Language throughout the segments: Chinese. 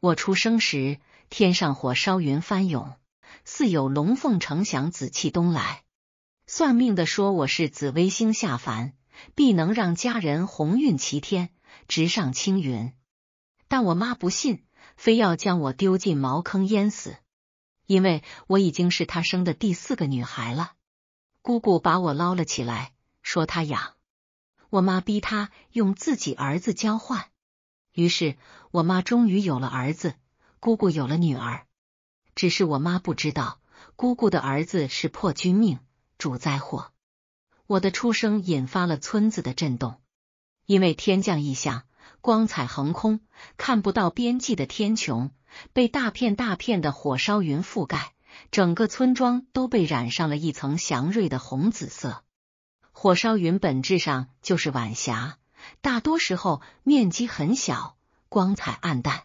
我出生时，天上火烧云翻涌，似有龙凤呈祥，紫气东来。算命的说我是紫微星下凡，必能让家人鸿运齐天，直上青云。但我妈不信，非要将我丢进茅坑淹死，因为我已经是她生的第四个女孩了。姑姑把我捞了起来，说她养。我妈逼她用自己儿子交换。于是，我妈终于有了儿子，姑姑有了女儿。只是我妈不知道，姑姑的儿子是破军命，主灾祸。我的出生引发了村子的震动，因为天降异象，光彩横空，看不到边际的天穹被大片大片的火烧云覆盖，整个村庄都被染上了一层祥瑞的红紫色。火烧云本质上就是晚霞。大多时候面积很小，光彩暗淡。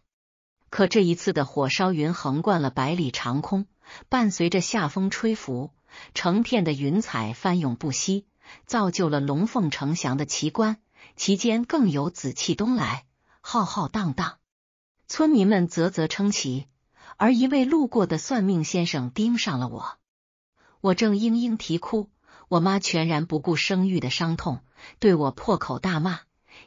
可这一次的火烧云横贯了百里长空，伴随着夏风吹拂，成片的云彩翻涌不息，造就了龙凤呈祥的奇观。其间更有紫气东来，浩浩荡荡。村民们啧啧称奇，而一位路过的算命先生盯上了我。我正嘤嘤啼哭，我妈全然不顾生育的伤痛，对我破口大骂。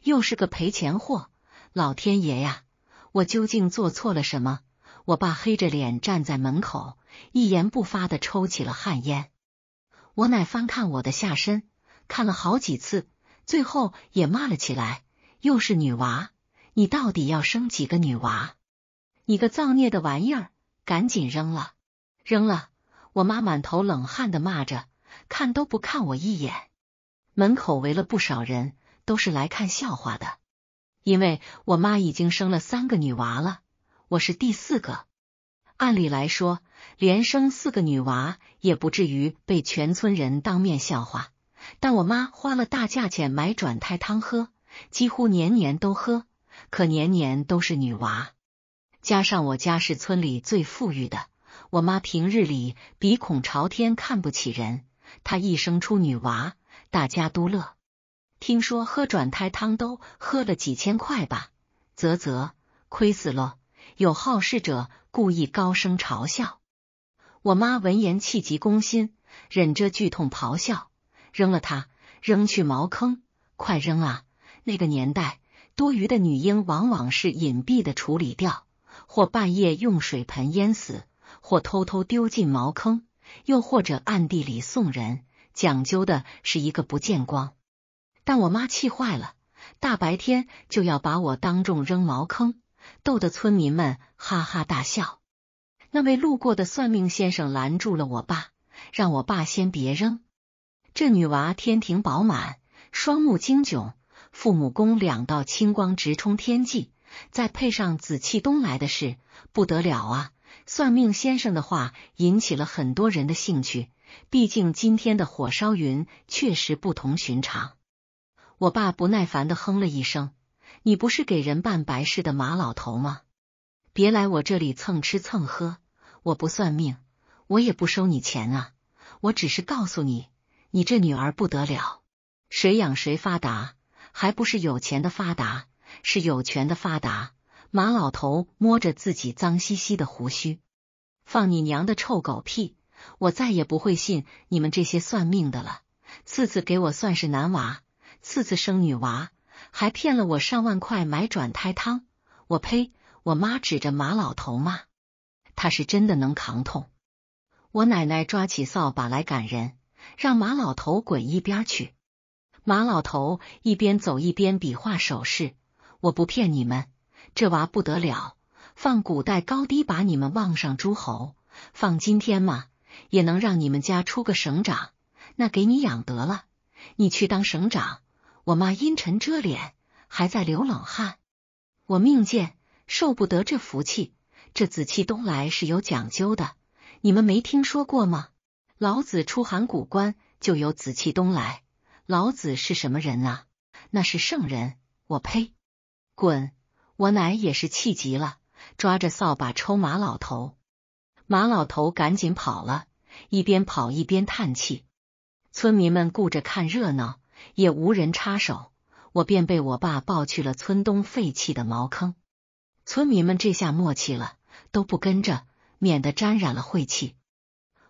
又是个赔钱货！老天爷呀，我究竟做错了什么？我爸黑着脸站在门口，一言不发的抽起了旱烟。我奶翻看我的下身，看了好几次，最后也骂了起来：“又是女娃，你到底要生几个女娃？你个造孽的玩意儿，赶紧扔了，扔了！”我妈满头冷汗的骂着，看都不看我一眼。门口围了不少人。都是来看笑话的，因为我妈已经生了三个女娃了，我是第四个。按理来说，连生四个女娃也不至于被全村人当面笑话，但我妈花了大价钱买转胎汤喝，几乎年年都喝，可年年都是女娃。加上我家是村里最富裕的，我妈平日里鼻孔朝天看不起人，她一生出女娃，大家都乐。听说喝转胎汤都喝了几千块吧？啧啧，亏死了！有好事者故意高声嘲笑。我妈闻言气急攻心，忍着剧痛咆哮：“扔了他，扔去茅坑，快扔啊！”那个年代，多余的女婴往往是隐蔽的处理掉，或半夜用水盆淹死，或偷偷丢进茅坑，又或者暗地里送人，讲究的是一个不见光。但我妈气坏了，大白天就要把我当众扔茅坑，逗得村民们哈哈大笑。那位路过的算命先生拦住了我爸，让我爸先别扔。这女娃天庭饱满，双目精炯，父母宫两道青光直冲天际，再配上紫气东来的事，不得了啊！算命先生的话引起了很多人的兴趣，毕竟今天的火烧云确实不同寻常。我爸不耐烦的哼了一声：“你不是给人办白事的马老头吗？别来我这里蹭吃蹭喝！我不算命，我也不收你钱啊！我只是告诉你，你这女儿不得了，谁养谁发达，还不是有钱的发达，是有权的发达。”马老头摸着自己脏兮兮的胡须：“放你娘的臭狗屁！我再也不会信你们这些算命的了，次次给我算是男娃。”次次生女娃，还骗了我上万块买转胎汤。我呸！我妈指着马老头骂：“他是真的能扛痛。”我奶奶抓起扫把来赶人，让马老头滚一边去。马老头一边走一边比划手势：“我不骗你们，这娃不得了，放古代高低把你们望上诸侯，放今天嘛也能让你们家出个省长。那给你养得了，你去当省长。”我妈阴沉遮脸，还在流冷汗。我命贱，受不得这福气。这紫气东来是有讲究的，你们没听说过吗？老子出函谷关就有紫气东来。老子是什么人呐？那是圣人。我呸！滚！我奶也是气急了，抓着扫把抽马老头。马老头赶紧跑了，一边跑一边叹气。村民们顾着看热闹。也无人插手，我便被我爸抱去了村东废弃的茅坑。村民们这下默契了，都不跟着，免得沾染了晦气。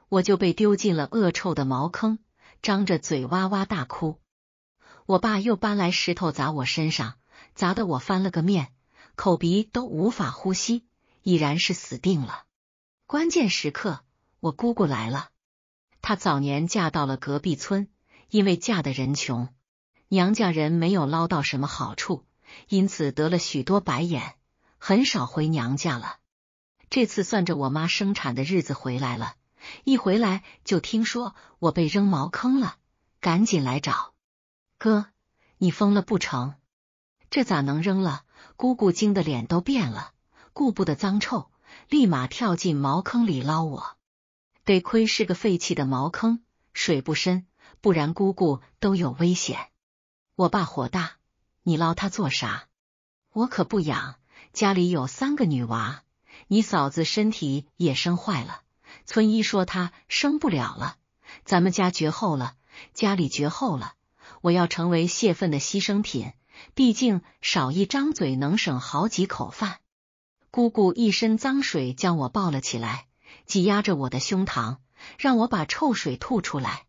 我就被丢进了恶臭的茅坑，张着嘴哇哇大哭。我爸又搬来石头砸我身上，砸得我翻了个面，口鼻都无法呼吸，已然是死定了。关键时刻，我姑姑来了，她早年嫁到了隔壁村。因为嫁的人穷，娘家人没有捞到什么好处，因此得了许多白眼，很少回娘家了。这次算着我妈生产的日子回来了，一回来就听说我被扔茅坑了，赶紧来找哥，你疯了不成？这咋能扔了？姑姑惊得脸都变了，顾不得脏臭，立马跳进茅坑里捞我。得亏是个废弃的茅坑，水不深。不然，姑姑都有危险。我爸火大，你捞他做啥？我可不养，家里有三个女娃，你嫂子身体也生坏了，村医说她生不了了，咱们家绝后了，家里绝后了，我要成为泄愤的牺牲品。毕竟少一张嘴能省好几口饭。姑姑一身脏水将我抱了起来，挤压着我的胸膛，让我把臭水吐出来。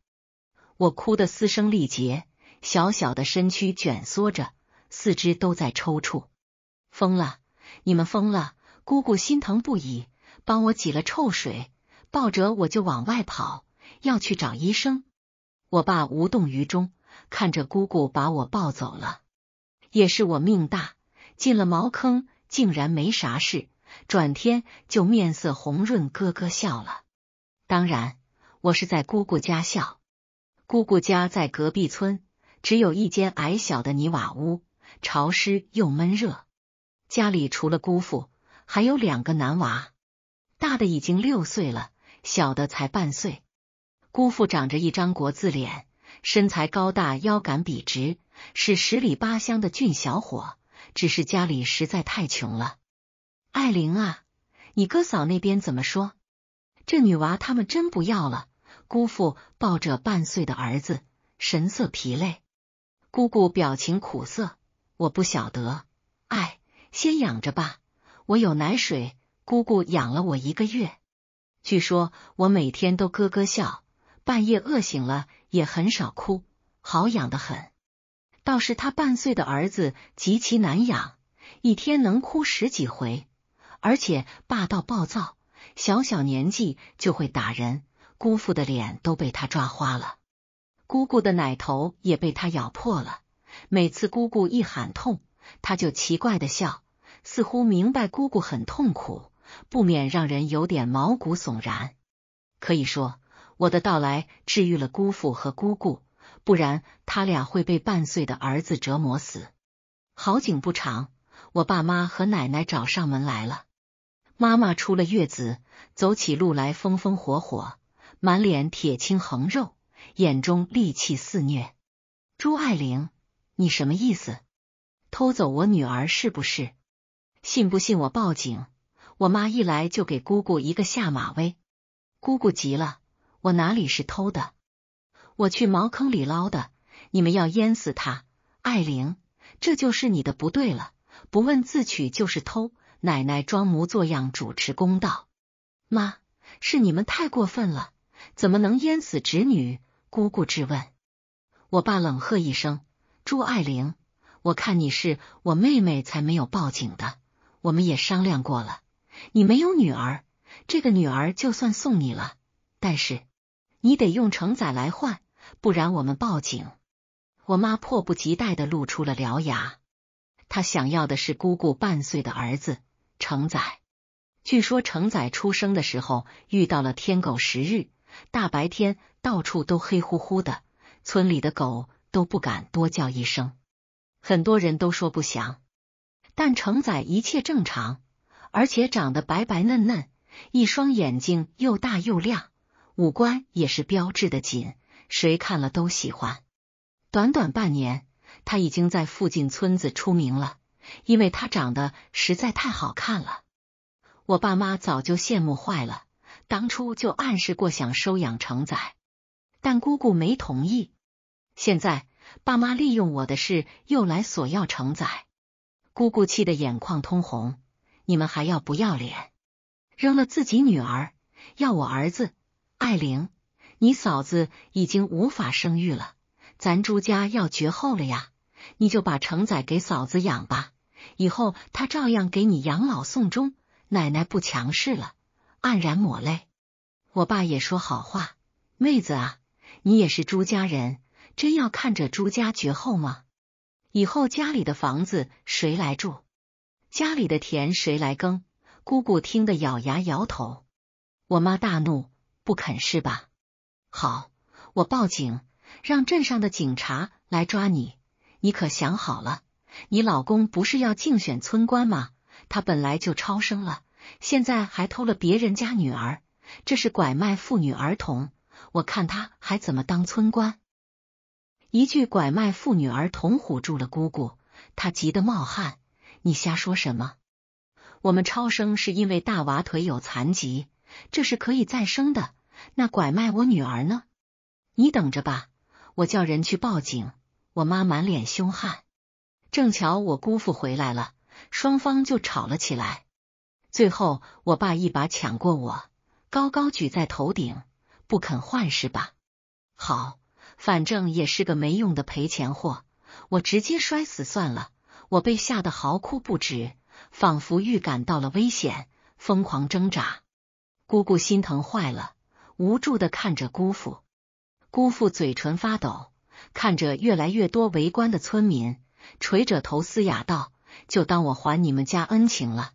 我哭得嘶声力竭，小小的身躯蜷缩着，四肢都在抽搐。疯了！你们疯了！姑姑心疼不已，帮我挤了臭水，抱着我就往外跑，要去找医生。我爸无动于衷，看着姑姑把我抱走了。也是我命大，进了茅坑竟然没啥事，转天就面色红润，咯咯笑了。当然，我是在姑姑家笑。姑姑家在隔壁村，只有一间矮小的泥瓦屋，潮湿又闷热。家里除了姑父，还有两个男娃，大的已经六岁了，小的才半岁。姑父长着一张国字脸，身材高大，腰杆笔直，是十里八乡的俊小伙。只是家里实在太穷了。艾琳啊，你哥嫂那边怎么说？这女娃他们真不要了？姑父抱着半岁的儿子，神色疲累；姑姑表情苦涩。我不晓得，哎，先养着吧，我有奶水。姑姑养了我一个月，据说我每天都咯咯笑，半夜饿醒了也很少哭，好养的很。倒是他半岁的儿子极其难养，一天能哭十几回，而且霸道暴躁，小小年纪就会打人。姑父的脸都被他抓花了，姑姑的奶头也被他咬破了。每次姑姑一喊痛，他就奇怪的笑，似乎明白姑姑很痛苦，不免让人有点毛骨悚然。可以说，我的到来治愈了姑父和姑姑，不然他俩会被半岁的儿子折磨死。好景不长，我爸妈和奶奶找上门来了。妈妈出了月子，走起路来风风火火。满脸铁青横肉，眼中戾气肆虐。朱爱玲，你什么意思？偷走我女儿是不是？信不信我报警？我妈一来就给姑姑一个下马威。姑姑急了，我哪里是偷的？我去茅坑里捞的。你们要淹死她，爱玲，这就是你的不对了。不问自取就是偷。奶奶装模作样主持公道。妈，是你们太过分了。怎么能淹死侄女？姑姑质问。我爸冷喝一声：“朱爱玲，我看你是我妹妹才没有报警的。我们也商量过了，你没有女儿，这个女儿就算送你了，但是你得用承载来换，不然我们报警。”我妈迫不及待的露出了獠牙，她想要的是姑姑半岁的儿子承载。据说承载出生的时候遇到了天狗食日。大白天到处都黑乎乎的，村里的狗都不敢多叫一声。很多人都说不祥，但承载一切正常，而且长得白白嫩嫩，一双眼睛又大又亮，五官也是标致的紧，谁看了都喜欢。短短半年，他已经在附近村子出名了，因为他长得实在太好看了。我爸妈早就羡慕坏了。当初就暗示过想收养成仔，但姑姑没同意。现在爸妈利用我的事又来索要成仔，姑姑气得眼眶通红。你们还要不要脸？扔了自己女儿，要我儿子？艾玲，你嫂子已经无法生育了，咱朱家要绝后了呀！你就把成仔给嫂子养吧，以后她照样给你养老送终。奶奶不强势了。黯然抹泪，我爸也说好话，妹子啊，你也是朱家人，真要看着朱家绝后吗？以后家里的房子谁来住？家里的田谁来耕？姑姑听得咬牙摇头，我妈大怒，不肯是吧？好，我报警，让镇上的警察来抓你。你可想好了，你老公不是要竞选村官吗？他本来就超生了。现在还偷了别人家女儿，这是拐卖妇女儿童，我看他还怎么当村官？一句“拐卖妇女儿童”唬住了姑姑，她急得冒汗。你瞎说什么？我们超生是因为大娃腿有残疾，这是可以再生的。那拐卖我女儿呢？你等着吧，我叫人去报警。我妈满脸凶悍，正巧我姑父回来了，双方就吵了起来。最后，我爸一把抢过我，高高举在头顶，不肯换是吧？好，反正也是个没用的赔钱货，我直接摔死算了。我被吓得嚎哭不止，仿佛预感到了危险，疯狂挣扎。姑姑心疼坏了，无助的看着姑父，姑父嘴唇发抖，看着越来越多围观的村民，垂着头嘶哑道：“就当我还你们家恩情了。”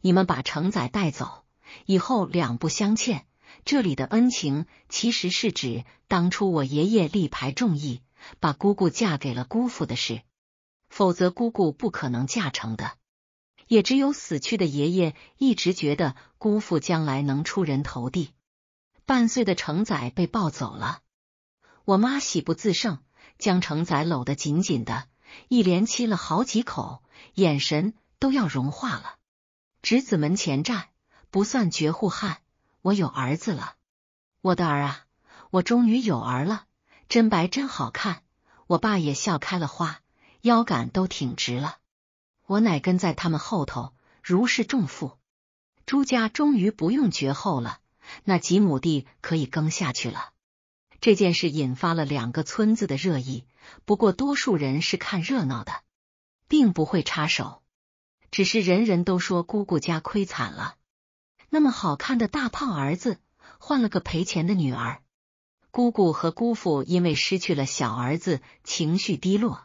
你们把承载带走，以后两不相欠。这里的恩情，其实是指当初我爷爷力排众议，把姑姑嫁给了姑父的事，否则姑姑不可能嫁成的。也只有死去的爷爷，一直觉得姑父将来能出人头地。半岁的承载被抱走了，我妈喜不自胜，将承载搂得紧紧的，一连亲了好几口，眼神都要融化了。侄子门前站不算绝户汉，我有儿子了，我的儿啊，我终于有儿了，真白真好看，我爸也笑开了花，腰杆都挺直了。我奶跟在他们后头，如释重负，朱家终于不用绝后了，那几亩地可以耕下去了。这件事引发了两个村子的热议，不过多数人是看热闹的，并不会插手。只是人人都说姑姑家亏惨了，那么好看的大胖儿子换了个赔钱的女儿，姑姑和姑父因为失去了小儿子，情绪低落，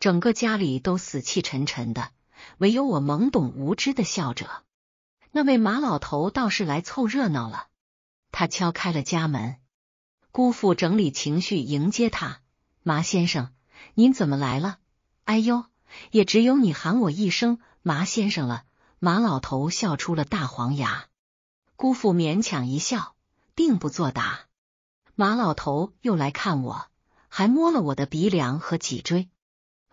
整个家里都死气沉沉的。唯有我懵懂无知的笑着。那位马老头倒是来凑热闹了，他敲开了家门，姑父整理情绪迎接他，马先生，您怎么来了？哎呦，也只有你喊我一声。马先生了，马老头笑出了大黄牙。姑父勉强一笑，并不作答。马老头又来看我，还摸了我的鼻梁和脊椎。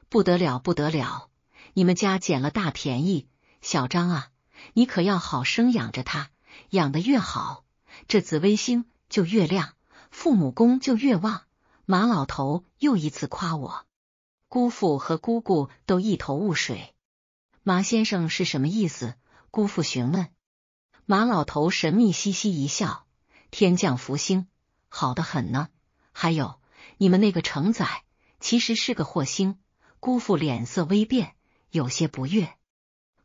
不得了，不得了！你们家捡了大便宜，小张啊，你可要好生养着他，养的越好，这紫微星就越亮，父母宫就越旺。马老头又一次夸我。姑父和姑姑都一头雾水。马先生是什么意思？姑父询问。马老头神秘兮兮一笑：“天降福星，好的很呢。还有你们那个承载其实是个祸星。”姑父脸色微变，有些不悦。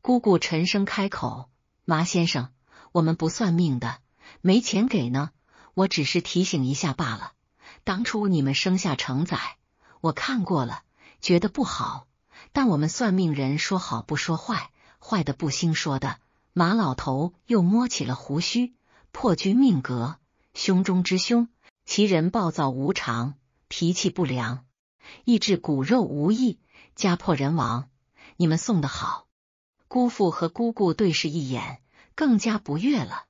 姑姑沉声开口：“马先生，我们不算命的，没钱给呢。我只是提醒一下罢了。当初你们生下承载，我看过了，觉得不好。”但我们算命人说好不说坏，坏的不兴说的。马老头又摸起了胡须，破军命格，胸中之凶，其人暴躁无常，脾气不良，意志骨肉无益，家破人亡。你们送的好，姑父和姑姑对视一眼，更加不悦了。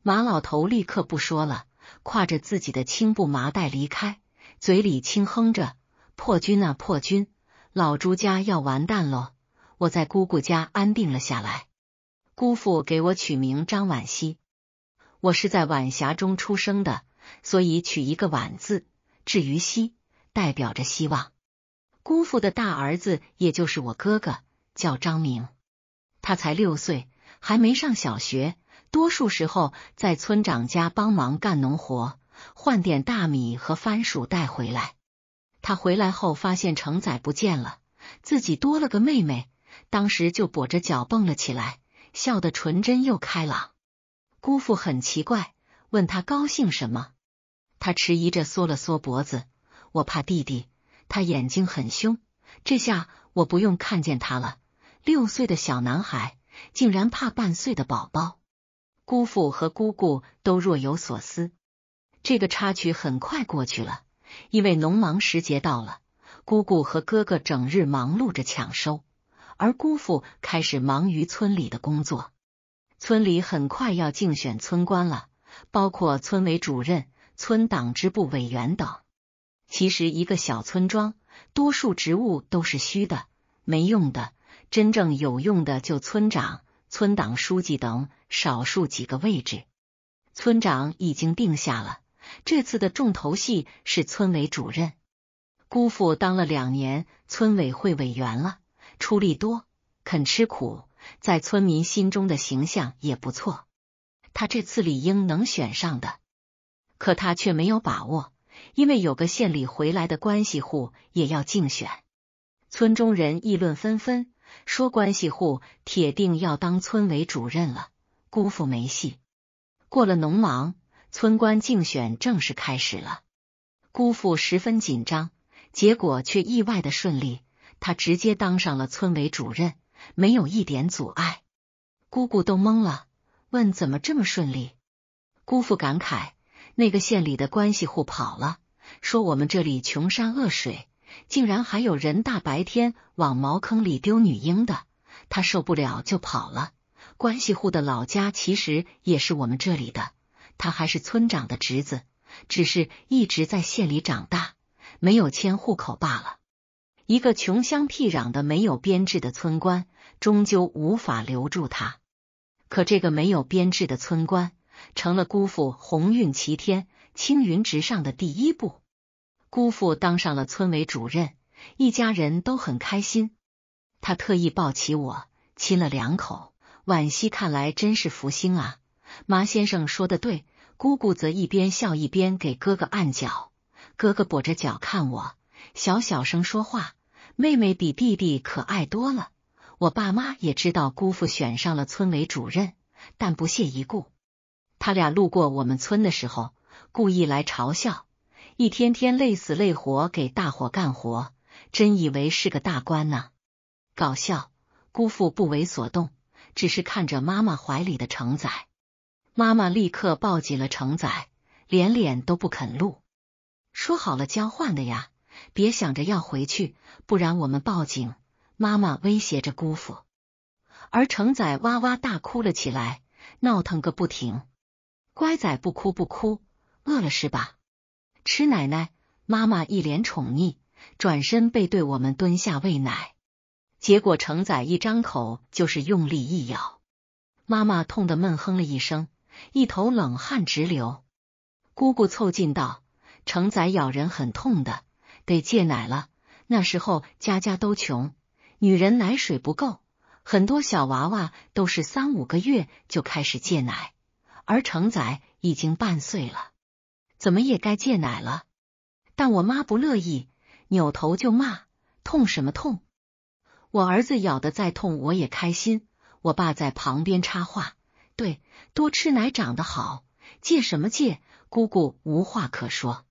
马老头立刻不说了，挎着自己的青布麻袋离开，嘴里轻哼着：“破军啊，破军。”老朱家要完蛋喽！我在姑姑家安定了下来。姑父给我取名张婉希，我是在晚霞中出生的，所以取一个晚字。至于希”，代表着希望。姑父的大儿子，也就是我哥哥，叫张明，他才六岁，还没上小学，多数时候在村长家帮忙干农活，换点大米和番薯带回来。他回来后发现成仔不见了，自己多了个妹妹，当时就跛着脚蹦了起来，笑得纯真又开朗。姑父很奇怪，问他高兴什么，他迟疑着缩了缩脖子：“我怕弟弟，他眼睛很凶。这下我不用看见他了。”六岁的小男孩竟然怕半岁的宝宝，姑父和姑姑都若有所思。这个插曲很快过去了。因为农忙时节到了，姑姑和哥哥整日忙碌着抢收，而姑父开始忙于村里的工作。村里很快要竞选村官了，包括村委主任、村党支部委员等。其实一个小村庄，多数职务都是虚的，没用的。真正有用的就村长、村党书记等少数几个位置。村长已经定下了。这次的重头戏是村委主任。姑父当了两年村委会委员了，出力多，肯吃苦，在村民心中的形象也不错。他这次理应能选上的，可他却没有把握，因为有个县里回来的关系户也要竞选。村中人议论纷纷，说关系户铁定要当村委主任了，姑父没戏。过了农忙。村官竞选正式开始了，姑父十分紧张，结果却意外的顺利，他直接当上了村委主任，没有一点阻碍。姑姑都懵了，问怎么这么顺利？姑父感慨：“那个县里的关系户跑了，说我们这里穷山恶水，竟然还有人大白天往茅坑里丢女婴的，他受不了就跑了。关系户的老家其实也是我们这里的。”他还是村长的侄子，只是一直在县里长大，没有迁户口罢了。一个穷乡僻壤的没有编制的村官，终究无法留住他。可这个没有编制的村官，成了姑父鸿运齐天、青云直上的第一步。姑父当上了村委主任，一家人都很开心。他特意抱起我，亲了两口。惋惜：“看来真是福星啊！麻先生说的对。姑姑则一边笑一边给哥哥按脚，哥哥跛着脚看我，小小声说话：“妹妹比弟弟可爱多了。”我爸妈也知道姑父选上了村委主任，但不屑一顾。他俩路过我们村的时候，故意来嘲笑：“一天天累死累活给大伙干活，真以为是个大官呢！”搞笑。姑父不为所动，只是看着妈妈怀里的承仔。妈妈立刻抱紧了承仔，连脸都不肯露。说好了交换的呀，别想着要回去，不然我们报警！妈妈威胁着姑父，而承仔哇哇大哭了起来，闹腾个不停。乖仔，不哭不哭，饿了是吧？吃奶奶！妈妈一脸宠溺，转身背对我们蹲下喂奶。结果承仔一张口就是用力一咬，妈妈痛得闷哼了一声。一头冷汗直流，姑姑凑近道：“承仔咬人很痛的，得戒奶了。那时候家家都穷，女人奶水不够，很多小娃娃都是三五个月就开始戒奶，而承仔已经半岁了，怎么也该戒奶了。但我妈不乐意，扭头就骂：‘痛什么痛？我儿子咬的再痛我也开心。’我爸在旁边插话。”对，多吃奶长得好，戒什么戒？姑姑无话可说。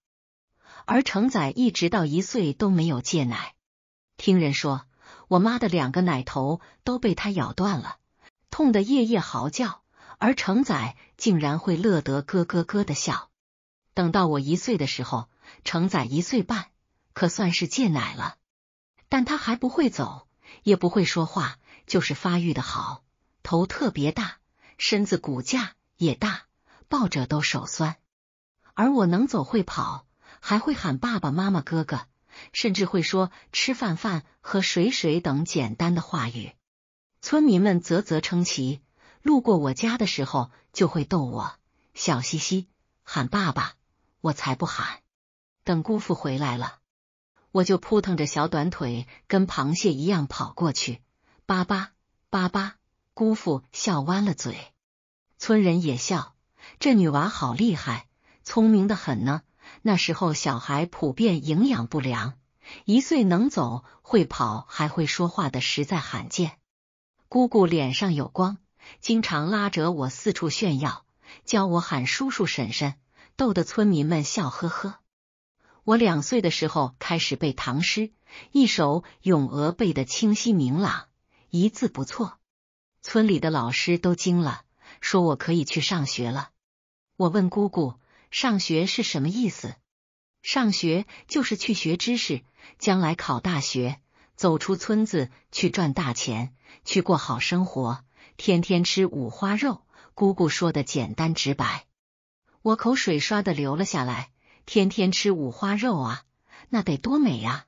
而承仔一直到一岁都没有戒奶，听人说，我妈的两个奶头都被他咬断了，痛得夜夜嚎叫。而承仔竟然会乐得咯咯咯的笑。等到我一岁的时候，承仔一岁半，可算是戒奶了，但他还不会走，也不会说话，就是发育的好，头特别大。身子骨架也大，抱着都手酸。而我能走会跑，还会喊爸爸妈妈、哥哥，甚至会说吃饭饭和水水等简单的话语。村民们啧啧称奇，路过我家的时候就会逗我，笑嘻嘻喊爸爸，我才不喊。等姑父回来了，我就扑腾着小短腿，跟螃蟹一样跑过去，叭叭叭叭。姑父笑弯了嘴，村人也笑。这女娃好厉害，聪明的很呢。那时候小孩普遍营养不良，一岁能走会跑还会说话的实在罕见。姑姑脸上有光，经常拉着我四处炫耀，教我喊叔叔婶婶，逗得村民们笑呵呵。我两岁的时候开始背唐诗，一首《咏鹅》背得清晰明朗，一字不错。村里的老师都惊了，说：“我可以去上学了。”我问姑姑：“上学是什么意思？”“上学就是去学知识，将来考大学，走出村子去赚大钱，去过好生活，天天吃五花肉。”姑姑说的简单直白，我口水刷的流了下来。天天吃五花肉啊，那得多美啊！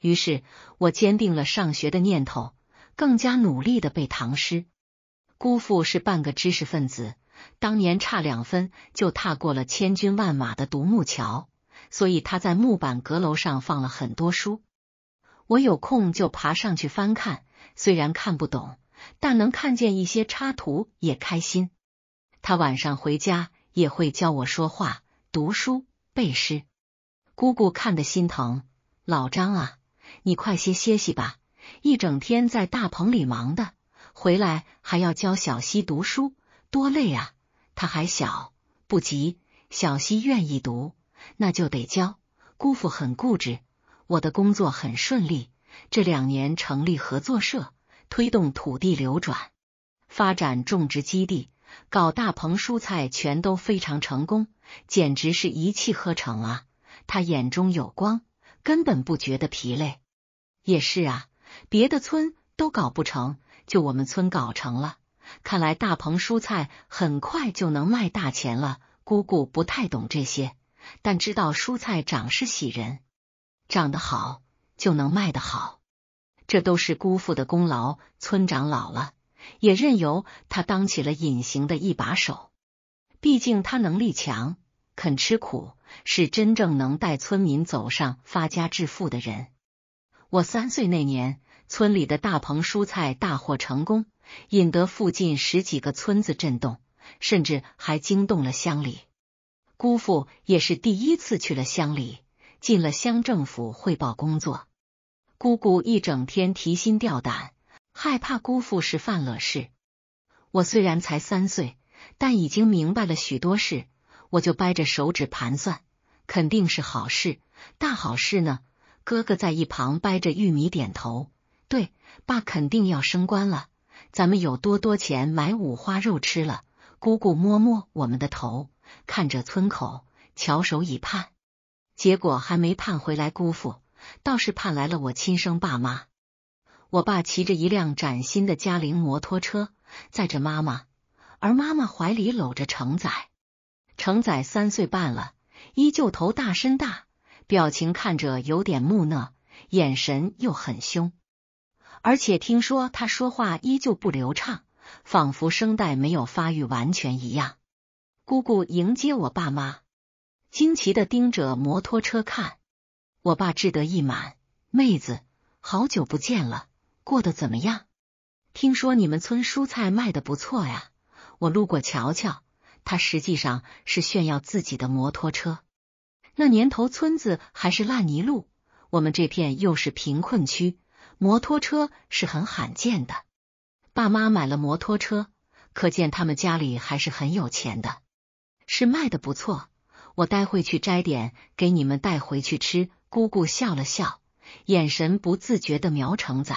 于是我坚定了上学的念头。更加努力的背唐诗。姑父是半个知识分子，当年差两分就踏过了千军万马的独木桥，所以他在木板阁楼上放了很多书。我有空就爬上去翻看，虽然看不懂，但能看见一些插图也开心。他晚上回家也会教我说话、读书、背诗。姑姑看得心疼，老张啊，你快些歇息吧。一整天在大棚里忙的，回来还要教小溪读书，多累啊！他还小，不急。小溪愿意读，那就得教。姑父很固执。我的工作很顺利，这两年成立合作社，推动土地流转，发展种植基地，搞大棚蔬菜，全都非常成功，简直是一气呵成啊！他眼中有光，根本不觉得疲累。也是啊。别的村都搞不成就我们村搞成了，看来大棚蔬菜很快就能卖大钱了。姑姑不太懂这些，但知道蔬菜长势喜人，长得好就能卖得好。这都是姑父的功劳。村长老了也任由他当起了隐形的一把手，毕竟他能力强，肯吃苦，是真正能带村民走上发家致富的人。我三岁那年。村里的大棚蔬菜大获成功，引得附近十几个村子震动，甚至还惊动了乡里。姑父也是第一次去了乡里，进了乡政府汇报工作。姑姑一整天提心吊胆，害怕姑父是犯了事。我虽然才三岁，但已经明白了许多事，我就掰着手指盘算，肯定是好事，大好事呢。哥哥在一旁掰着玉米点头。对，爸肯定要升官了，咱们有多多钱买五花肉吃了。姑姑摸摸我们的头，看着村口，翘首以盼。结果还没盼回来，姑父倒是盼来了我亲生爸妈。我爸骑着一辆崭新的嘉陵摩托车，载着妈妈，而妈妈怀里搂着成仔。成仔三岁半了，依旧头大身大，表情看着有点木讷，眼神又很凶。而且听说他说话依旧不流畅，仿佛声带没有发育完全一样。姑姑迎接我爸妈，惊奇的盯着摩托车看。我爸志得意满，妹子，好久不见了，过得怎么样？听说你们村蔬菜卖的不错呀，我路过瞧瞧。他实际上是炫耀自己的摩托车。那年头村子还是烂泥路，我们这片又是贫困区。摩托车是很罕见的，爸妈买了摩托车，可见他们家里还是很有钱的，是卖的不错。我待会去摘点给你们带回去吃。姑姑笑了笑，眼神不自觉的瞄承仔，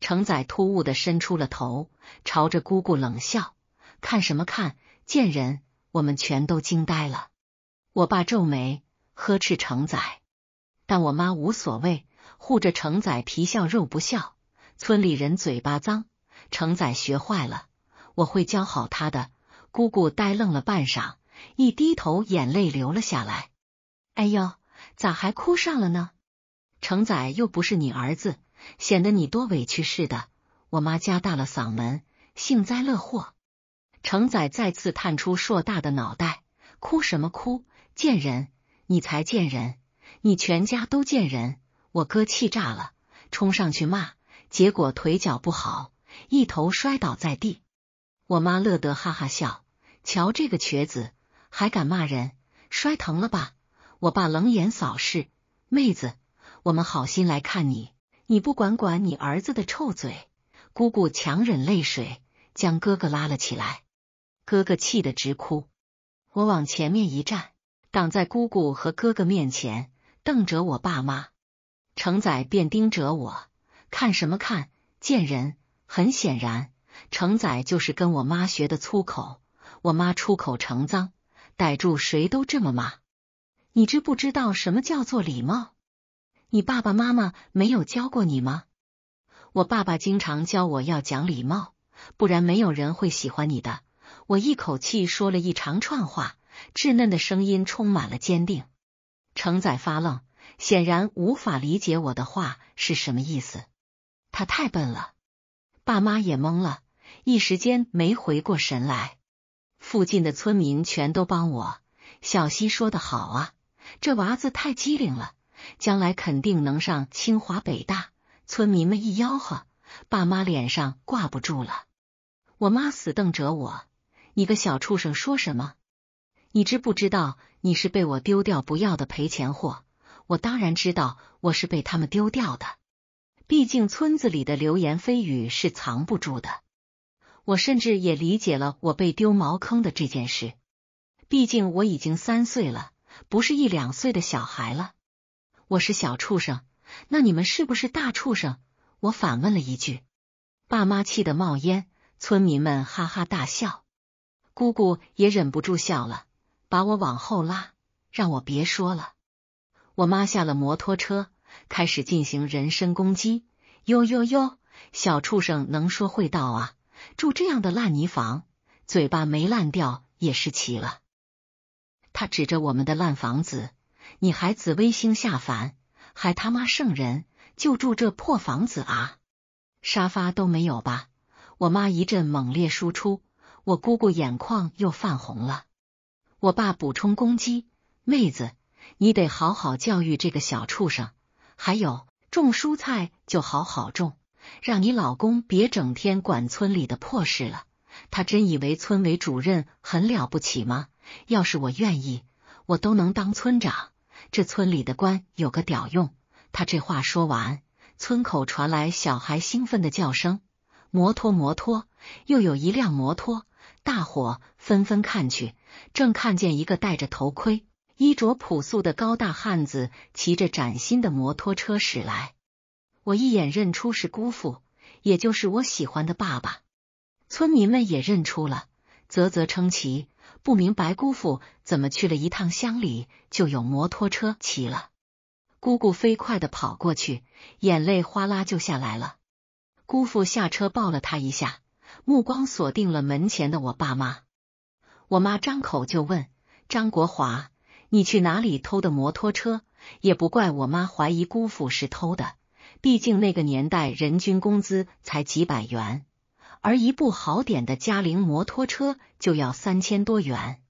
承仔突兀的伸出了头，朝着姑姑冷笑，看什么看，贱人！我们全都惊呆了。我爸皱眉呵斥承仔，但我妈无所谓。护着承仔，皮笑肉不笑。村里人嘴巴脏，承仔学坏了。我会教好他的。姑姑呆愣了半晌，一低头，眼泪流了下来。哎呦，咋还哭上了呢？承仔又不是你儿子，显得你多委屈似的。我妈加大了嗓门，幸灾乐祸。承仔再次探出硕大的脑袋，哭什么哭？贱人，你才贱人，你全家都贱人。我哥气炸了，冲上去骂，结果腿脚不好，一头摔倒在地。我妈乐得哈哈笑，瞧这个瘸子还敢骂人，摔疼了吧？我爸冷眼扫视，妹子，我们好心来看你，你不管管你儿子的臭嘴。姑姑强忍泪水，将哥哥拉了起来。哥哥气得直哭。我往前面一站，挡在姑姑和哥哥面前，瞪着我爸妈。承仔便盯着我看什么看？贱人！很显然，承仔就是跟我妈学的粗口。我妈出口成脏，逮住谁都这么骂。你知不知道什么叫做礼貌？你爸爸妈妈没有教过你吗？我爸爸经常教我要讲礼貌，不然没有人会喜欢你的。我一口气说了一长串话，稚嫩的声音充满了坚定。承仔发愣。显然无法理解我的话是什么意思，他太笨了。爸妈也懵了，一时间没回过神来。附近的村民全都帮我。小西说的好啊，这娃子太机灵了，将来肯定能上清华北大。村民们一吆喝，爸妈脸上挂不住了。我妈死瞪着我，你个小畜生说什么？你知不知道你是被我丢掉不要的赔钱货？我当然知道我是被他们丢掉的，毕竟村子里的流言蜚语是藏不住的。我甚至也理解了我被丢茅坑的这件事，毕竟我已经三岁了，不是一两岁的小孩了。我是小畜生，那你们是不是大畜生？我反问了一句。爸妈气得冒烟，村民们哈哈大笑，姑姑也忍不住笑了，把我往后拉，让我别说了。我妈下了摩托车，开始进行人身攻击。哟哟哟，小畜生能说会道啊！住这样的烂泥房，嘴巴没烂掉也是奇了。他指着我们的烂房子：“你还紫微星下凡，还他妈圣人，就住这破房子啊？沙发都没有吧？”我妈一阵猛烈输出，我姑姑眼眶又泛红了。我爸补充攻击：“妹子。”你得好好教育这个小畜生，还有种蔬菜就好好种，让你老公别整天管村里的破事了。他真以为村委主任很了不起吗？要是我愿意，我都能当村长。这村里的官有个屌用？他这话说完，村口传来小孩兴奋的叫声：“摩托，摩托！”又有一辆摩托，大伙纷纷看去，正看见一个戴着头盔。衣着朴素的高大汉子骑着崭新的摩托车驶来，我一眼认出是姑父，也就是我喜欢的爸爸。村民们也认出了，啧啧称奇，不明白姑父怎么去了一趟乡里就有摩托车骑了。姑姑飞快的跑过去，眼泪哗啦就下来了。姑父下车抱了他一下，目光锁定了门前的我爸妈。我妈张口就问张国华。你去哪里偷的摩托车？也不怪我妈怀疑姑父是偷的，毕竟那个年代人均工资才几百元，而一部好点的嘉陵摩托车就要三千多元，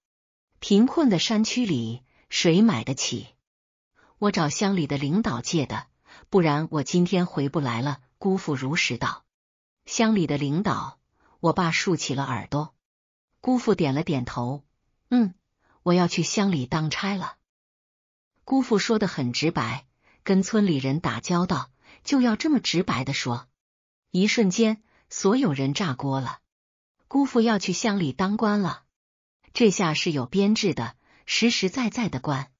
贫困的山区里谁买得起？我找乡里的领导借的，不然我今天回不来了。姑父如实道。乡里的领导，我爸竖起了耳朵，姑父点了点头，嗯。我要去乡里当差了，姑父说的很直白，跟村里人打交道就要这么直白的说。一瞬间，所有人炸锅了，姑父要去乡里当官了，这下是有编制的，实实在在的官。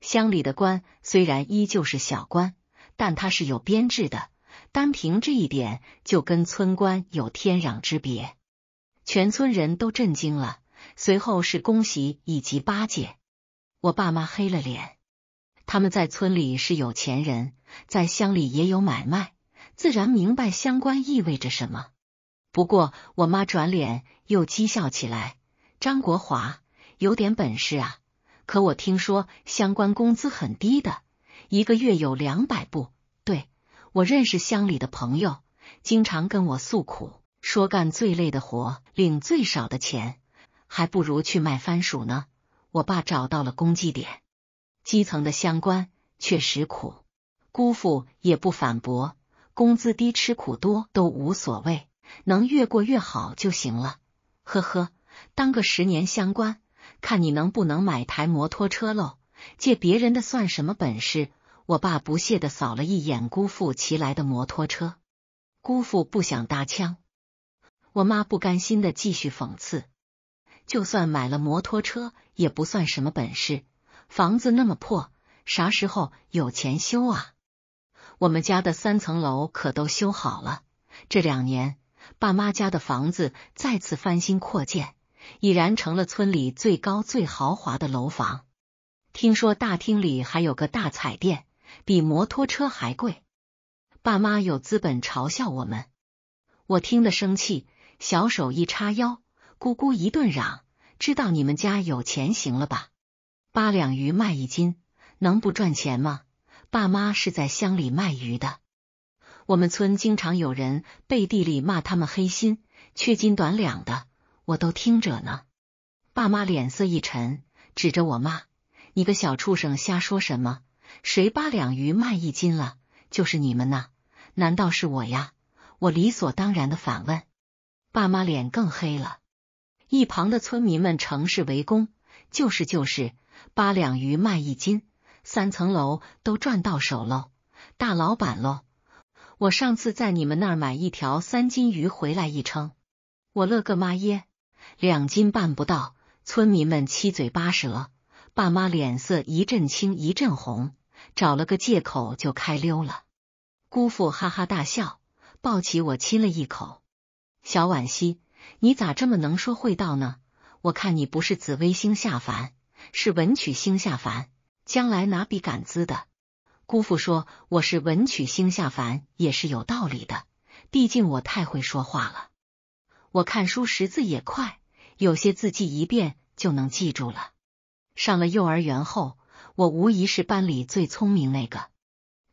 乡里的官虽然依旧是小官，但他是有编制的，单凭这一点就跟村官有天壤之别。全村人都震惊了。随后是恭喜以及巴结，我爸妈黑了脸。他们在村里是有钱人，在乡里也有买卖，自然明白乡官意味着什么。不过我妈转脸又讥笑起来：“张国华有点本事啊，可我听说相关工资很低的，一个月有两百不？对我认识乡里的朋友，经常跟我诉苦，说干最累的活，领最少的钱。”还不如去卖番薯呢。我爸找到了攻击点，基层的乡官确实苦，姑父也不反驳，工资低、吃苦多都无所谓，能越过越好就行了。呵呵，当个十年乡官，看你能不能买台摩托车喽？借别人的算什么本事？我爸不屑的扫了一眼姑父骑来的摩托车，姑父不想搭腔，我妈不甘心的继续讽刺。就算买了摩托车，也不算什么本事。房子那么破，啥时候有钱修啊？我们家的三层楼可都修好了。这两年，爸妈家的房子再次翻新扩建，已然成了村里最高最豪华的楼房。听说大厅里还有个大彩电，比摩托车还贵。爸妈有资本嘲笑我们，我听得生气，小手一叉腰。姑姑一顿嚷：“知道你们家有钱行了吧？八两鱼卖一斤，能不赚钱吗？爸妈是在乡里卖鱼的，我们村经常有人背地里骂他们黑心、缺斤短两的，我都听着呢。”爸妈脸色一沉，指着我骂：“你个小畜生，瞎说什么？谁八两鱼卖一斤了？就是你们呢？难道是我呀？”我理所当然的反问，爸妈脸更黑了。一旁的村民们乘势围攻，就是就是八两鱼卖一斤，三层楼都赚到手喽，大老板喽！我上次在你们那儿买一条三斤鱼回来一称，我乐个妈耶，两斤半不到！村民们七嘴八舌，爸妈脸色一阵青一阵红，找了个借口就开溜了。姑父哈哈大笑，抱起我亲了一口，小惋惜。你咋这么能说会道呢？我看你不是紫微星下凡，是文曲星下凡，将来拿笔杆子的。姑父说我是文曲星下凡也是有道理的，毕竟我太会说话了。我看书识字也快，有些字记一遍就能记住了。上了幼儿园后，我无疑是班里最聪明那个。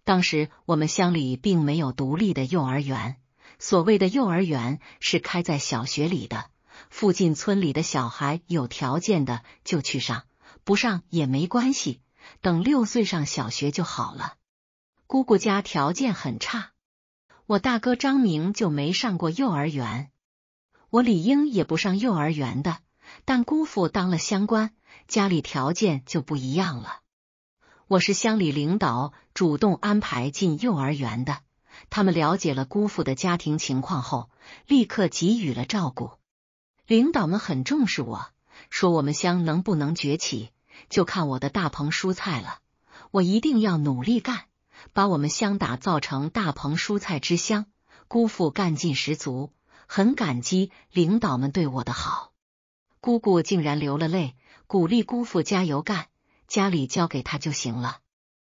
当时我们乡里并没有独立的幼儿园。所谓的幼儿园是开在小学里的，附近村里的小孩有条件的就去上，不上也没关系，等六岁上小学就好了。姑姑家条件很差，我大哥张明就没上过幼儿园，我理应也不上幼儿园的，但姑父当了乡官，家里条件就不一样了。我是乡里领导主动安排进幼儿园的。他们了解了姑父的家庭情况后，立刻给予了照顾。领导们很重视我，说我们乡能不能崛起，就看我的大棚蔬菜了。我一定要努力干，把我们乡打造成大棚蔬菜之乡。姑父干劲十足，很感激领导们对我的好。姑姑竟然流了泪，鼓励姑父加油干，家里交给他就行了。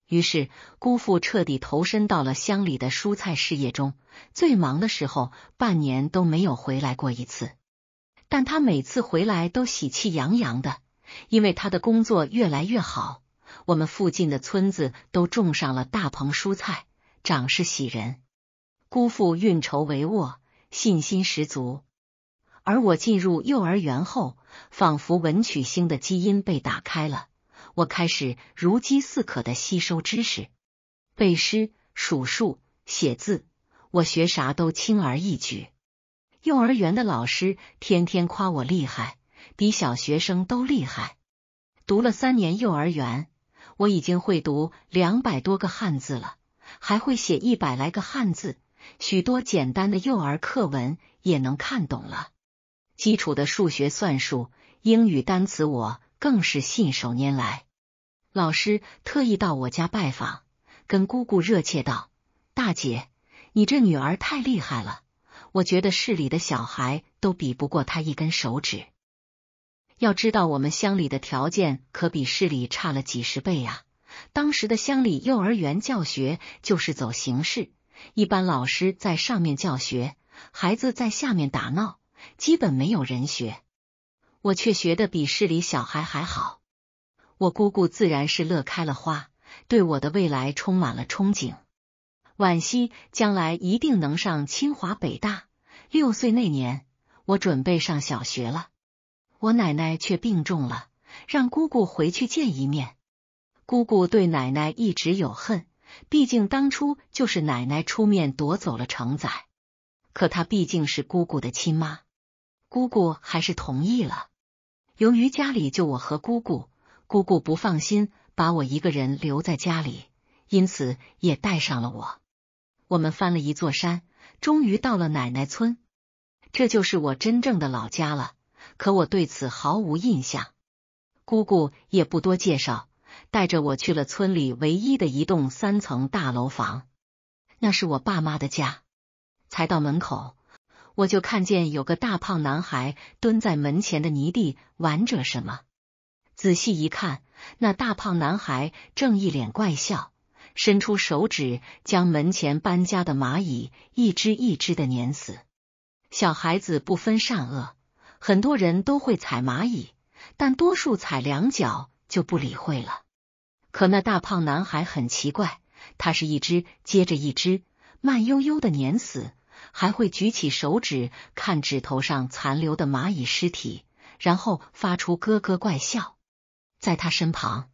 于是，姑父彻底投身到了乡里的蔬菜事业中。最忙的时候，半年都没有回来过一次。但他每次回来都喜气洋洋的，因为他的工作越来越好。我们附近的村子都种上了大棚蔬菜，长势喜人。姑父运筹帷幄，信心十足。而我进入幼儿园后，仿佛文曲星的基因被打开了。我开始如饥似渴的吸收知识，背诗、数数、写字，我学啥都轻而易举。幼儿园的老师天天夸我厉害，比小学生都厉害。读了三年幼儿园，我已经会读两百多个汉字了，还会写一百来个汉字，许多简单的幼儿课文也能看懂了。基础的数学算术、英语单词我。更是信手拈来。老师特意到我家拜访，跟姑姑热切道：“大姐，你这女儿太厉害了！我觉得市里的小孩都比不过她一根手指。要知道，我们乡里的条件可比市里差了几十倍呀。当时的乡里幼儿园教学就是走形式，一般老师在上面教学，孩子在下面打闹，基本没有人学。”我却学的比市里小孩还好，我姑姑自然是乐开了花，对我的未来充满了憧憬。惋惜将来一定能上清华北大。六岁那年，我准备上小学了，我奶奶却病重了，让姑姑回去见一面。姑姑对奶奶一直有恨，毕竟当初就是奶奶出面夺走了成仔，可她毕竟是姑姑的亲妈，姑姑还是同意了。由于家里就我和姑姑，姑姑不放心把我一个人留在家里，因此也带上了我。我们翻了一座山，终于到了奶奶村，这就是我真正的老家了。可我对此毫无印象，姑姑也不多介绍，带着我去了村里唯一的一栋三层大楼房，那是我爸妈的家。才到门口。我就看见有个大胖男孩蹲在门前的泥地玩着什么，仔细一看，那大胖男孩正一脸怪笑，伸出手指将门前搬家的蚂蚁一只一只的碾死。小孩子不分善恶，很多人都会踩蚂蚁，但多数踩两脚就不理会了。可那大胖男孩很奇怪，他是一只接着一只，慢悠悠的碾死。还会举起手指看指头上残留的蚂蚁尸体，然后发出咯咯怪笑。在他身旁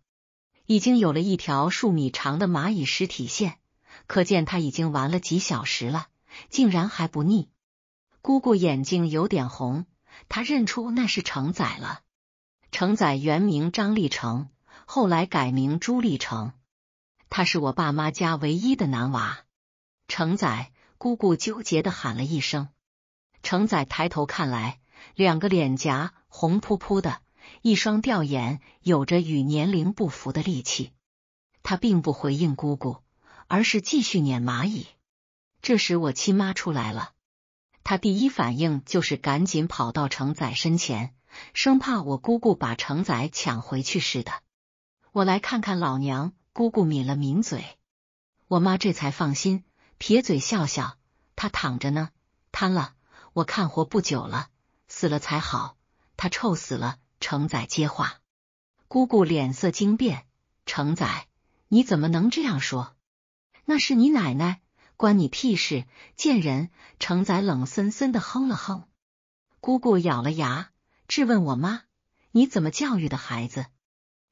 已经有了一条数米长的蚂蚁尸体线，可见他已经玩了几小时了，竟然还不腻。姑姑眼睛有点红，她认出那是承载了。承载原名张立成，后来改名朱立成。他是我爸妈家唯一的男娃，承载姑姑纠结的喊了一声，程仔抬头看来，两个脸颊红扑扑的，一双吊眼有着与年龄不符的力气。他并不回应姑姑，而是继续撵蚂蚁。这时我亲妈出来了，她第一反应就是赶紧跑到程仔身前，生怕我姑姑把程仔抢回去似的。我来看看老娘，姑姑抿了抿嘴，我妈这才放心。撇嘴笑笑，他躺着呢，瘫了。我看活不久了，死了才好。他臭死了。承载接话，姑姑脸色惊变。承载，你怎么能这样说？那是你奶奶，关你屁事！贱人。承载冷森森的哼了哼。姑姑咬了牙质问我妈：“你怎么教育的孩子？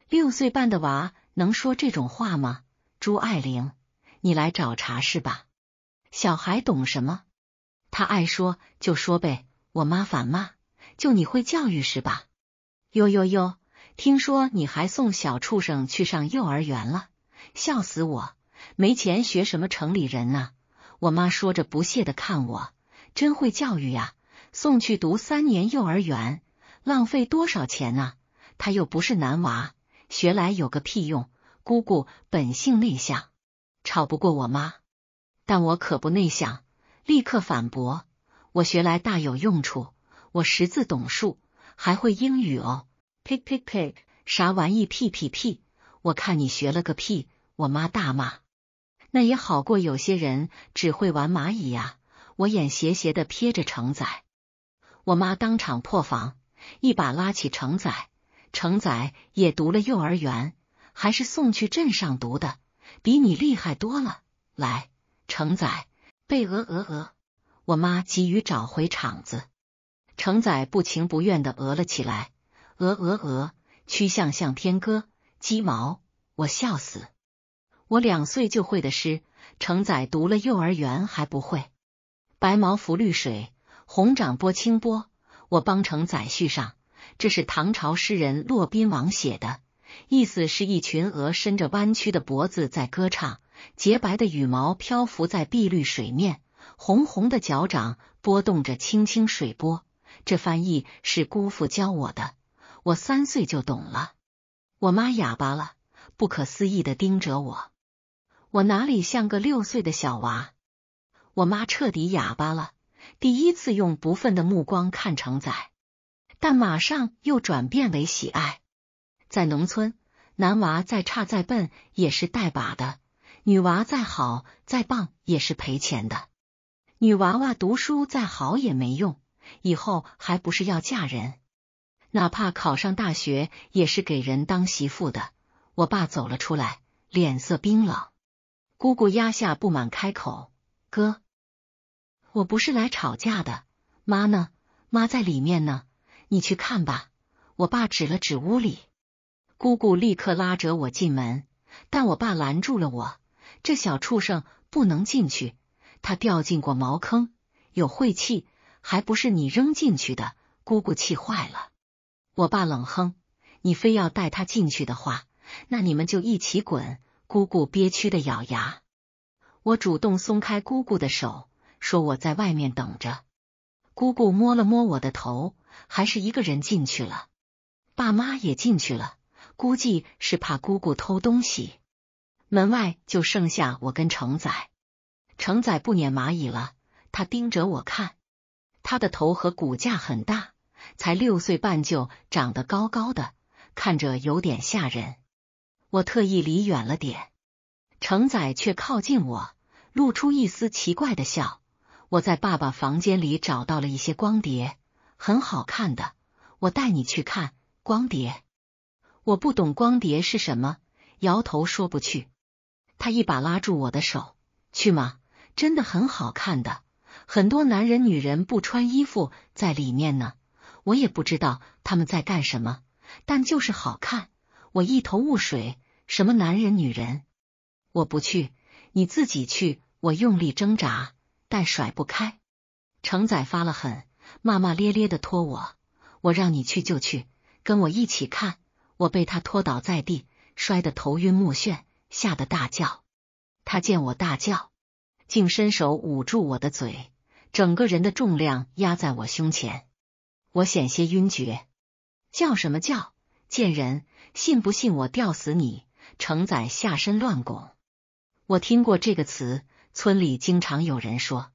六岁半的娃能说这种话吗？”朱爱玲，你来找茬是吧？小孩懂什么？他爱说就说呗。我妈反骂，就你会教育是吧？哟哟哟！听说你还送小畜生去上幼儿园了，笑死我！没钱学什么城里人呢？我妈说着不屑的看我，真会教育呀！送去读三年幼儿园，浪费多少钱啊？他又不是男娃，学来有个屁用？姑姑本性内向，吵不过我妈。但我可不内向，立刻反驳。我学来大有用处，我识字懂数，还会英语哦。P p p，啥玩意屁屁屁！我看你学了个屁！我妈大骂。那也好过有些人只会玩蚂蚁呀。我眼斜斜的瞥着成仔，我妈当场破防，一把拉起成仔。成仔也读了幼儿园，还是送去镇上读的，比你厉害多了。来。承载被鹅鹅鹅！我妈急于找回场子，承载不情不愿的鹅了起来，鹅鹅鹅。曲项向天歌，鸡毛，我笑死！我两岁就会的诗，承载读了幼儿园还不会。白毛浮绿水，红掌拨清波。我帮承载续上，这是唐朝诗人骆宾王写的，意思是一群鹅伸着弯曲的脖子在歌唱。洁白的羽毛漂浮在碧绿水面，红红的脚掌拨动着青青水波。这翻译是姑父教我的，我三岁就懂了。我妈哑巴了，不可思议的盯着我，我哪里像个六岁的小娃？我妈彻底哑巴了，第一次用不忿的目光看成仔，但马上又转变为喜爱。在农村，男娃再差再笨也是带把的。女娃再好再棒也是赔钱的，女娃娃读书再好也没用，以后还不是要嫁人？哪怕考上大学也是给人当媳妇的。我爸走了出来，脸色冰冷。姑姑压下不满，开口：“哥，我不是来吵架的。妈呢？妈在里面呢，你去看吧。”我爸指了指屋里，姑姑立刻拉着我进门，但我爸拦住了我。这小畜生不能进去，他掉进过茅坑，有晦气，还不是你扔进去的。姑姑气坏了。我爸冷哼：“你非要带他进去的话，那你们就一起滚。”姑姑憋屈的咬牙。我主动松开姑姑的手，说：“我在外面等着。”姑姑摸了摸我的头，还是一个人进去了。爸妈也进去了，估计是怕姑姑偷东西。门外就剩下我跟承仔，承仔不撵蚂蚁了，他盯着我看，他的头和骨架很大，才六岁半就长得高高的，看着有点吓人。我特意离远了点，承仔却靠近我，露出一丝奇怪的笑。我在爸爸房间里找到了一些光碟，很好看的，我带你去看光碟。我不懂光碟是什么，摇头说不去。他一把拉住我的手，去吗？真的很好看的，很多男人、女人不穿衣服在里面呢。我也不知道他们在干什么，但就是好看。我一头雾水，什么男人、女人？我不去，你自己去。我用力挣扎，但甩不开。程仔发了狠，骂骂咧咧的拖我。我让你去就去，跟我一起看。我被他拖倒在地，摔得头晕目眩。吓得大叫，他见我大叫，竟伸手捂住我的嘴，整个人的重量压在我胸前，我险些晕厥。叫什么叫？贱人！信不信我吊死你？承载下身乱拱。我听过这个词，村里经常有人说，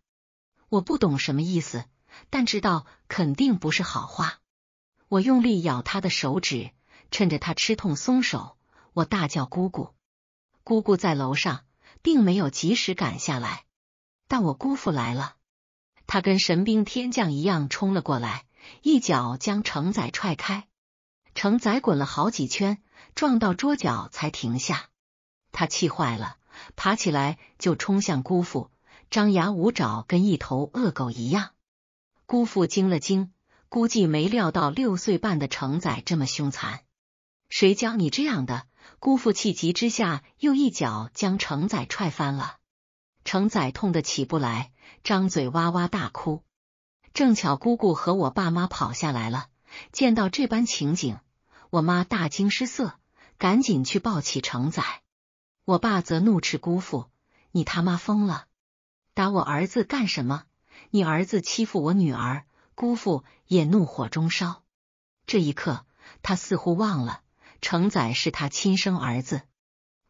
我不懂什么意思，但知道肯定不是好话。我用力咬他的手指，趁着他吃痛松手，我大叫：“姑姑！”姑姑在楼上，并没有及时赶下来。但我姑父来了，他跟神兵天将一样冲了过来，一脚将承仔踹开，承仔滚了好几圈，撞到桌角才停下。他气坏了，爬起来就冲向姑父，张牙舞爪，跟一头恶狗一样。姑父惊了惊，估计没料到六岁半的承仔这么凶残，谁教你这样的？姑父气急之下，又一脚将程仔踹翻了。程仔痛得起不来，张嘴哇哇大哭。正巧姑姑和我爸妈跑下来了，见到这般情景，我妈大惊失色，赶紧去抱起程仔。我爸则怒斥姑父：“你他妈疯了！打我儿子干什么？你儿子欺负我女儿！”姑父也怒火中烧，这一刻他似乎忘了。承载是他亲生儿子，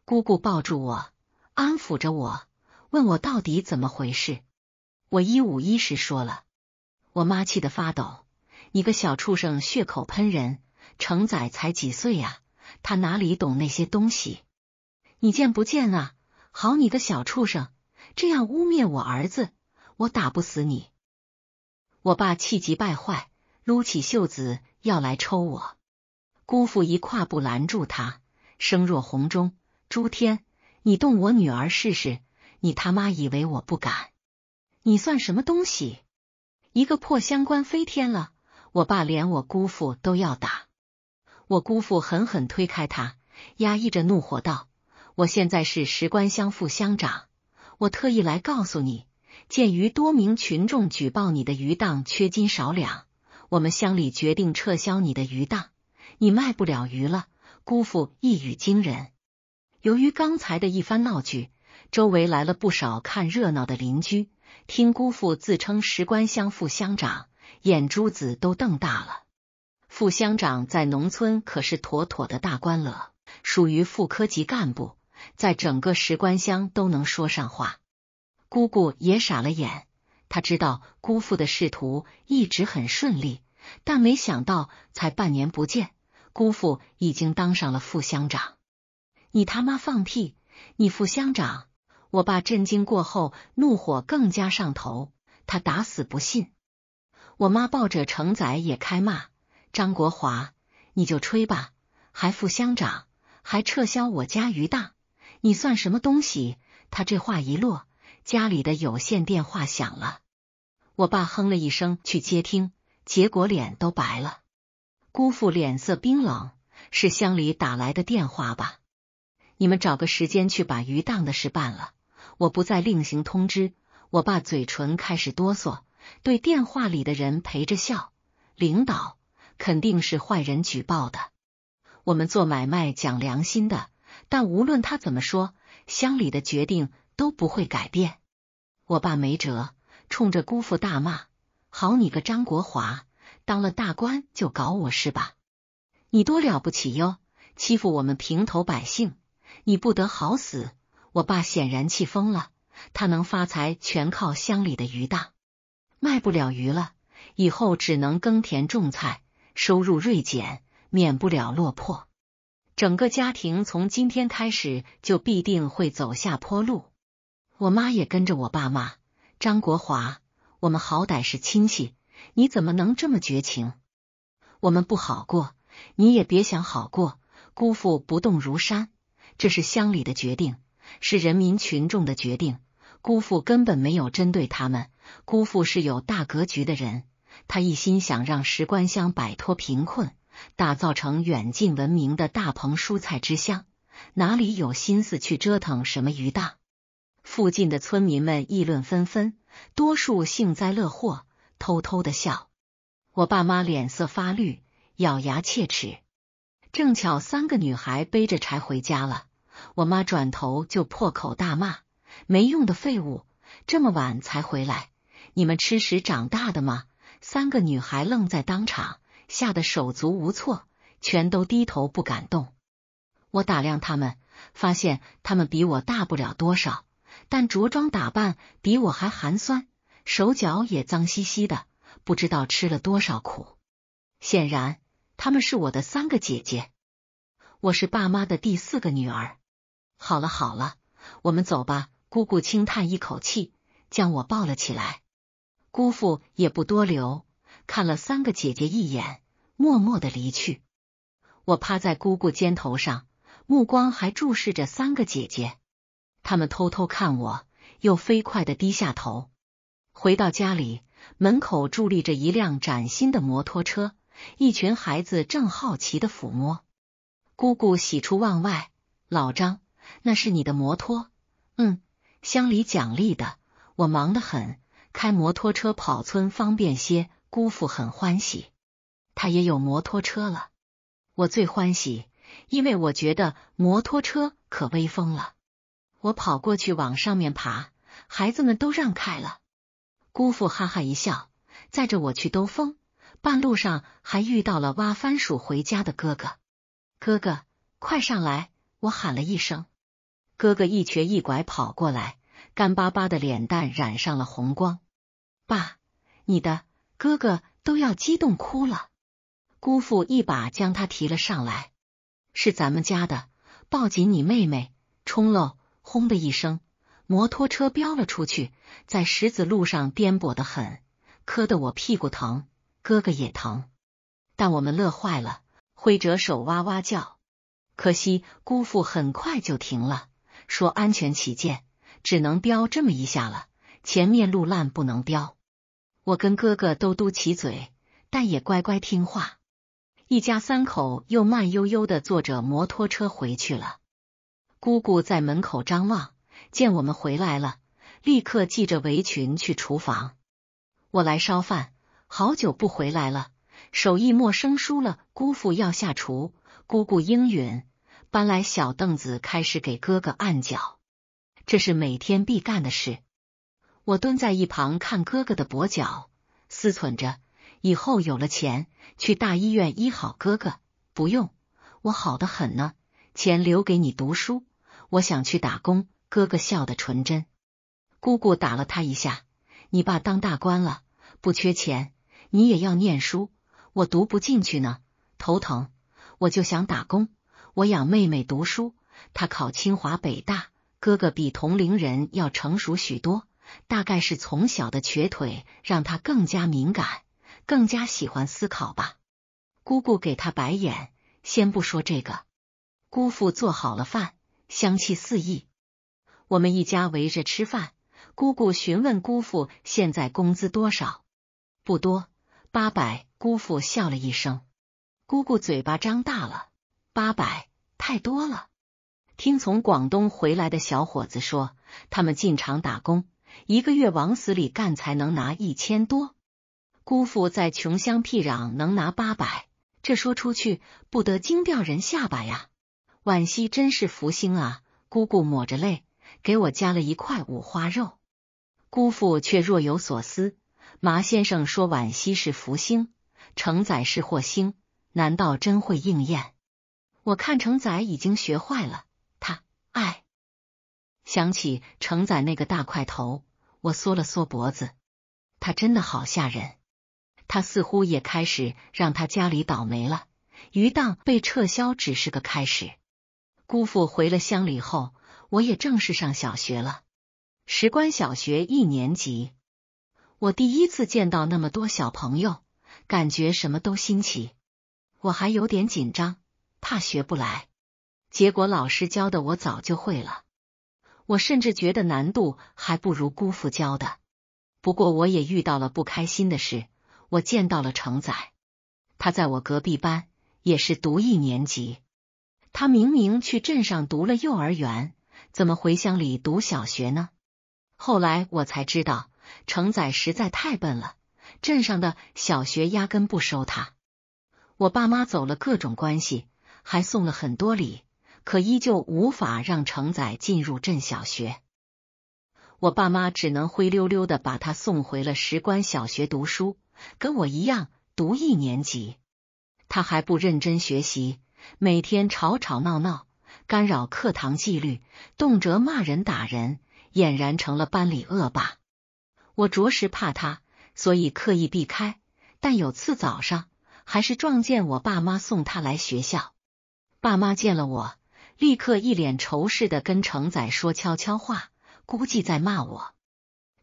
姑姑抱住我，安抚着我，问我到底怎么回事。我一五一十说了。我妈气得发抖：“你个小畜生，血口喷人！承载才几岁呀，他哪里懂那些东西？你见不见啊？好，你个小畜生，这样污蔑我儿子，我打不死你！”我爸气急败坏，撸起袖子要来抽我。姑父一跨步拦住他，声若洪钟：“朱天，你动我女儿试试！你他妈以为我不敢？你算什么东西？一个破乡官飞天了！我爸连我姑父都要打！”我姑父狠狠推开他，压抑着怒火道：“我现在是石关乡副乡长，我特意来告诉你，鉴于多名群众举报你的鱼档缺斤少两，我们乡里决定撤销你的鱼档。”你卖不了鱼了，姑父一语惊人。由于刚才的一番闹剧，周围来了不少看热闹的邻居。听姑父自称石关乡副乡长，眼珠子都瞪大了。副乡长在农村可是妥妥的大官了，属于副科级干部，在整个石关乡都能说上话。姑姑也傻了眼，他知道姑父的仕途一直很顺利，但没想到才半年不见。姑父已经当上了副乡长，你他妈放屁！你副乡长？我爸震惊过后，怒火更加上头，他打死不信。我妈抱着成仔也开骂：“张国华，你就吹吧，还副乡长，还撤销我家鱼大，你算什么东西？”他这话一落，家里的有线电话响了，我爸哼了一声去接听，结果脸都白了。姑父脸色冰冷，是乡里打来的电话吧？你们找个时间去把鱼档的事办了，我不再另行通知。我爸嘴唇开始哆嗦，对电话里的人陪着笑。领导肯定是坏人举报的，我们做买卖讲良心的，但无论他怎么说，乡里的决定都不会改变。我爸没辙，冲着姑父大骂：“好你个张国华！”当了大官就搞我是吧？你多了不起哟！欺负我们平头百姓，你不得好死！我爸显然气疯了，他能发财全靠乡里的鱼档，卖不了鱼了，以后只能耕田种菜，收入锐减，免不了落魄。整个家庭从今天开始就必定会走下坡路。我妈也跟着我爸骂张国华，我们好歹是亲戚。你怎么能这么绝情？我们不好过，你也别想好过。姑父不动如山，这是乡里的决定，是人民群众的决定。姑父根本没有针对他们，姑父是有大格局的人，他一心想让石关乡摆脱贫困，打造成远近闻名的大棚蔬菜之乡，哪里有心思去折腾什么鱼大？附近的村民们议论纷纷，多数幸灾乐祸。偷偷的笑，我爸妈脸色发绿，咬牙切齿。正巧三个女孩背着柴回家了，我妈转头就破口大骂：“没用的废物，这么晚才回来，你们吃屎长大的吗？”三个女孩愣在当场，吓得手足无措，全都低头不敢动。我打量他们，发现他们比我大不了多少，但着装打扮比我还寒酸。手脚也脏兮兮的，不知道吃了多少苦。显然，她们是我的三个姐姐，我是爸妈的第四个女儿。好了好了，我们走吧。姑姑轻叹一口气，将我抱了起来。姑父也不多留，看了三个姐姐一眼，默默的离去。我趴在姑姑肩头上，目光还注视着三个姐姐。他们偷偷看我，又飞快的低下头。回到家里，门口伫立着一辆崭新的摩托车，一群孩子正好奇的抚摸。姑姑喜出望外：“老张，那是你的摩托？嗯，乡里奖励的。我忙得很，开摩托车跑村方便些。”姑父很欢喜，他也有摩托车了。我最欢喜，因为我觉得摩托车可威风了。我跑过去，往上面爬，孩子们都让开了。姑父哈哈一笑，载着我去兜风，半路上还遇到了挖番薯回家的哥哥。哥哥，快上来！我喊了一声，哥哥一瘸一拐跑过来，干巴巴的脸蛋染上了红光。爸，你的哥哥都要激动哭了。姑父一把将他提了上来，是咱们家的，抱紧你妹妹，冲喽！轰的一声。摩托车飙了出去，在石子路上颠簸的很，磕得我屁股疼，哥哥也疼。但我们乐坏了，挥着手哇哇叫。可惜姑父很快就停了，说安全起见，只能飙这么一下了，前面路烂不能飙。我跟哥哥都嘟起嘴，但也乖乖听话。一家三口又慢悠悠的坐着摩托车回去了。姑姑在门口张望。见我们回来了，立刻系着围裙去厨房。我来烧饭，好久不回来了，手艺陌生疏了。姑父要下厨，姑姑应允，搬来小凳子，开始给哥哥按脚。这是每天必干的事。我蹲在一旁看哥哥的跛脚，思忖着以后有了钱去大医院医好哥哥。不用，我好的很呢，钱留给你读书。我想去打工。哥哥笑得纯真，姑姑打了他一下。你爸当大官了，不缺钱，你也要念书。我读不进去呢，头疼。我就想打工，我养妹妹读书，她考清华北大。哥哥比同龄人要成熟许多，大概是从小的瘸腿让他更加敏感，更加喜欢思考吧。姑姑给他白眼。先不说这个，姑父做好了饭，香气四溢。我们一家围着吃饭，姑姑询问姑父现在工资多少，不多，八百。姑父笑了一声，姑姑嘴巴张大了，八百，太多了。听从广东回来的小伙子说，他们进厂打工，一个月往死里干才能拿一千多。姑父在穷乡僻壤能拿八百，这说出去不得惊掉人下巴呀！惋惜真是福星啊，姑姑抹着泪。给我加了一块五花肉，姑父却若有所思。麻先生说：“晚夕是福星，承载是祸星，难道真会应验？”我看承载已经学坏了，他哎，想起承载那个大块头，我缩了缩脖子，他真的好吓人。他似乎也开始让他家里倒霉了。鱼档被撤销只是个开始。姑父回了乡里后。我也正式上小学了，石关小学一年级。我第一次见到那么多小朋友，感觉什么都新奇，我还有点紧张，怕学不来。结果老师教的我早就会了，我甚至觉得难度还不如姑父教的。不过我也遇到了不开心的事，我见到了程仔，他在我隔壁班，也是读一年级。他明明去镇上读了幼儿园。怎么回乡里读小学呢？后来我才知道，承载实在太笨了，镇上的小学压根不收他。我爸妈走了各种关系，还送了很多礼，可依旧无法让承载进入镇小学。我爸妈只能灰溜溜的把他送回了石关小学读书，跟我一样读一年级。他还不认真学习，每天吵吵闹闹。干扰课堂纪律，动辄骂人打人，俨然成了班里恶霸。我着实怕他，所以刻意避开。但有次早上还是撞见我爸妈送他来学校，爸妈见了我，立刻一脸仇视的跟程仔说悄悄话，估计在骂我。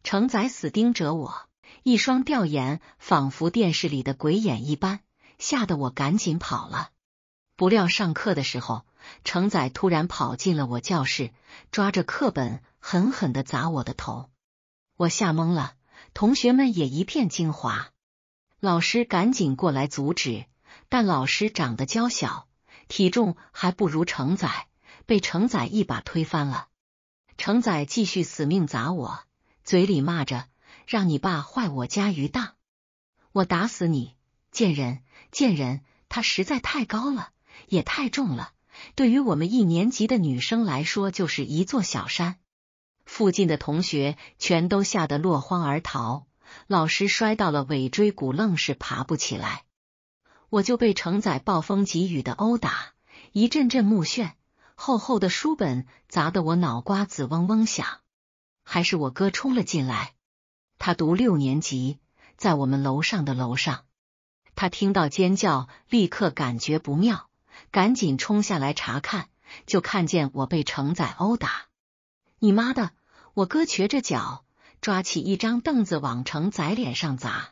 程仔死盯着我，一双吊眼仿佛电视里的鬼眼一般，吓得我赶紧跑了。不料上课的时候。程仔突然跑进了我教室，抓着课本狠狠的砸我的头，我吓懵了，同学们也一片惊哗。老师赶紧过来阻止，但老师长得娇小，体重还不如程仔，被程仔一把推翻了。程仔继续死命砸我，嘴里骂着：“让你爸坏我家鱼档，我打死你贱人贱人！”他实在太高了，也太重了。对于我们一年级的女生来说，就是一座小山。附近的同学全都吓得落荒而逃，老师摔到了尾椎骨，愣是爬不起来。我就被承载暴风疾雨的殴打，一阵阵目眩，厚厚的书本砸得我脑瓜子嗡嗡响。还是我哥冲了进来，他读六年级，在我们楼上的楼上。他听到尖叫，立刻感觉不妙。赶紧冲下来查看，就看见我被承仔殴打。你妈的！我哥瘸着脚，抓起一张凳子往承仔脸上砸。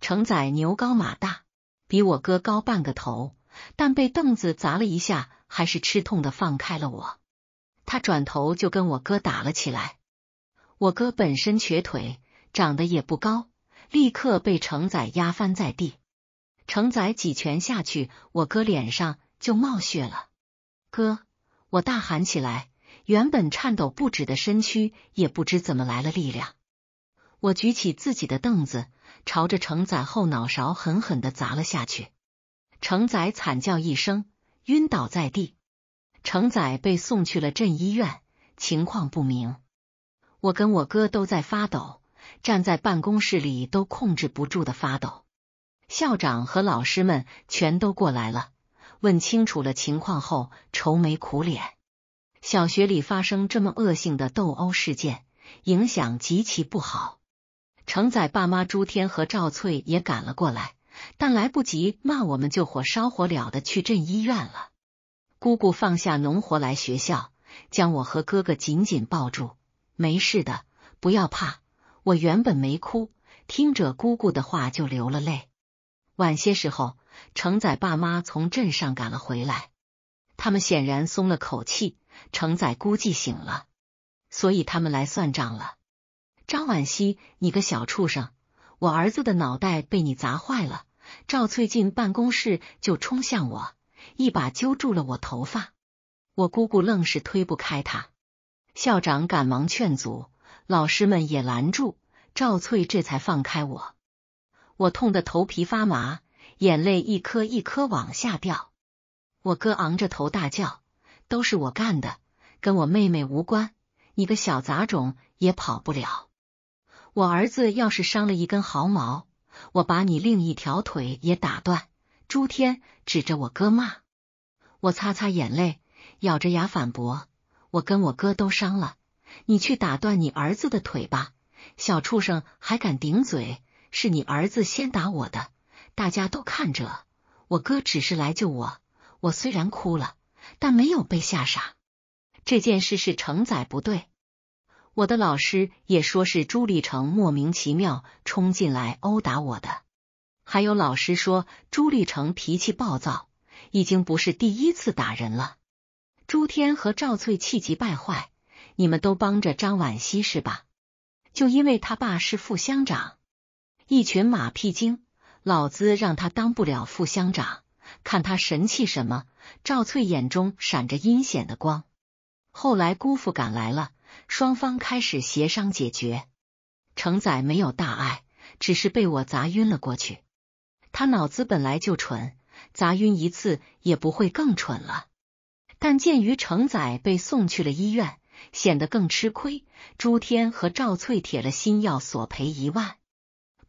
承仔牛高马大，比我哥高半个头，但被凳子砸了一下，还是吃痛的放开了我。他转头就跟我哥打了起来。我哥本身瘸腿，长得也不高，立刻被承仔压翻在地。承仔几拳下去，我哥脸上。就冒血了，哥！我大喊起来，原本颤抖不止的身躯也不知怎么来了力量。我举起自己的凳子，朝着承载后脑勺狠狠的砸了下去。承载惨叫一声，晕倒在地。承载被送去了镇医院，情况不明。我跟我哥都在发抖，站在办公室里都控制不住的发抖。校长和老师们全都过来了。问清楚了情况后，愁眉苦脸。小学里发生这么恶性的斗殴事件，影响极其不好。承载爸妈朱天和赵翠也赶了过来，但来不及骂我们，就火烧火燎的去镇医院了。姑姑放下农活来学校，将我和哥哥紧紧抱住：“没事的，不要怕。”我原本没哭，听着姑姑的话就流了泪。晚些时候。承载爸妈从镇上赶了回来，他们显然松了口气。承载估计醒了，所以他们来算账了。张婉希，你个小畜生，我儿子的脑袋被你砸坏了！赵翠进办公室就冲向我，一把揪住了我头发，我姑姑愣是推不开他。校长赶忙劝阻，老师们也拦住赵翠，这才放开我。我痛得头皮发麻。眼泪一颗一颗往下掉，我哥昂着头大叫：“都是我干的，跟我妹妹无关！你个小杂种也跑不了！我儿子要是伤了一根毫毛，我把你另一条腿也打断！”朱天指着我哥骂：“我擦擦眼泪，咬着牙反驳：我跟我哥都伤了，你去打断你儿子的腿吧！小畜生还敢顶嘴？是你儿子先打我的！”大家都看着我哥，只是来救我。我虽然哭了，但没有被吓傻。这件事是承载不对，我的老师也说是朱立成莫名其妙冲进来殴打我的。还有老师说朱立成脾气暴躁，已经不是第一次打人了。朱天和赵翠气急败坏，你们都帮着张婉希是吧？就因为他爸是副乡长，一群马屁精。老子让他当不了副乡长，看他神气什么！赵翠眼中闪着阴险的光。后来姑父赶来了，双方开始协商解决。承载没有大碍，只是被我砸晕了过去。他脑子本来就蠢，砸晕一次也不会更蠢了。但鉴于承载被送去了医院，显得更吃亏，朱天和赵翠铁了心要索赔一万。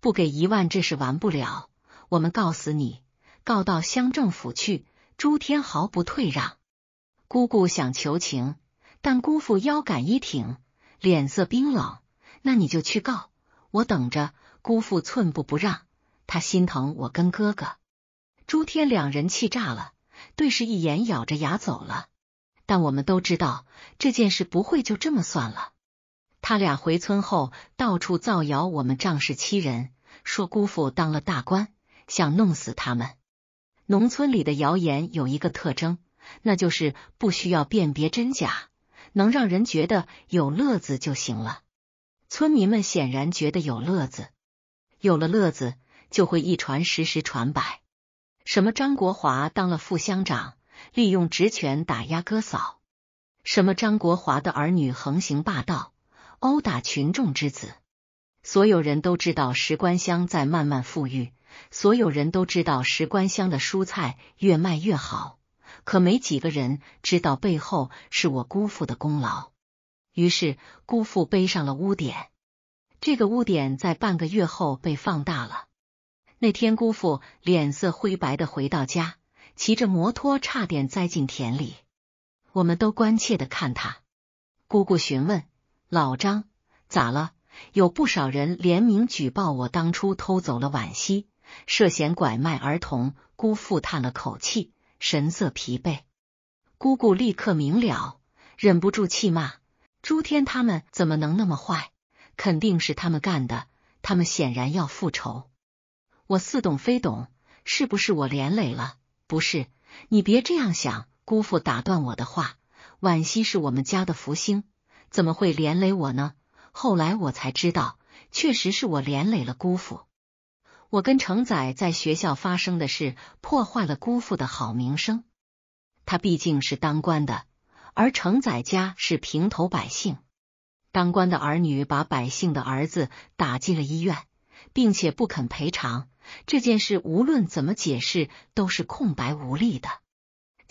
不给一万，这事完不了。我们告死你，告到乡政府去。朱天毫不退让。姑姑想求情，但姑父腰杆一挺，脸色冰冷。那你就去告，我等着。姑父寸步不让，他心疼我跟哥哥。朱天两人气炸了，对视一眼，咬着牙走了。但我们都知道，这件事不会就这么算了。他俩回村后，到处造谣，我们仗势欺人，说姑父当了大官，想弄死他们。农村里的谣言有一个特征，那就是不需要辨别真假，能让人觉得有乐子就行了。村民们显然觉得有乐子，有了乐子，就会一传十，十传百。什么张国华当了副乡长，利用职权打压哥嫂；什么张国华的儿女横行霸道。殴打群众之子，所有人都知道石棺乡在慢慢富裕，所有人都知道石棺乡的蔬菜越卖越好，可没几个人知道背后是我姑父的功劳。于是姑父背上了污点，这个污点在半个月后被放大了。那天姑父脸色灰白的回到家，骑着摩托差点栽进田里，我们都关切的看他，姑姑询问。老张，咋了？有不少人联名举报我当初偷走了婉惜，涉嫌拐卖儿童。姑父叹了口气，神色疲惫。姑姑立刻明了，忍不住气骂：“朱天他们怎么能那么坏？肯定是他们干的！他们显然要复仇。”我似懂非懂，是不是我连累了？不是，你别这样想。姑父打断我的话：“婉惜是我们家的福星。”怎么会连累我呢？后来我才知道，确实是我连累了姑父。我跟承仔在学校发生的事，破坏了姑父的好名声。他毕竟是当官的，而承仔家是平头百姓。当官的儿女把百姓的儿子打进了医院，并且不肯赔偿，这件事无论怎么解释都是空白无力的。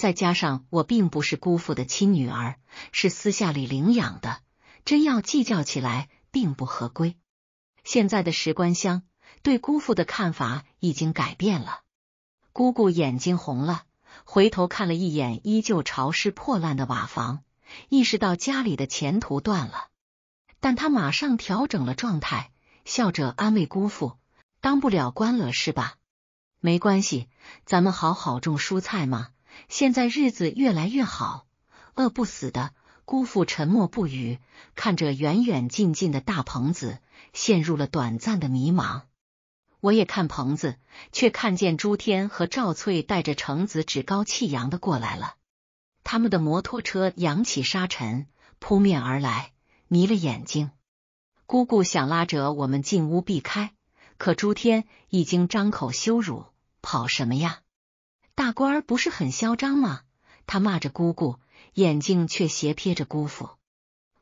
再加上我并不是姑父的亲女儿，是私下里领养的，真要计较起来，并不合规。现在的石关香对姑父的看法已经改变了。姑姑眼睛红了，回头看了一眼依旧潮湿破烂的瓦房，意识到家里的前途断了。但他马上调整了状态，笑着安慰姑父：“当不了官了是吧？没关系，咱们好好种蔬菜嘛。”现在日子越来越好，饿不死的。姑父沉默不语，看着远远近近的大棚子，陷入了短暂的迷茫。我也看棚子，却看见朱天和赵翠带着橙子趾高气扬的过来了。他们的摩托车扬起沙尘，扑面而来，迷了眼睛。姑姑想拉着我们进屋避开，可朱天已经张口羞辱，跑什么呀？大官不是很嚣张吗？他骂着姑姑，眼睛却斜瞥着姑父。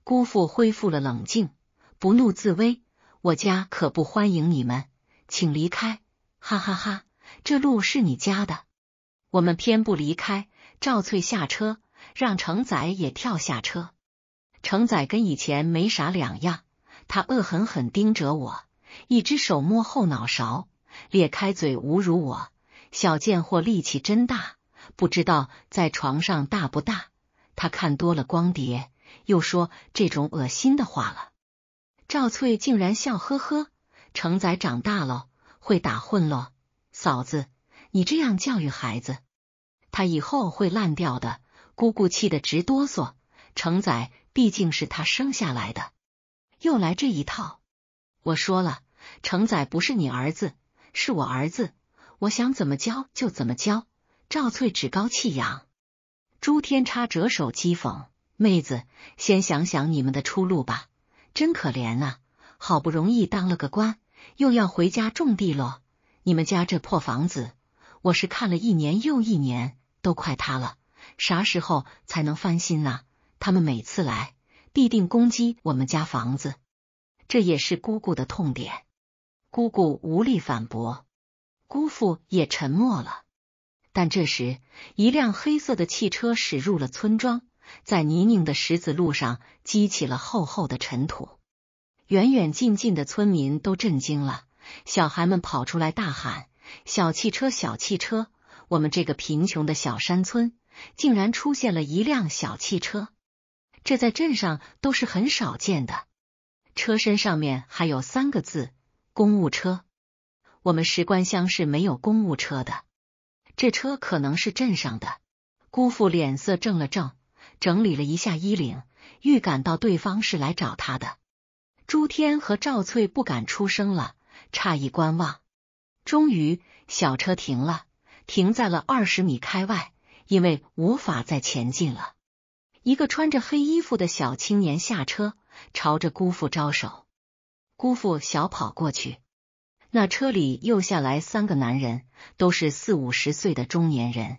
姑父恢复了冷静，不怒自威。我家可不欢迎你们，请离开！哈哈哈，这路是你家的，我们偏不离开。赵翠下车，让程仔也跳下车。程仔跟以前没啥两样，他恶狠狠盯着我，一只手摸后脑勺，咧开嘴侮辱我。小贱货力气真大，不知道在床上大不大。他看多了光碟，又说这种恶心的话了。赵翠竟然笑呵呵：“承仔长大了，会打混喽。”嫂子，你这样教育孩子，他以后会烂掉的。姑姑气得直哆嗦。承仔毕竟是他生下来的，又来这一套。我说了，承仔不是你儿子，是我儿子。我想怎么教就怎么教，赵翠趾高气扬。朱天差折手讥讽：“妹子，先想想你们的出路吧，真可怜啊！好不容易当了个官，又要回家种地咯。你们家这破房子，我是看了一年又一年，都快塌了，啥时候才能翻新呢？他们每次来必定攻击我们家房子，这也是姑姑的痛点。姑姑无力反驳。”姑父也沉默了，但这时，一辆黑色的汽车驶入了村庄，在泥泞的石子路上激起了厚厚的尘土。远远近近的村民都震惊了，小孩们跑出来大喊：“小汽车，小汽车！我们这个贫穷的小山村竟然出现了一辆小汽车，这在镇上都是很少见的。”车身上面还有三个字：“公务车。”我们石关乡是没有公务车的，这车可能是镇上的。姑父脸色正了正，整理了一下衣领，预感到对方是来找他的。朱天和赵翠不敢出声了，诧异观望。终于，小车停了，停在了二十米开外，因为无法再前进了。一个穿着黑衣服的小青年下车，朝着姑父招手，姑父小跑过去。那车里又下来三个男人，都是四五十岁的中年人。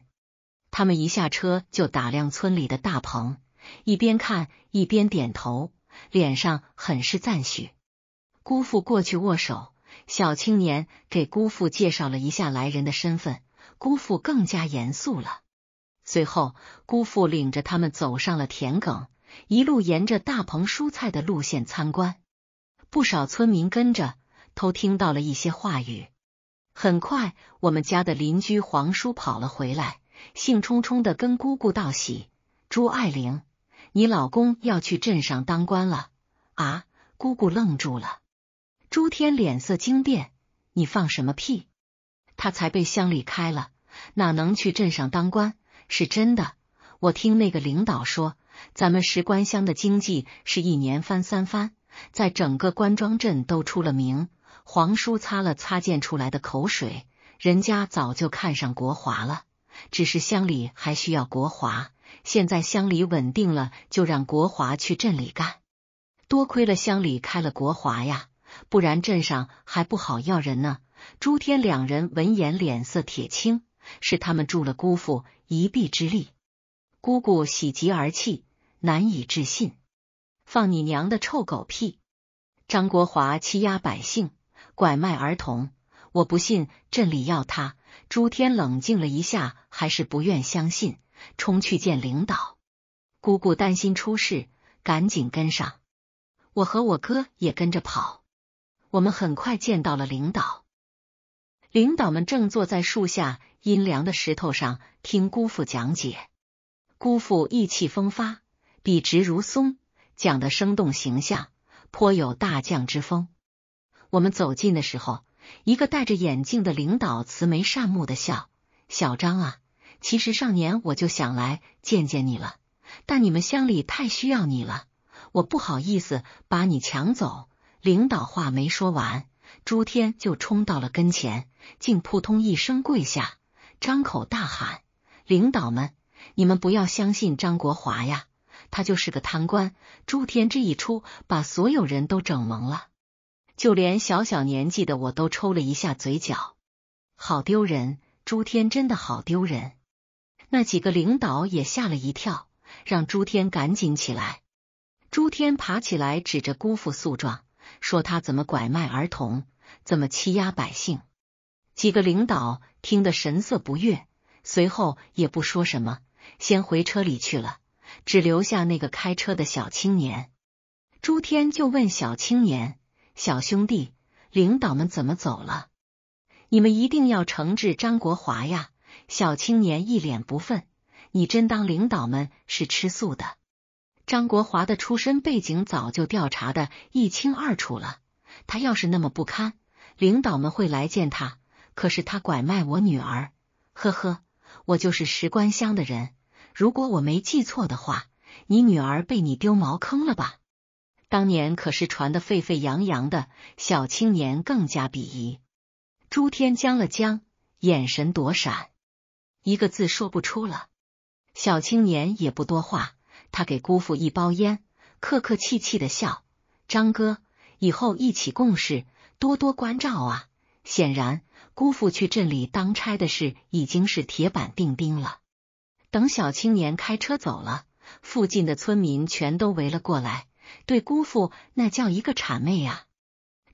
他们一下车就打量村里的大棚，一边看一边点头，脸上很是赞许。姑父过去握手，小青年给姑父介绍了一下来人的身份，姑父更加严肃了。随后，姑父领着他们走上了田埂，一路沿着大棚蔬菜的路线参观，不少村民跟着。偷听到了一些话语，很快，我们家的邻居黄叔跑了回来，兴冲冲的跟姑姑道喜：“朱爱玲，你老公要去镇上当官了啊！”姑姑愣住了，朱天脸色惊变：“你放什么屁？他才被乡里开了，哪能去镇上当官？是真的，我听那个领导说，咱们石关乡的经济是一年翻三番，在整个关庄镇都出了名。”皇叔擦了擦溅出来的口水，人家早就看上国华了，只是乡里还需要国华。现在乡里稳定了，就让国华去镇里干。多亏了乡里开了国华呀，不然镇上还不好要人呢。朱天两人闻言脸色铁青，是他们助了姑父一臂之力，姑姑喜极而泣，难以置信。放你娘的臭狗屁！张国华欺压百姓。拐卖儿童，我不信镇里要他。朱天冷静了一下，还是不愿相信，冲去见领导。姑姑担心出事，赶紧跟上。我和我哥也跟着跑。我们很快见到了领导，领导们正坐在树下阴凉的石头上听姑父讲解。姑父意气风发，笔直如松，讲的生动形象，颇有大将之风。我们走近的时候，一个戴着眼镜的领导慈眉善目的笑：“小张啊，其实上年我就想来见见你了，但你们乡里太需要你了，我不好意思把你抢走。”领导话没说完，朱天就冲到了跟前，竟扑通一声跪下，张口大喊：“领导们，你们不要相信张国华呀，他就是个贪官！”朱天这一出，把所有人都整懵了。就连小小年纪的我都抽了一下嘴角，好丢人！朱天真的好丢人！那几个领导也吓了一跳，让朱天赶紧起来。朱天爬起来，指着姑父诉状，说他怎么拐卖儿童，怎么欺压百姓。几个领导听得神色不悦，随后也不说什么，先回车里去了，只留下那个开车的小青年。朱天就问小青年。小兄弟，领导们怎么走了？你们一定要惩治张国华呀！小青年一脸不忿：“你真当领导们是吃素的？”张国华的出身背景早就调查的一清二楚了。他要是那么不堪，领导们会来见他。可是他拐卖我女儿，呵呵，我就是石关乡的人。如果我没记错的话，你女儿被你丢茅坑了吧？当年可是传得沸沸扬扬的，小青年更加鄙夷。朱天僵了僵，眼神躲闪，一个字说不出了。小青年也不多话，他给姑父一包烟，客客气气的笑：“张哥，以后一起共事，多多关照啊。”显然，姑父去镇里当差的事已经是铁板钉钉了。等小青年开车走了，附近的村民全都围了过来。对姑父那叫一个谄媚啊！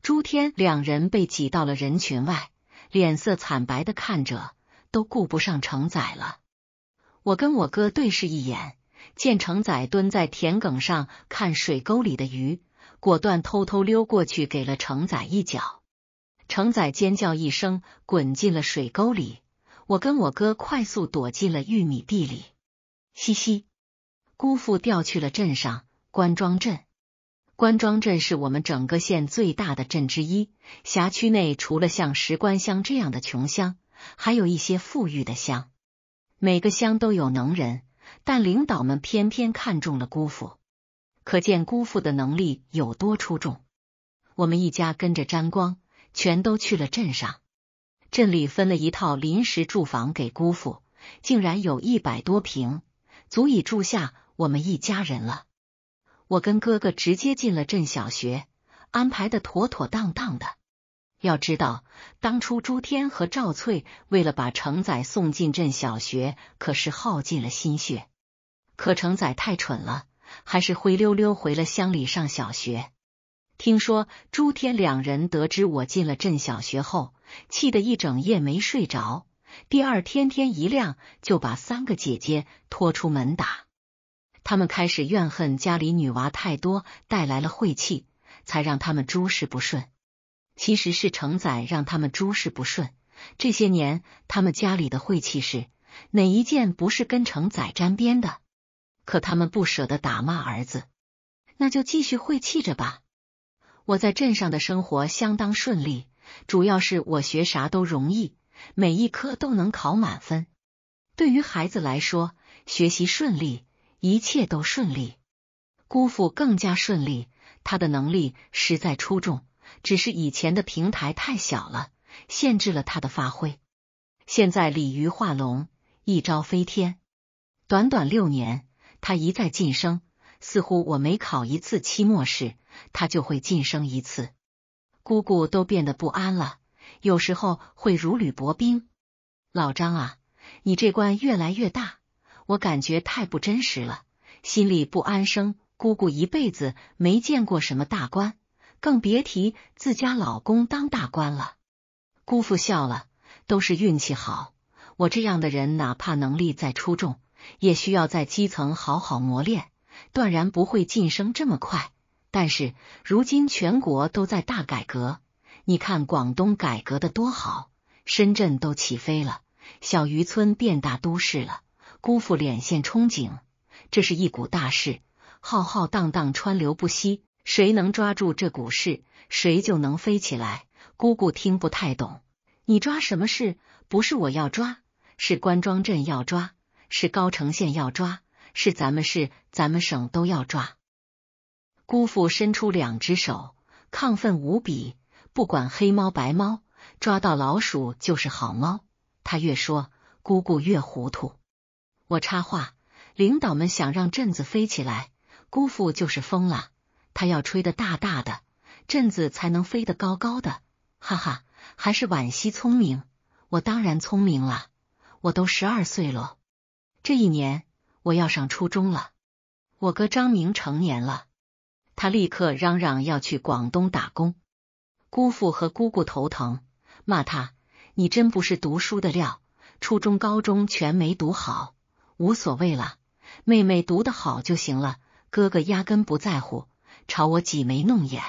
朱天两人被挤到了人群外，脸色惨白的看着，都顾不上承载了。我跟我哥对视一眼，见承载蹲在田埂上看水沟里的鱼，果断偷偷溜过去，给了承载一脚。承载尖叫一声，滚进了水沟里。我跟我哥快速躲进了玉米地里。嘻嘻，姑父调去了镇上，关庄镇。关庄镇是我们整个县最大的镇之一，辖区内除了像石关乡这样的穷乡，还有一些富裕的乡。每个乡都有能人，但领导们偏偏看中了姑父，可见姑父的能力有多出众。我们一家跟着沾光，全都去了镇上。镇里分了一套临时住房给姑父，竟然有一百多平，足以住下我们一家人了。我跟哥哥直接进了镇小学，安排的妥妥当当的。要知道，当初朱天和赵翠为了把承载送进镇小学，可是耗尽了心血。可承载太蠢了，还是灰溜溜回了乡里上小学。听说朱天两人得知我进了镇小学后，气得一整夜没睡着，第二天天一亮就把三个姐姐拖出门打。他们开始怨恨家里女娃太多，带来了晦气，才让他们诸事不顺。其实是承载让他们诸事不顺。这些年他们家里的晦气事，哪一件不是跟承载沾边的？可他们不舍得打骂儿子，那就继续晦气着吧。我在镇上的生活相当顺利，主要是我学啥都容易，每一科都能考满分。对于孩子来说，学习顺利。一切都顺利，姑父更加顺利，他的能力实在出众，只是以前的平台太小了，限制了他的发挥。现在鲤鱼化龙，一朝飞天，短短六年，他一再晋升，似乎我每考一次期末试，他就会晋升一次。姑姑都变得不安了，有时候会如履薄冰。老张啊，你这关越来越大。我感觉太不真实了，心里不安生。姑姑一辈子没见过什么大官，更别提自家老公当大官了。姑父笑了，都是运气好。我这样的人，哪怕能力再出众，也需要在基层好好磨练，断然不会晋升这么快。但是如今全国都在大改革，你看广东改革的多好，深圳都起飞了，小渔村变大都市了。姑父脸现憧憬，这是一股大势，浩浩荡荡，川流不息。谁能抓住这股势，谁就能飞起来。姑姑听不太懂，你抓什么事？不是我要抓，是关庄镇要抓，是高城县要抓，是咱们市、咱们省都要抓。姑父伸出两只手，亢奋无比。不管黑猫白猫，抓到老鼠就是好猫。他越说，姑姑越糊涂。我插话，领导们想让镇子飞起来，姑父就是风了，他要吹得大大的，镇子才能飞得高高的。哈哈，还是惋惜聪明，我当然聪明了，我都十二岁了，这一年我要上初中了。我哥张明成年了，他立刻嚷嚷要去广东打工，姑父和姑姑头疼，骂他：“你真不是读书的料，初中、高中全没读好。”无所谓了，妹妹读得好就行了。哥哥压根不在乎，朝我挤眉弄眼。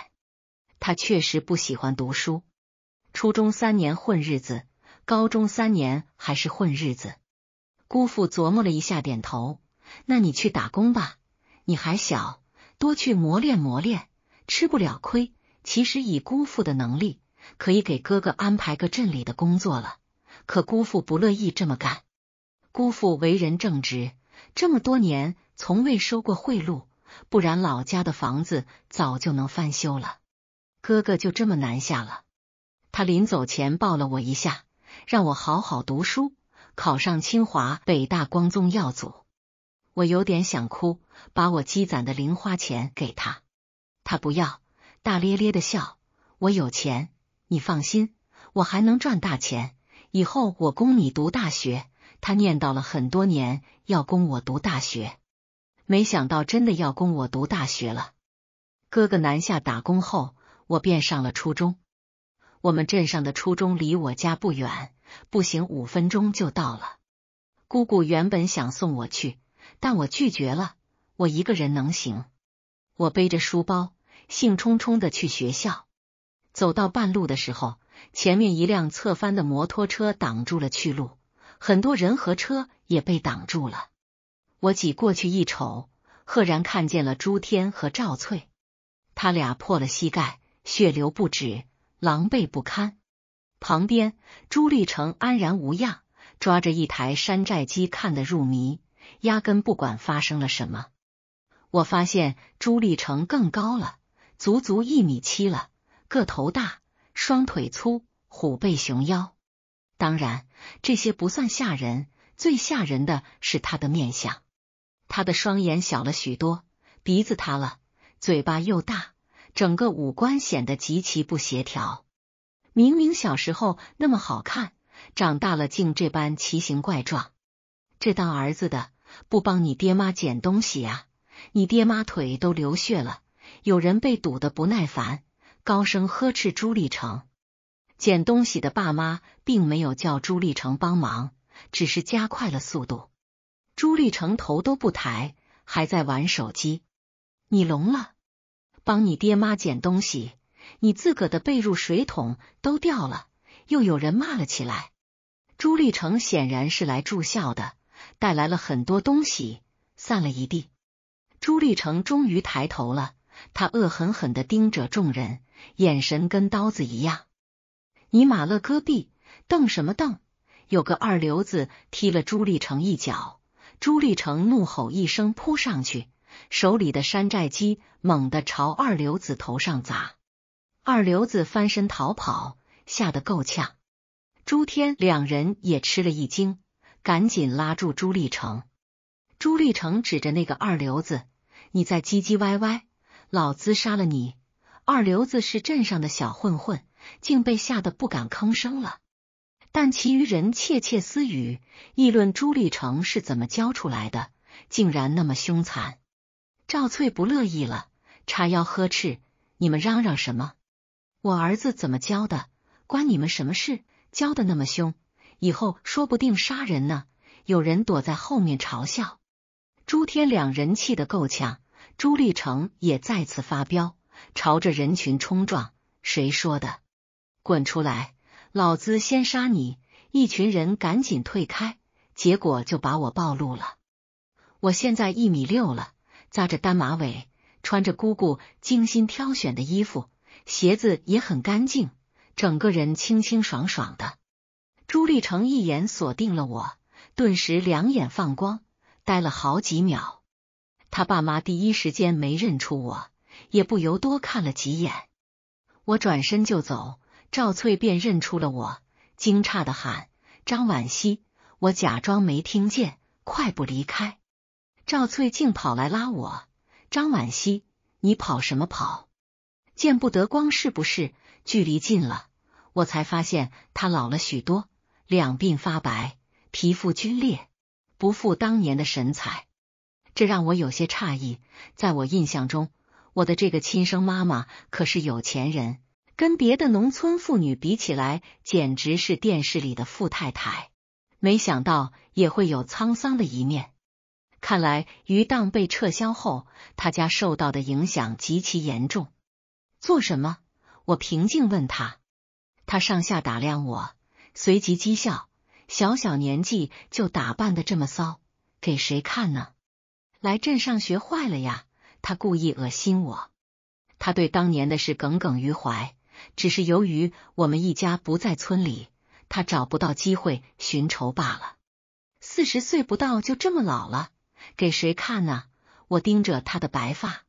他确实不喜欢读书，初中三年混日子，高中三年还是混日子。姑父琢磨了一下，点头：“那你去打工吧，你还小，多去磨练磨练，吃不了亏。其实以姑父的能力，可以给哥哥安排个镇里的工作了，可姑父不乐意这么干。”姑父为人正直，这么多年从未收过贿赂，不然老家的房子早就能翻修了。哥哥就这么南下了，他临走前抱了我一下，让我好好读书，考上清华、北大，光宗耀祖。我有点想哭，把我积攒的零花钱给他，他不要，大咧咧的笑。我有钱，你放心，我还能赚大钱，以后我供你读大学。他念叨了很多年要供我读大学，没想到真的要供我读大学了。哥哥南下打工后，我便上了初中。我们镇上的初中离我家不远，步行五分钟就到了。姑姑原本想送我去，但我拒绝了，我一个人能行。我背着书包，兴冲冲的去学校。走到半路的时候，前面一辆侧翻的摩托车挡住了去路。很多人和车也被挡住了，我挤过去一瞅，赫然看见了朱天和赵翠，他俩破了膝盖，血流不止，狼狈不堪。旁边朱立成安然无恙，抓着一台山寨机看得入迷，压根不管发生了什么。我发现朱立成更高了，足足一米七了，个头大，双腿粗，虎背熊腰。当然，这些不算吓人，最吓人的是他的面相。他的双眼小了许多，鼻子塌了，嘴巴又大，整个五官显得极其不协调。明明小时候那么好看，长大了竟这般奇形怪状。这当儿子的不帮你爹妈捡东西呀？你爹妈腿都流血了，有人被堵得不耐烦，高声呵斥朱立成。捡东西的爸妈并没有叫朱立成帮忙，只是加快了速度。朱立成头都不抬，还在玩手机。你聋了？帮你爹妈捡东西，你自个的被褥水桶都掉了，又有人骂了起来。朱立成显然是来住校的，带来了很多东西，散了一地。朱立成终于抬头了，他恶狠狠的盯着众人，眼神跟刀子一样。你马勒戈壁瞪什么瞪？有个二流子踢了朱立成一脚，朱立成怒吼一声扑上去，手里的山寨机猛地朝二流子头上砸。二流子翻身逃跑，吓得够呛。朱天两人也吃了一惊，赶紧拉住朱立成。朱立成指着那个二流子：“你在唧唧歪歪，老子杀了你！”二流子是镇上的小混混。竟被吓得不敢吭声了，但其余人窃窃私语，议论朱立成是怎么教出来的，竟然那么凶残。赵翠不乐意了，叉腰呵斥：“你们嚷嚷什么？我儿子怎么教的，关你们什么事？教的那么凶，以后说不定杀人呢！”有人躲在后面嘲笑朱天两人，气得够呛。朱立成也再次发飙，朝着人群冲撞。谁说的？滚出来！老子先杀你！一群人赶紧退开，结果就把我暴露了。我现在一米六了，扎着单马尾，穿着姑姑精心挑选的衣服，鞋子也很干净，整个人清清爽爽的。朱立成一眼锁定了我，顿时两眼放光，呆了好几秒。他爸妈第一时间没认出我，也不由多看了几眼。我转身就走。赵翠便认出了我，惊诧的喊：“张婉希！”我假装没听见，快步离开。赵翠竟跑来拉我：“张婉希，你跑什么跑？见不得光是不是？”距离近了，我才发现她老了许多，两鬓发白，皮肤皲裂，不复当年的神采。这让我有些诧异，在我印象中，我的这个亲生妈妈可是有钱人。跟别的农村妇女比起来，简直是电视里的富太太。没想到也会有沧桑的一面。看来鱼档被撤销后，他家受到的影响极其严重。做什么？我平静问他。他上下打量我，随即讥笑：“小小年纪就打扮的这么骚，给谁看呢？”来镇上学坏了呀！他故意恶心我。他对当年的事耿耿于怀。只是由于我们一家不在村里，他找不到机会寻仇罢了。四十岁不到就这么老了，给谁看呢？我盯着他的白发，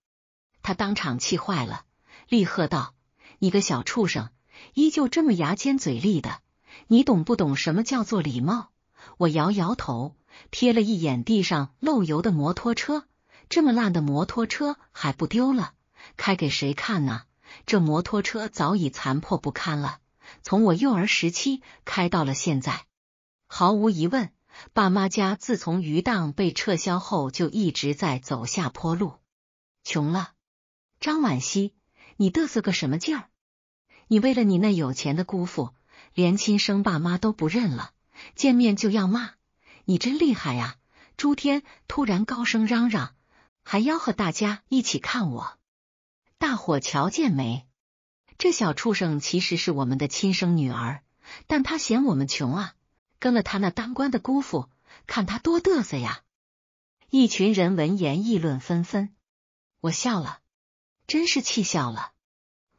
他当场气坏了，厉喝道：“你个小畜生，依旧这么牙尖嘴利的，你懂不懂什么叫做礼貌？”我摇摇头，瞥了一眼地上漏油的摩托车，这么烂的摩托车还不丢了，开给谁看呢？这摩托车早已残破不堪了，从我幼儿时期开到了现在。毫无疑问，爸妈家自从鱼档被撤销后，就一直在走下坡路，穷了。张婉希，你嘚瑟个什么劲儿？你为了你那有钱的姑父，连亲生爸妈都不认了，见面就要骂，你真厉害呀！朱天突然高声嚷嚷，还吆喝大家一起看我。大伙瞧见没？这小畜生其实是我们的亲生女儿，但她嫌我们穷啊，跟了他那当官的姑父，看他多嘚瑟呀！一群人闻言议论纷纷，我笑了，真是气笑了。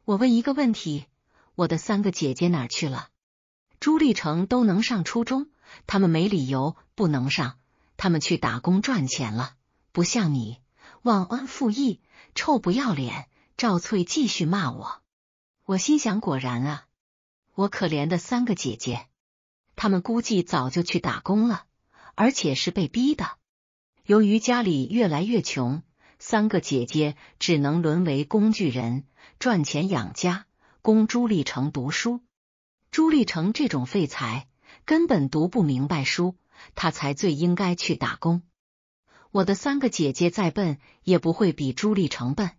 我问一个问题：我的三个姐姐哪去了？朱立成都能上初中，他们没理由不能上，他们去打工赚钱了，不像你忘恩负义、臭不要脸。赵翠继续骂我，我心想：果然啊，我可怜的三个姐姐，她们估计早就去打工了，而且是被逼的。由于家里越来越穷，三个姐姐只能沦为工具人，赚钱养家，供朱立成读书。朱立成这种废材根本读不明白书，他才最应该去打工。我的三个姐姐再笨，也不会比朱立成笨。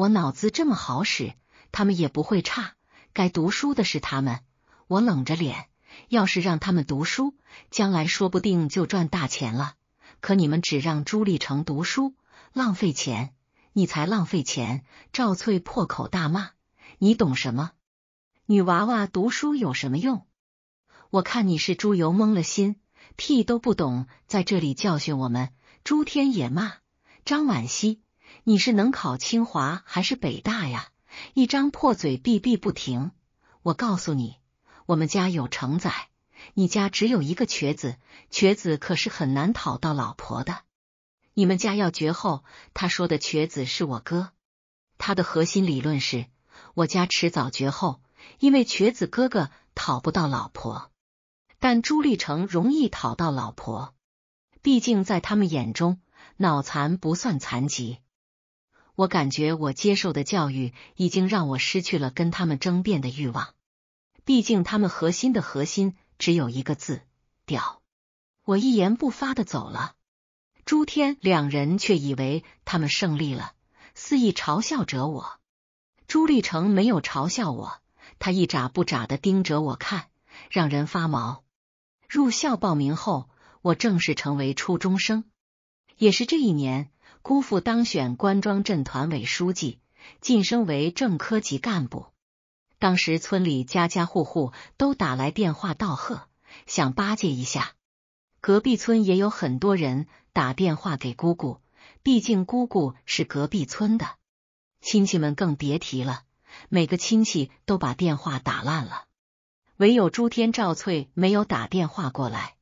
我脑子这么好使，他们也不会差。该读书的是他们。我冷着脸，要是让他们读书，将来说不定就赚大钱了。可你们只让朱立成读书，浪费钱，你才浪费钱！赵翠破口大骂：“你懂什么？女娃娃读书有什么用？我看你是猪油蒙了心，屁都不懂，在这里教训我们。”朱天也骂张婉希。你是能考清华还是北大呀？一张破嘴，哔哔不停。我告诉你，我们家有成仔，你家只有一个瘸子，瘸子可是很难讨到老婆的。你们家要绝后。他说的瘸子是我哥，他的核心理论是，我家迟早绝后，因为瘸子哥哥讨不到老婆，但朱立成容易讨到老婆，毕竟在他们眼中，脑残不算残疾。我感觉我接受的教育已经让我失去了跟他们争辩的欲望，毕竟他们核心的核心只有一个字“屌”。我一言不发的走了，朱天两人却以为他们胜利了，肆意嘲笑着我。朱立成没有嘲笑我，他一眨不眨的盯着我看，让人发毛。入校报名后，我正式成为初中生，也是这一年。姑父当选官庄镇团委书记，晋升为正科级干部。当时村里家家户户都打来电话道贺，想巴结一下。隔壁村也有很多人打电话给姑姑，毕竟姑姑是隔壁村的。亲戚们更别提了，每个亲戚都把电话打烂了。唯有朱天、赵翠没有打电话过来。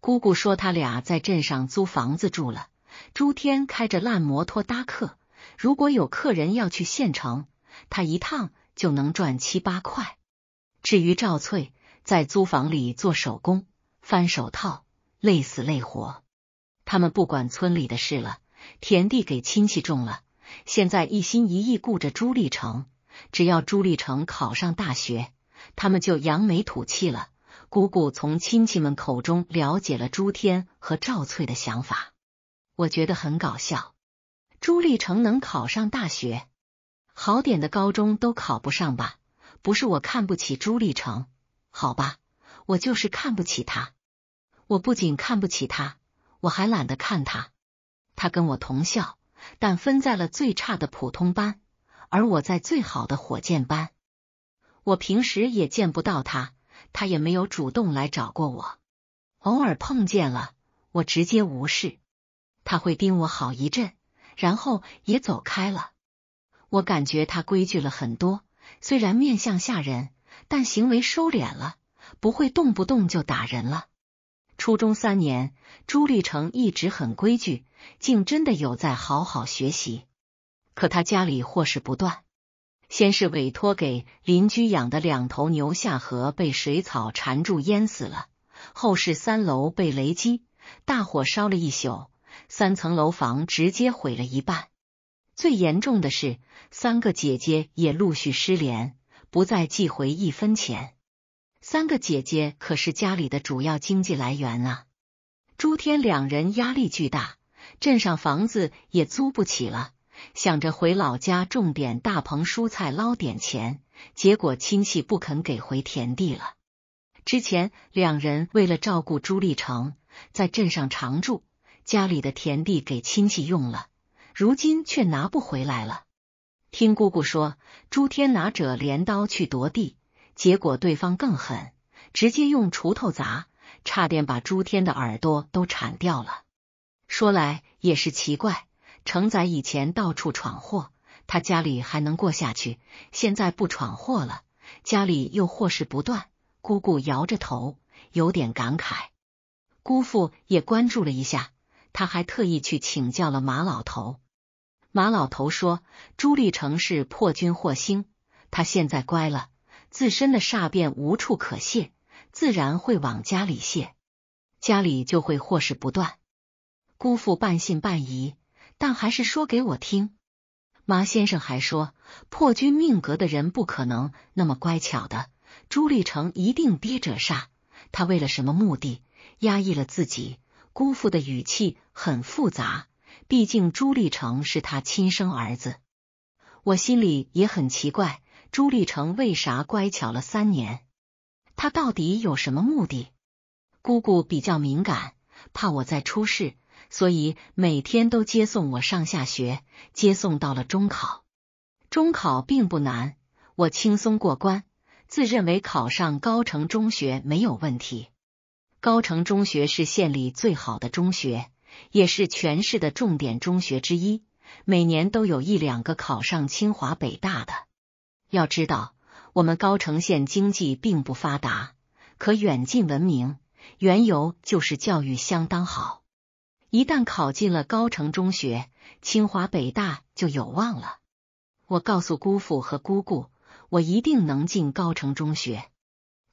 姑姑说他俩在镇上租房子住了。朱天开着烂摩托搭客，如果有客人要去县城，他一趟就能赚七八块。至于赵翠，在租房里做手工翻手套，累死累活。他们不管村里的事了，田地给亲戚种了，现在一心一意顾着朱立成。只要朱立成考上大学，他们就扬眉吐气了。姑姑从亲戚们口中了解了朱天和赵翠的想法。我觉得很搞笑，朱立成能考上大学，好点的高中都考不上吧？不是我看不起朱立成，好吧，我就是看不起他。我不仅看不起他，我还懒得看他。他跟我同校，但分在了最差的普通班，而我在最好的火箭班。我平时也见不到他，他也没有主动来找过我。偶尔碰见了，我直接无视。他会盯我好一阵，然后也走开了。我感觉他规矩了很多，虽然面相吓人，但行为收敛了，不会动不动就打人了。初中三年，朱立成一直很规矩，竟真的有在好好学习。可他家里祸事不断，先是委托给邻居养的两头牛下河被水草缠住淹死了，后是三楼被雷击，大火烧了一宿。三层楼房直接毁了一半，最严重的是三个姐姐也陆续失联，不再寄回一分钱。三个姐姐可是家里的主要经济来源啊！朱天两人压力巨大，镇上房子也租不起了，想着回老家种点大棚蔬菜捞点钱，结果亲戚不肯给回田地了。之前两人为了照顾朱立成，在镇上常住。家里的田地给亲戚用了，如今却拿不回来了。听姑姑说，朱天拿着镰刀去夺地，结果对方更狠，直接用锄头砸，差点把朱天的耳朵都铲掉了。说来也是奇怪，承载以前到处闯祸，他家里还能过下去；现在不闯祸了，家里又祸事不断。姑姑摇着头，有点感慨。姑父也关注了一下。他还特意去请教了马老头。马老头说：“朱立成是破军祸星，他现在乖了，自身的煞便无处可泄，自然会往家里泄，家里就会祸事不断。”姑父半信半疑，但还是说给我听。马先生还说：“破军命格的人不可能那么乖巧的，朱立成一定憋着煞，他为了什么目的压抑了自己？”姑父的语气很复杂，毕竟朱立成是他亲生儿子。我心里也很奇怪，朱立成为啥乖巧了三年？他到底有什么目的？姑姑比较敏感，怕我再出事，所以每天都接送我上下学，接送到了中考。中考并不难，我轻松过关，自认为考上高城中学没有问题。高城中学是县里最好的中学，也是全市的重点中学之一。每年都有一两个考上清华北大的。要知道，我们高城县经济并不发达，可远近闻名，缘由就是教育相当好。一旦考进了高城中学，清华北大就有望了。我告诉姑父和姑姑，我一定能进高城中学。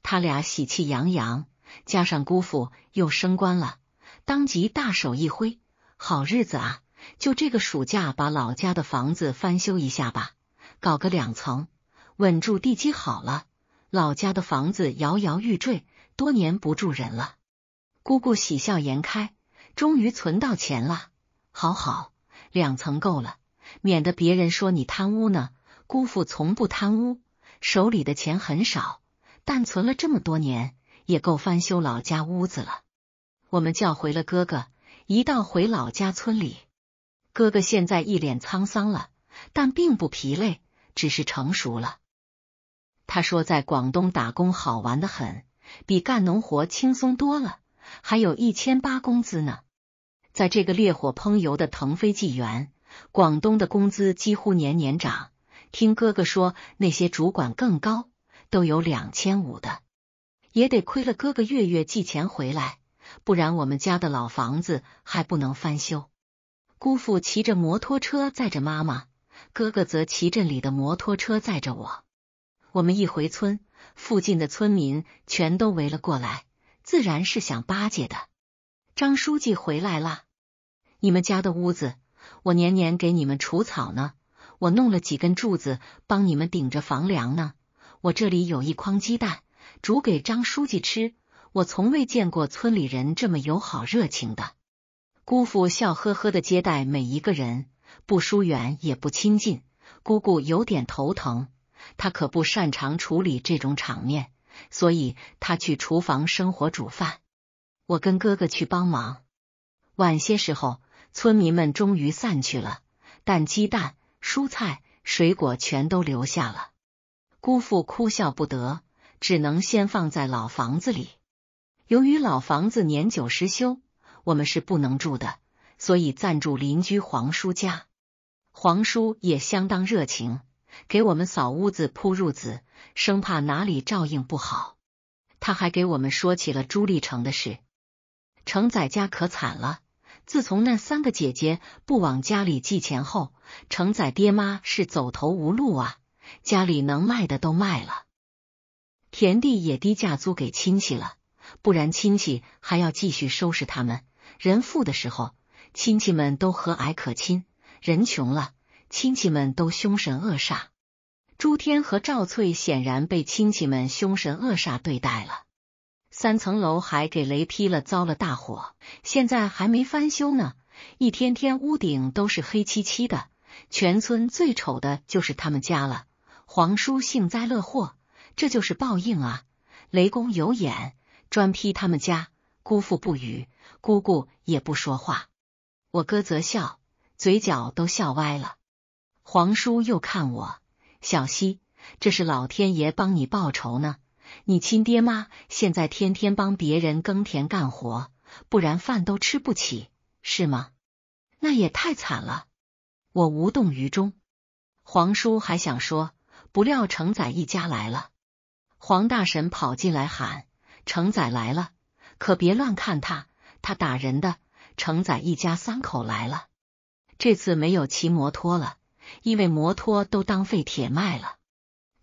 他俩喜气洋洋。加上姑父又升官了，当即大手一挥：“好日子啊！就这个暑假，把老家的房子翻修一下吧，搞个两层，稳住地基好了。老家的房子摇摇欲坠，多年不住人了。”姑姑喜笑颜开：“终于存到钱了，好好，两层够了，免得别人说你贪污呢。姑父从不贪污，手里的钱很少，但存了这么多年。”也够翻修老家屋子了。我们叫回了哥哥，一道回老家村里。哥哥现在一脸沧桑了，但并不疲累，只是成熟了。他说在广东打工好玩的很，比干农活轻松多了，还有一千八工资呢。在这个烈火烹油的腾飞纪元，广东的工资几乎年年涨。听哥哥说，那些主管更高，都有两千五的。也得亏了哥哥月月寄钱回来，不然我们家的老房子还不能翻修。姑父骑着摩托车载着妈妈，哥哥则骑镇里的摩托车载着我。我们一回村，附近的村民全都围了过来，自然是想巴结的。张书记回来了，你们家的屋子，我年年给你们除草呢。我弄了几根柱子帮你们顶着房梁呢。我这里有一筐鸡蛋。煮给张书记吃，我从未见过村里人这么友好热情的。姑父笑呵呵的接待每一个人，不疏远也不亲近。姑姑有点头疼，她可不擅长处理这种场面，所以她去厨房生火煮饭。我跟哥哥去帮忙。晚些时候，村民们终于散去了，但鸡蛋、蔬菜、水果全都留下了。姑父哭笑不得。只能先放在老房子里。由于老房子年久失修，我们是不能住的，所以暂住邻居黄叔家。黄叔也相当热情，给我们扫屋子、铺褥子，生怕哪里照应不好。他还给我们说起了朱立成的事。承仔家可惨了，自从那三个姐姐不往家里寄钱后，承仔爹妈是走投无路啊，家里能卖的都卖了。田地也低价租给亲戚了，不然亲戚还要继续收拾他们。人富的时候，亲戚们都和蔼可亲；人穷了，亲戚们都凶神恶煞。朱天和赵翠显然被亲戚们凶神恶煞对待了。三层楼还给雷劈了，遭了大火，现在还没翻修呢。一天天屋顶都是黑漆漆的，全村最丑的就是他们家了。皇叔幸灾乐祸。这就是报应啊！雷公有眼，专劈他们家。姑父不语，姑姑也不说话，我哥则笑，嘴角都笑歪了。皇叔又看我，小西，这是老天爷帮你报仇呢。你亲爹妈现在天天帮别人耕田干活，不然饭都吃不起，是吗？那也太惨了。我无动于衷。皇叔还想说，不料程载一家来了。黄大神跑进来喊：“承仔来了，可别乱看他，他打人的。”承仔一家三口来了，这次没有骑摩托了，因为摩托都当废铁卖了。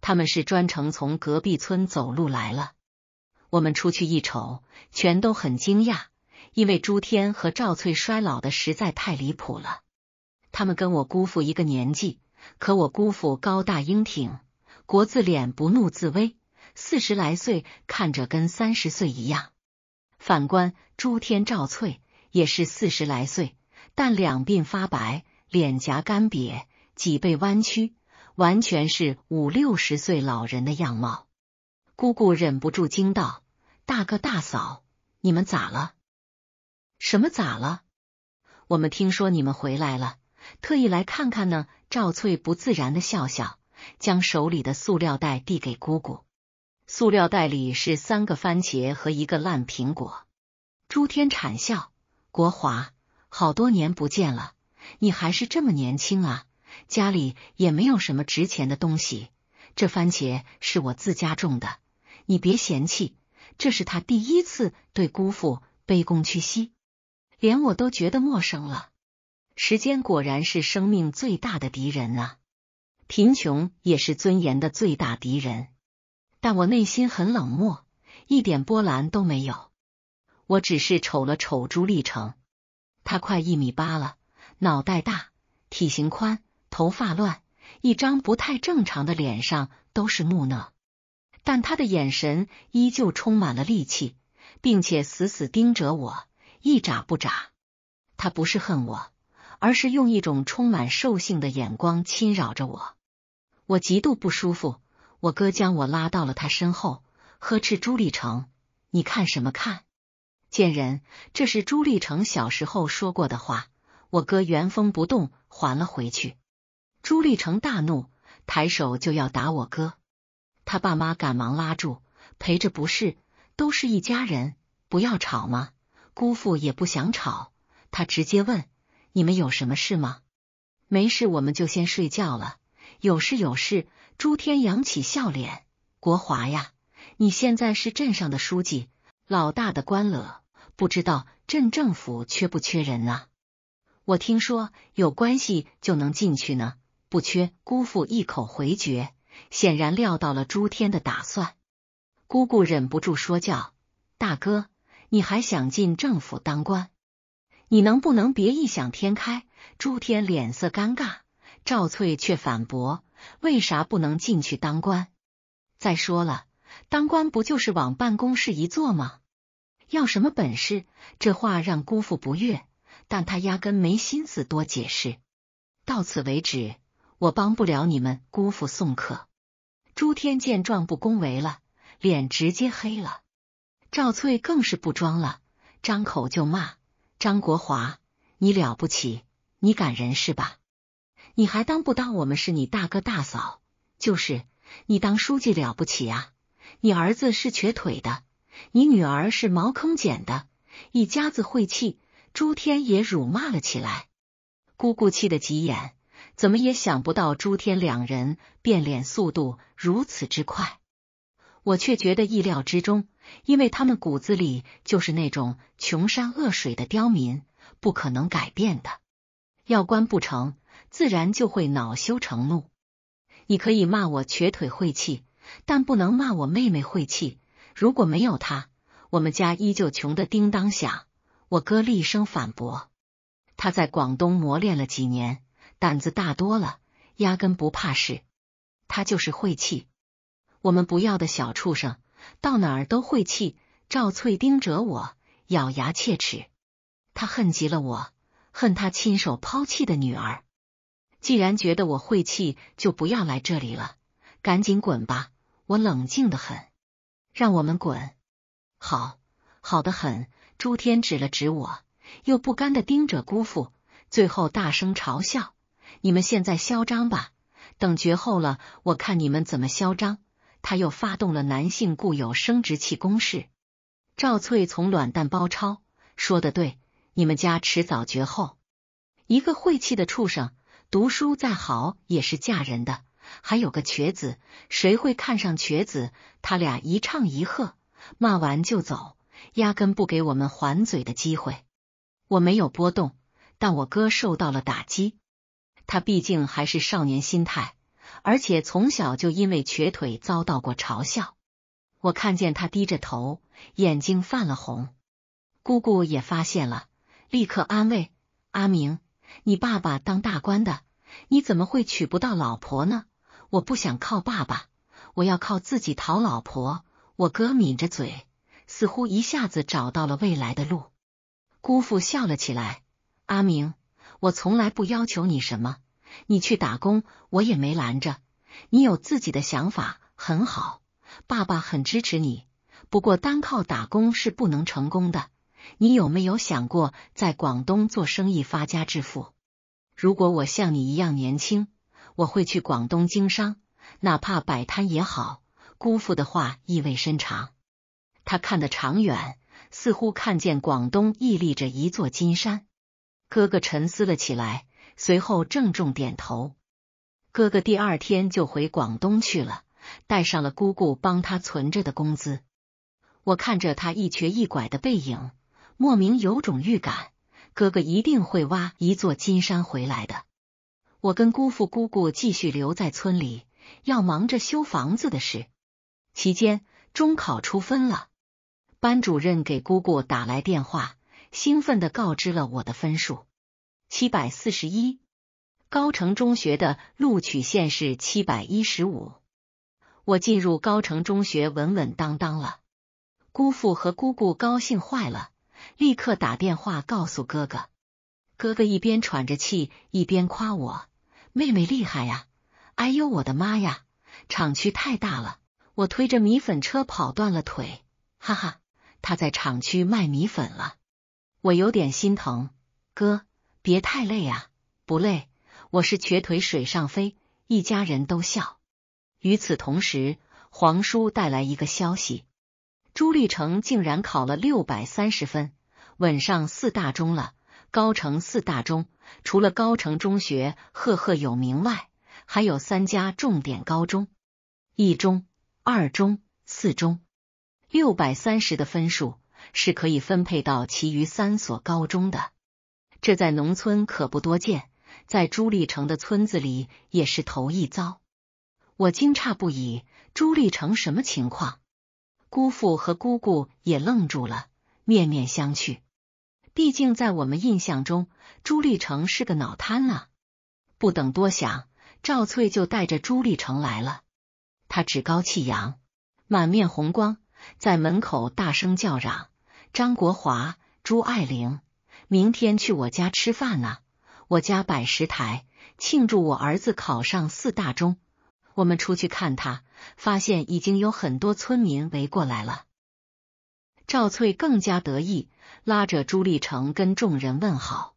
他们是专程从隔壁村走路来了。我们出去一瞅，全都很惊讶，因为朱天和赵翠衰老的实在太离谱了。他们跟我姑父一个年纪，可我姑父高大英挺，国字脸，不怒自威。四十来岁，看着跟三十岁一样。反观朱天、赵翠也是四十来岁，但两鬓发白，脸颊干瘪，脊背弯曲，完全是五六十岁老人的样貌。姑姑忍不住惊道：“大哥、大嫂，你们咋了？什么咋了？我们听说你们回来了，特意来看看呢。”赵翠不自然的笑笑，将手里的塑料袋递给姑姑。塑料袋里是三个番茄和一个烂苹果。朱天产笑，国华，好多年不见了，你还是这么年轻啊！家里也没有什么值钱的东西，这番茄是我自家种的，你别嫌弃。这是他第一次对姑父卑躬屈膝，连我都觉得陌生了。时间果然是生命最大的敌人啊！贫穷也是尊严的最大敌人。但我内心很冷漠，一点波澜都没有。我只是瞅了瞅朱立成，他快一米八了，脑袋大，体型宽，头发乱，一张不太正常的脸上都是木讷。但他的眼神依旧充满了戾气，并且死死盯着我，一眨不眨。他不是恨我，而是用一种充满兽性的眼光侵扰着我，我极度不舒服。我哥将我拉到了他身后，呵斥朱立成：“你看什么看，贱人！”这是朱立成小时候说过的话，我哥原封不动还了回去。朱立成大怒，抬手就要打我哥，他爸妈赶忙拉住，陪着不是，都是一家人，不要吵吗？”姑父也不想吵，他直接问：“你们有什么事吗？没事，我们就先睡觉了。有事有事。”朱天扬起笑脸：“国华呀，你现在是镇上的书记，老大的官了，不知道镇政府缺不缺人呢？我听说有关系就能进去呢，不缺。”姑父一口回绝，显然料到了朱天的打算。姑姑忍不住说教：“大哥，你还想进政府当官？你能不能别异想天开？”朱天脸色尴尬，赵翠却反驳。为啥不能进去当官？再说了，当官不就是往办公室一坐吗？要什么本事？这话让姑父不悦，但他压根没心思多解释。到此为止，我帮不了你们，姑父送客。朱天见状不恭维了，脸直接黑了。赵翠更是不装了，张口就骂：“张国华，你了不起？你敢人是吧？”你还当不当我们是你大哥大嫂？就是你当书记了不起啊！你儿子是瘸腿的，你女儿是茅坑捡的，一家子晦气！朱天也辱骂了起来，姑姑气得急眼，怎么也想不到朱天两人变脸速度如此之快。我却觉得意料之中，因为他们骨子里就是那种穷山恶水的刁民，不可能改变的，要关不成。自然就会恼羞成怒。你可以骂我瘸腿晦气，但不能骂我妹妹晦气。如果没有她，我们家依旧穷的叮当响。我哥厉声反驳：“他在广东磨练了几年，胆子大多了，压根不怕事。他就是晦气，我们不要的小畜生，到哪儿都晦气。”赵翠盯着我，咬牙切齿，他恨极了我，恨他亲手抛弃的女儿。既然觉得我晦气，就不要来这里了，赶紧滚吧！我冷静的很，让我们滚，好好的很。朱天指了指我，又不甘的盯着姑父，最后大声嘲笑：“你们现在嚣张吧，等绝后了，我看你们怎么嚣张！”他又发动了男性固有生殖器攻势。赵翠从卵蛋包抄，说的对，你们家迟早绝后，一个晦气的畜生。读书再好也是嫁人的，还有个瘸子，谁会看上瘸子？他俩一唱一和，骂完就走，压根不给我们还嘴的机会。我没有波动，但我哥受到了打击。他毕竟还是少年心态，而且从小就因为瘸腿遭到过嘲笑。我看见他低着头，眼睛泛了红。姑姑也发现了，立刻安慰阿明。你爸爸当大官的，你怎么会娶不到老婆呢？我不想靠爸爸，我要靠自己讨老婆。我哥抿着嘴，似乎一下子找到了未来的路。姑父笑了起来：“阿明，我从来不要求你什么，你去打工我也没拦着。你有自己的想法，很好。爸爸很支持你，不过单靠打工是不能成功的。”你有没有想过在广东做生意发家致富？如果我像你一样年轻，我会去广东经商，哪怕摆摊也好。姑父的话意味深长，他看得长远，似乎看见广东屹立着一座金山。哥哥沉思了起来，随后郑重点头。哥哥第二天就回广东去了，带上了姑姑帮他存着的工资。我看着他一瘸一拐的背影。莫名有种预感，哥哥一定会挖一座金山回来的。我跟姑父姑姑继续留在村里，要忙着修房子的事。期间，中考出分了，班主任给姑姑打来电话，兴奋的告知了我的分数：七百四十一。高城中学的录取线是七百一十五，我进入高城中学稳稳当当了。姑父和姑姑高兴坏了。立刻打电话告诉哥哥，哥哥一边喘着气，一边夸我妹妹厉害呀！哎呦我的妈呀，厂区太大了，我推着米粉车跑断了腿，哈哈！他在厂区卖米粉了，我有点心疼，哥别太累啊，不累，我是瘸腿水上飞，一家人都笑。与此同时，黄叔带来一个消息。朱立成竟然考了六百三十分，稳上四大中了。高城四大中，除了高城中学赫赫有名外，还有三家重点高中：一中、二中、四中。六百三十的分数是可以分配到其余三所高中的，这在农村可不多见，在朱立成的村子里也是头一遭。我惊诧不已，朱立成什么情况？姑父和姑姑也愣住了，面面相觑。毕竟在我们印象中，朱立成是个脑瘫啊！不等多想，赵翠就带着朱立成来了。他趾高气扬，满面红光，在门口大声叫嚷：“张国华，朱爱玲，明天去我家吃饭啊！我家摆石台，庆祝我儿子考上四大中，我们出去看他。”发现已经有很多村民围过来了，赵翠更加得意，拉着朱立成跟众人问好。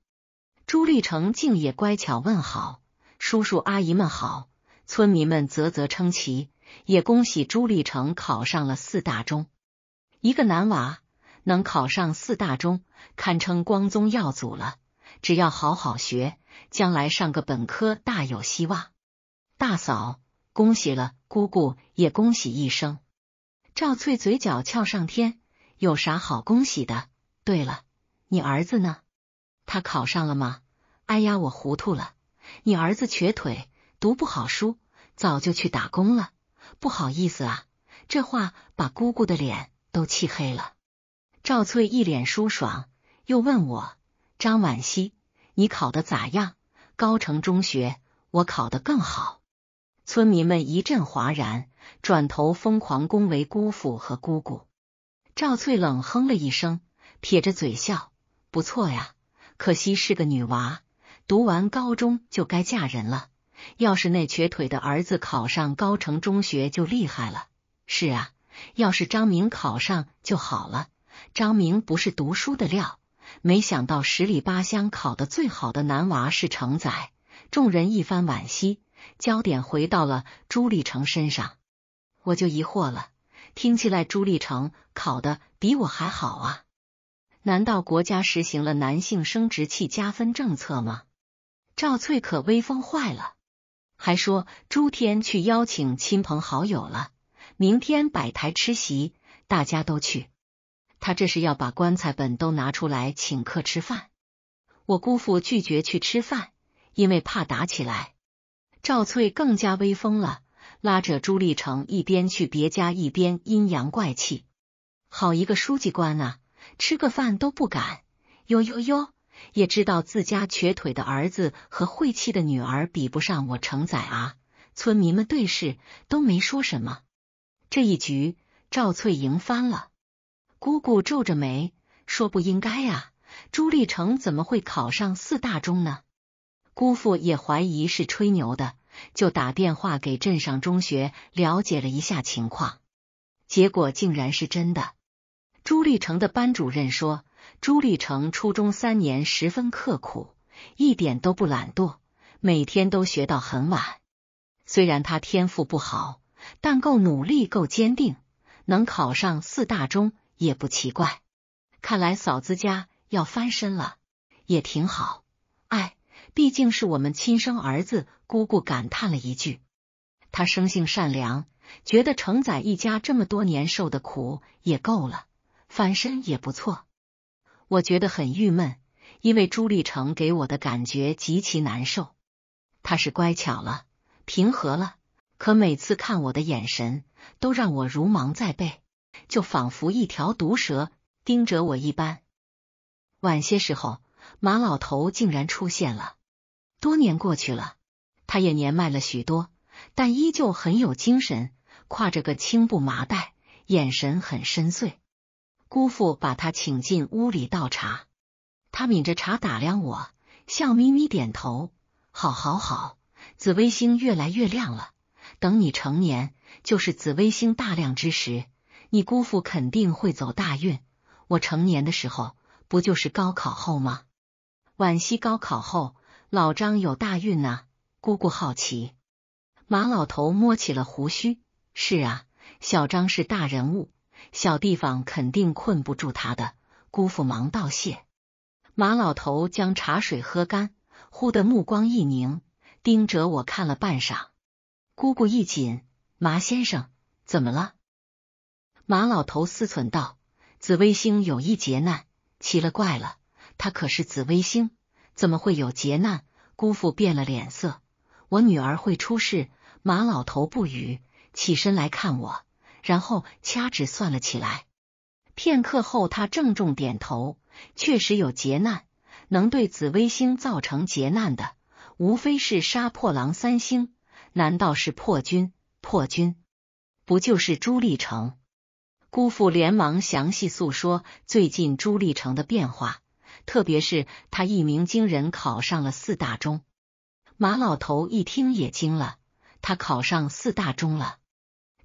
朱立成竟也乖巧问好：“叔叔阿姨们好！”村民们啧啧称奇，也恭喜朱立成考上了四大中。一个男娃能考上四大中，堪称光宗耀祖了。只要好好学，将来上个本科大有希望。大嫂。恭喜了，姑姑也恭喜一声。赵翠嘴角翘上天，有啥好恭喜的？对了，你儿子呢？他考上了吗？哎呀，我糊涂了，你儿子瘸腿，读不好书，早就去打工了。不好意思啊，这话把姑姑的脸都气黑了。赵翠一脸舒爽，又问我张婉希，你考的咋样？高城中学，我考的更好。村民们一阵哗然，转头疯狂恭维姑父和姑姑。赵翠冷哼了一声，撇着嘴笑：“不错呀，可惜是个女娃，读完高中就该嫁人了。要是那瘸腿的儿子考上高城中学就厉害了。是啊，要是张明考上就好了。张明不是读书的料。没想到十里八乡考的最好的男娃是成仔。众人一番惋惜。”焦点回到了朱立成身上，我就疑惑了。听起来朱立成考的比我还好啊？难道国家实行了男性生殖器加分政策吗？赵翠可威风坏了，还说朱天去邀请亲朋好友了，明天摆台吃席，大家都去。他这是要把棺材本都拿出来请客吃饭？我姑父拒绝去吃饭，因为怕打起来。赵翠更加威风了，拉着朱立成一边去别家，一边阴阳怪气：“好一个书记官啊，吃个饭都不敢！哟哟哟，也知道自家瘸腿的儿子和晦气的女儿比不上我成仔啊！”村民们对视，都没说什么。这一局，赵翠赢翻了。姑姑皱着眉说：“不应该啊，朱立成怎么会考上四大中呢？”姑父也怀疑是吹牛的，就打电话给镇上中学了解了一下情况，结果竟然是真的。朱立成的班主任说，朱立成初中三年十分刻苦，一点都不懒惰，每天都学到很晚。虽然他天赋不好，但够努力、够坚定，能考上四大中也不奇怪。看来嫂子家要翻身了，也挺好。毕竟是我们亲生儿子，姑姑感叹了一句：“他生性善良，觉得承载一家这么多年受的苦也够了，翻身也不错。”我觉得很郁闷，因为朱立成给我的感觉极其难受。他是乖巧了，平和了，可每次看我的眼神都让我如芒在背，就仿佛一条毒蛇盯着我一般。晚些时候，马老头竟然出现了。多年过去了，他也年迈了许多，但依旧很有精神，挎着个青布麻袋，眼神很深邃。姑父把他请进屋里倒茶，他抿着茶打量我，笑眯眯点头：“好，好，好！紫微星越来越亮了，等你成年就是紫微星大亮之时，你姑父肯定会走大运。我成年的时候不就是高考后吗？惋惜高考后。”老张有大运呐，姑姑好奇。马老头摸起了胡须。是啊，小张是大人物，小地方肯定困不住他的。姑父忙道谢。马老头将茶水喝干，忽的目光一凝，盯着我看了半晌。姑姑一紧，马先生怎么了？马老头思忖道：“紫微星有一劫难，奇了怪了，他可是紫微星。”怎么会有劫难？姑父变了脸色，我女儿会出事。马老头不语，起身来看我，然后掐指算了起来。片刻后，他郑重点头，确实有劫难，能对紫微星造成劫难的，无非是杀破狼三星。难道是破军？破军不就是朱立成？姑父连忙详细诉说最近朱立成的变化。特别是他一鸣惊人，考上了四大中。马老头一听也惊了，他考上四大中了，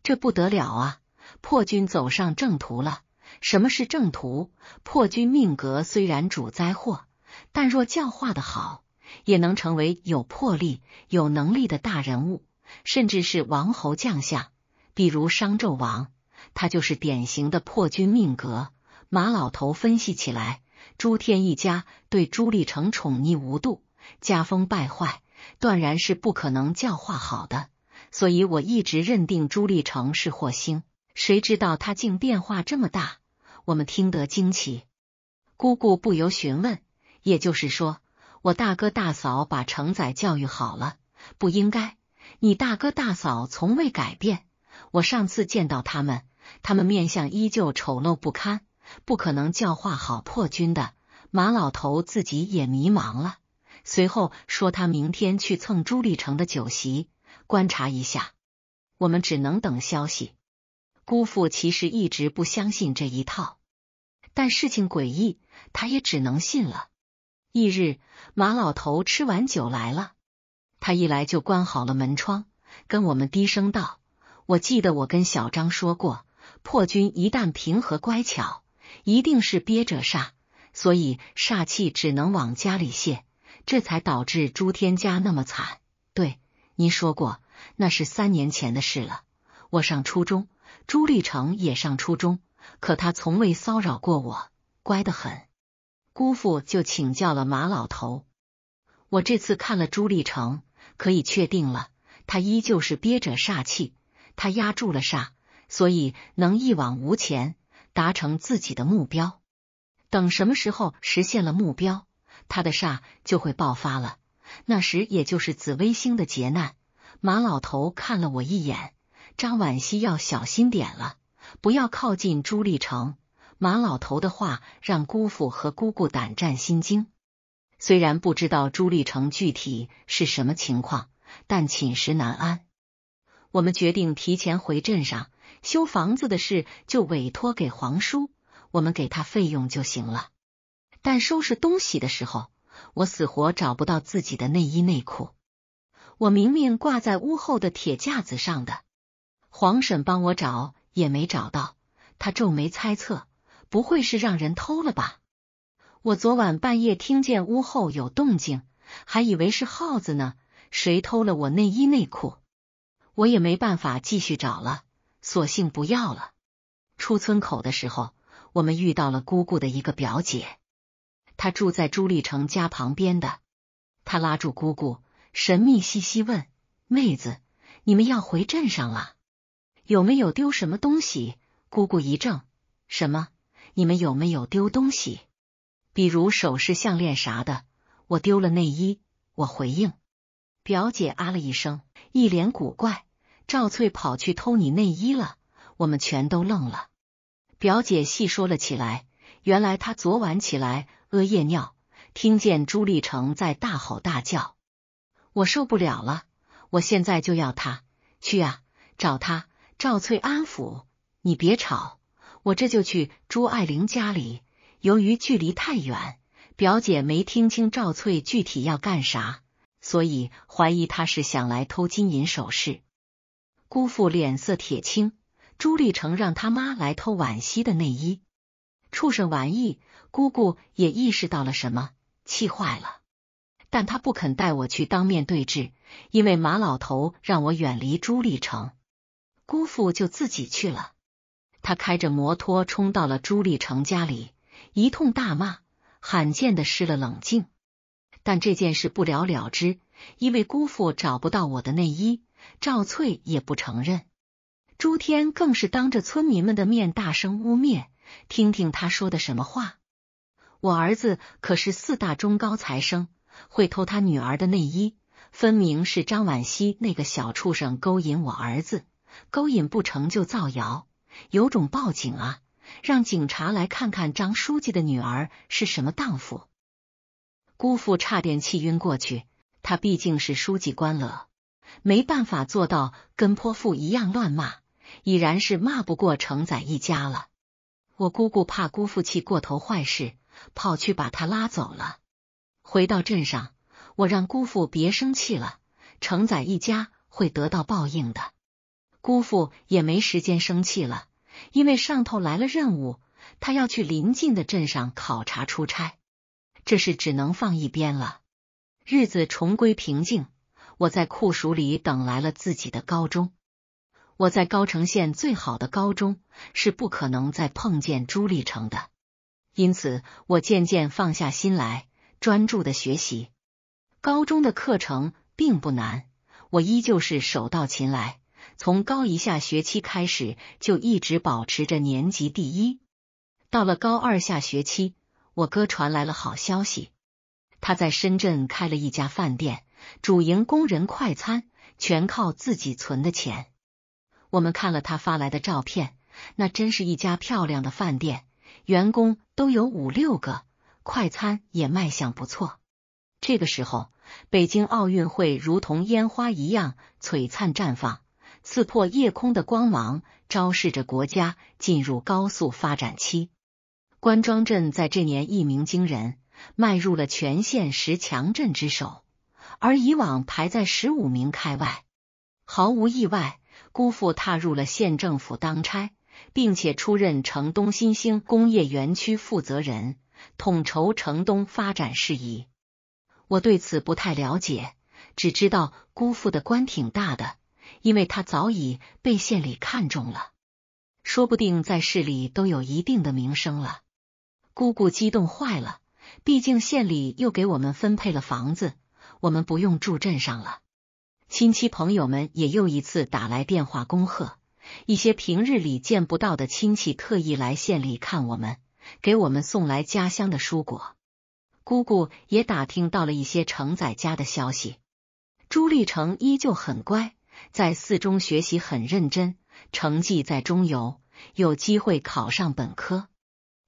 这不得了啊！破军走上正途了。什么是正途？破军命格虽然主灾祸，但若教化的好，也能成为有魄力、有能力的大人物，甚至是王侯将相。比如商纣王，他就是典型的破军命格。马老头分析起来。朱天一家对朱立成宠溺无度，家风败坏，断然是不可能教化好的。所以我一直认定朱立成是祸星。谁知道他竟变化这么大？我们听得惊奇，姑姑不由询问。也就是说，我大哥大嫂把成仔教育好了，不应该。你大哥大嫂从未改变。我上次见到他们，他们面相依旧丑陋不堪。不可能教化好破军的马老头自己也迷茫了。随后说他明天去蹭朱立成的酒席，观察一下。我们只能等消息。姑父其实一直不相信这一套，但事情诡异，他也只能信了。翌日，马老头吃完酒来了，他一来就关好了门窗，跟我们低声道：“我记得我跟小张说过，破军一旦平和乖巧。”一定是憋着煞，所以煞气只能往家里泄，这才导致朱天家那么惨。对，您说过，那是三年前的事了。我上初中，朱立成也上初中，可他从未骚扰过我，乖得很。姑父就请教了马老头，我这次看了朱立成，可以确定了，他依旧是憋着煞气，他压住了煞，所以能一往无前。达成自己的目标，等什么时候实现了目标，他的煞就会爆发了。那时也就是紫微星的劫难。马老头看了我一眼，张婉希要小心点了，不要靠近朱立成。马老头的话让姑父和姑姑胆战心惊。虽然不知道朱立成具体是什么情况，但寝食难安。我们决定提前回镇上。修房子的事就委托给皇叔，我们给他费用就行了。但收拾东西的时候，我死活找不到自己的内衣内裤，我明明挂在屋后的铁架子上的。黄婶帮我找也没找到，她皱眉猜测，不会是让人偷了吧？我昨晚半夜听见屋后有动静，还以为是耗子呢。谁偷了我内衣内裤？我也没办法继续找了。索性不要了。出村口的时候，我们遇到了姑姑的一个表姐，她住在朱立成家旁边的。她拉住姑姑，神秘兮兮问：“妹子，你们要回镇上了？有没有丢什么东西？”姑姑一怔：“什么？你们有没有丢东西？比如首饰、项链啥的？我丢了内衣。”我回应，表姐啊了一声，一脸古怪。赵翠跑去偷你内衣了，我们全都愣了。表姐细说了起来，原来她昨晚起来屙夜尿，听见朱立成在大吼大叫，我受不了了，我现在就要他去啊，找他。赵翠安抚你别吵，我这就去朱爱玲家里。由于距离太远，表姐没听清赵翠具体要干啥，所以怀疑她是想来偷金银首饰。姑父脸色铁青，朱立成让他妈来偷婉希的内衣，畜生玩意！姑姑也意识到了什么，气坏了，但他不肯带我去当面对质，因为马老头让我远离朱立成。姑父就自己去了，他开着摩托冲到了朱立成家里，一通大骂，罕见的失了冷静。但这件事不了了之，因为姑父找不到我的内衣。赵翠也不承认，朱天更是当着村民们的面大声污蔑，听听他说的什么话？我儿子可是四大中高材生，会偷他女儿的内衣，分明是张婉希那个小畜生勾引我儿子，勾引不成就造谣，有种报警啊，让警察来看看张书记的女儿是什么荡妇！姑父差点气晕过去，他毕竟是书记官了。没办法做到跟泼妇一样乱骂，已然是骂不过承载一家了。我姑姑怕姑父气过头坏事，跑去把他拉走了。回到镇上，我让姑父别生气了，承载一家会得到报应的。姑父也没时间生气了，因为上头来了任务，他要去临近的镇上考察出差，这事只能放一边了。日子重归平静。我在酷暑里等来了自己的高中。我在高城县最好的高中是不可能再碰见朱立成的，因此我渐渐放下心来，专注的学习。高中的课程并不难，我依旧是手到擒来。从高一下学期开始，就一直保持着年级第一。到了高二下学期，我哥传来了好消息，他在深圳开了一家饭店。主营工人快餐，全靠自己存的钱。我们看了他发来的照片，那真是一家漂亮的饭店，员工都有五六个，快餐也卖相不错。这个时候，北京奥运会如同烟花一样璀璨绽放，刺破夜空的光芒昭示着国家进入高速发展期。关庄镇在这年一鸣惊人，迈入了全县十强镇之首。而以往排在十五名开外，毫无意外，姑父踏入了县政府当差，并且出任城东新兴工业园区负责人，统筹城东发展事宜。我对此不太了解，只知道姑父的官挺大的，因为他早已被县里看中了，说不定在市里都有一定的名声了。姑姑激动坏了，毕竟县里又给我们分配了房子。我们不用住镇上了，亲戚朋友们也又一次打来电话恭贺，一些平日里见不到的亲戚特意来县里看我们，给我们送来家乡的蔬果。姑姑也打听到了一些承载家的消息，朱立成依旧很乖，在四中学习很认真，成绩在中游，有机会考上本科。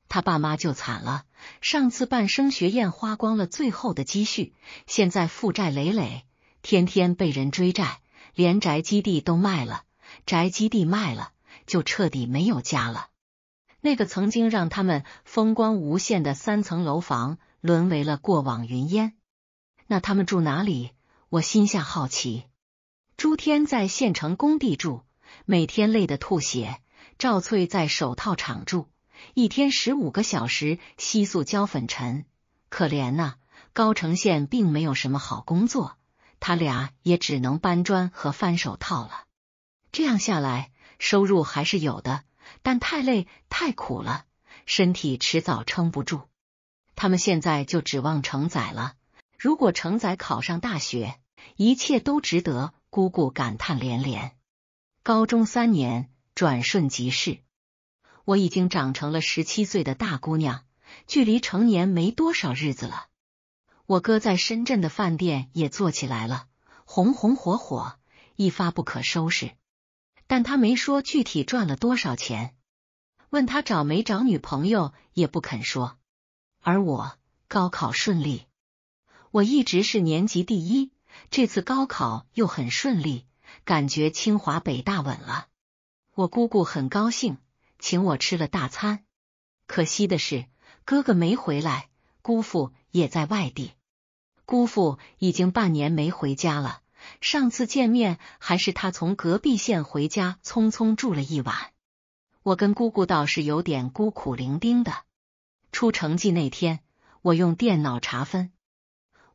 他爸妈就惨了。上次办升学宴花光了最后的积蓄，现在负债累累，天天被人追债，连宅基地都卖了。宅基地卖了，就彻底没有家了。那个曾经让他们风光无限的三层楼房，沦为了过往云烟。那他们住哪里？我心下好奇。朱天在县城工地住，每天累得吐血。赵翠在手套厂住。一天十五个小时吸塑胶粉尘，可怜呐！高城县并没有什么好工作，他俩也只能搬砖和翻手套了。这样下来，收入还是有的，但太累太苦了，身体迟早撑不住。他们现在就指望承仔了。如果承仔考上大学，一切都值得。姑姑感叹连连。高中三年转瞬即逝。我已经长成了十七岁的大姑娘，距离成年没多少日子了。我哥在深圳的饭店也做起来了，红红火火，一发不可收拾。但他没说具体赚了多少钱，问他找没找女朋友也不肯说。而我高考顺利，我一直是年级第一，这次高考又很顺利，感觉清华北大稳了。我姑姑很高兴。请我吃了大餐，可惜的是哥哥没回来，姑父也在外地。姑父已经半年没回家了，上次见面还是他从隔壁县回家，匆匆住了一晚。我跟姑姑倒是有点孤苦伶仃的。出成绩那天，我用电脑查分，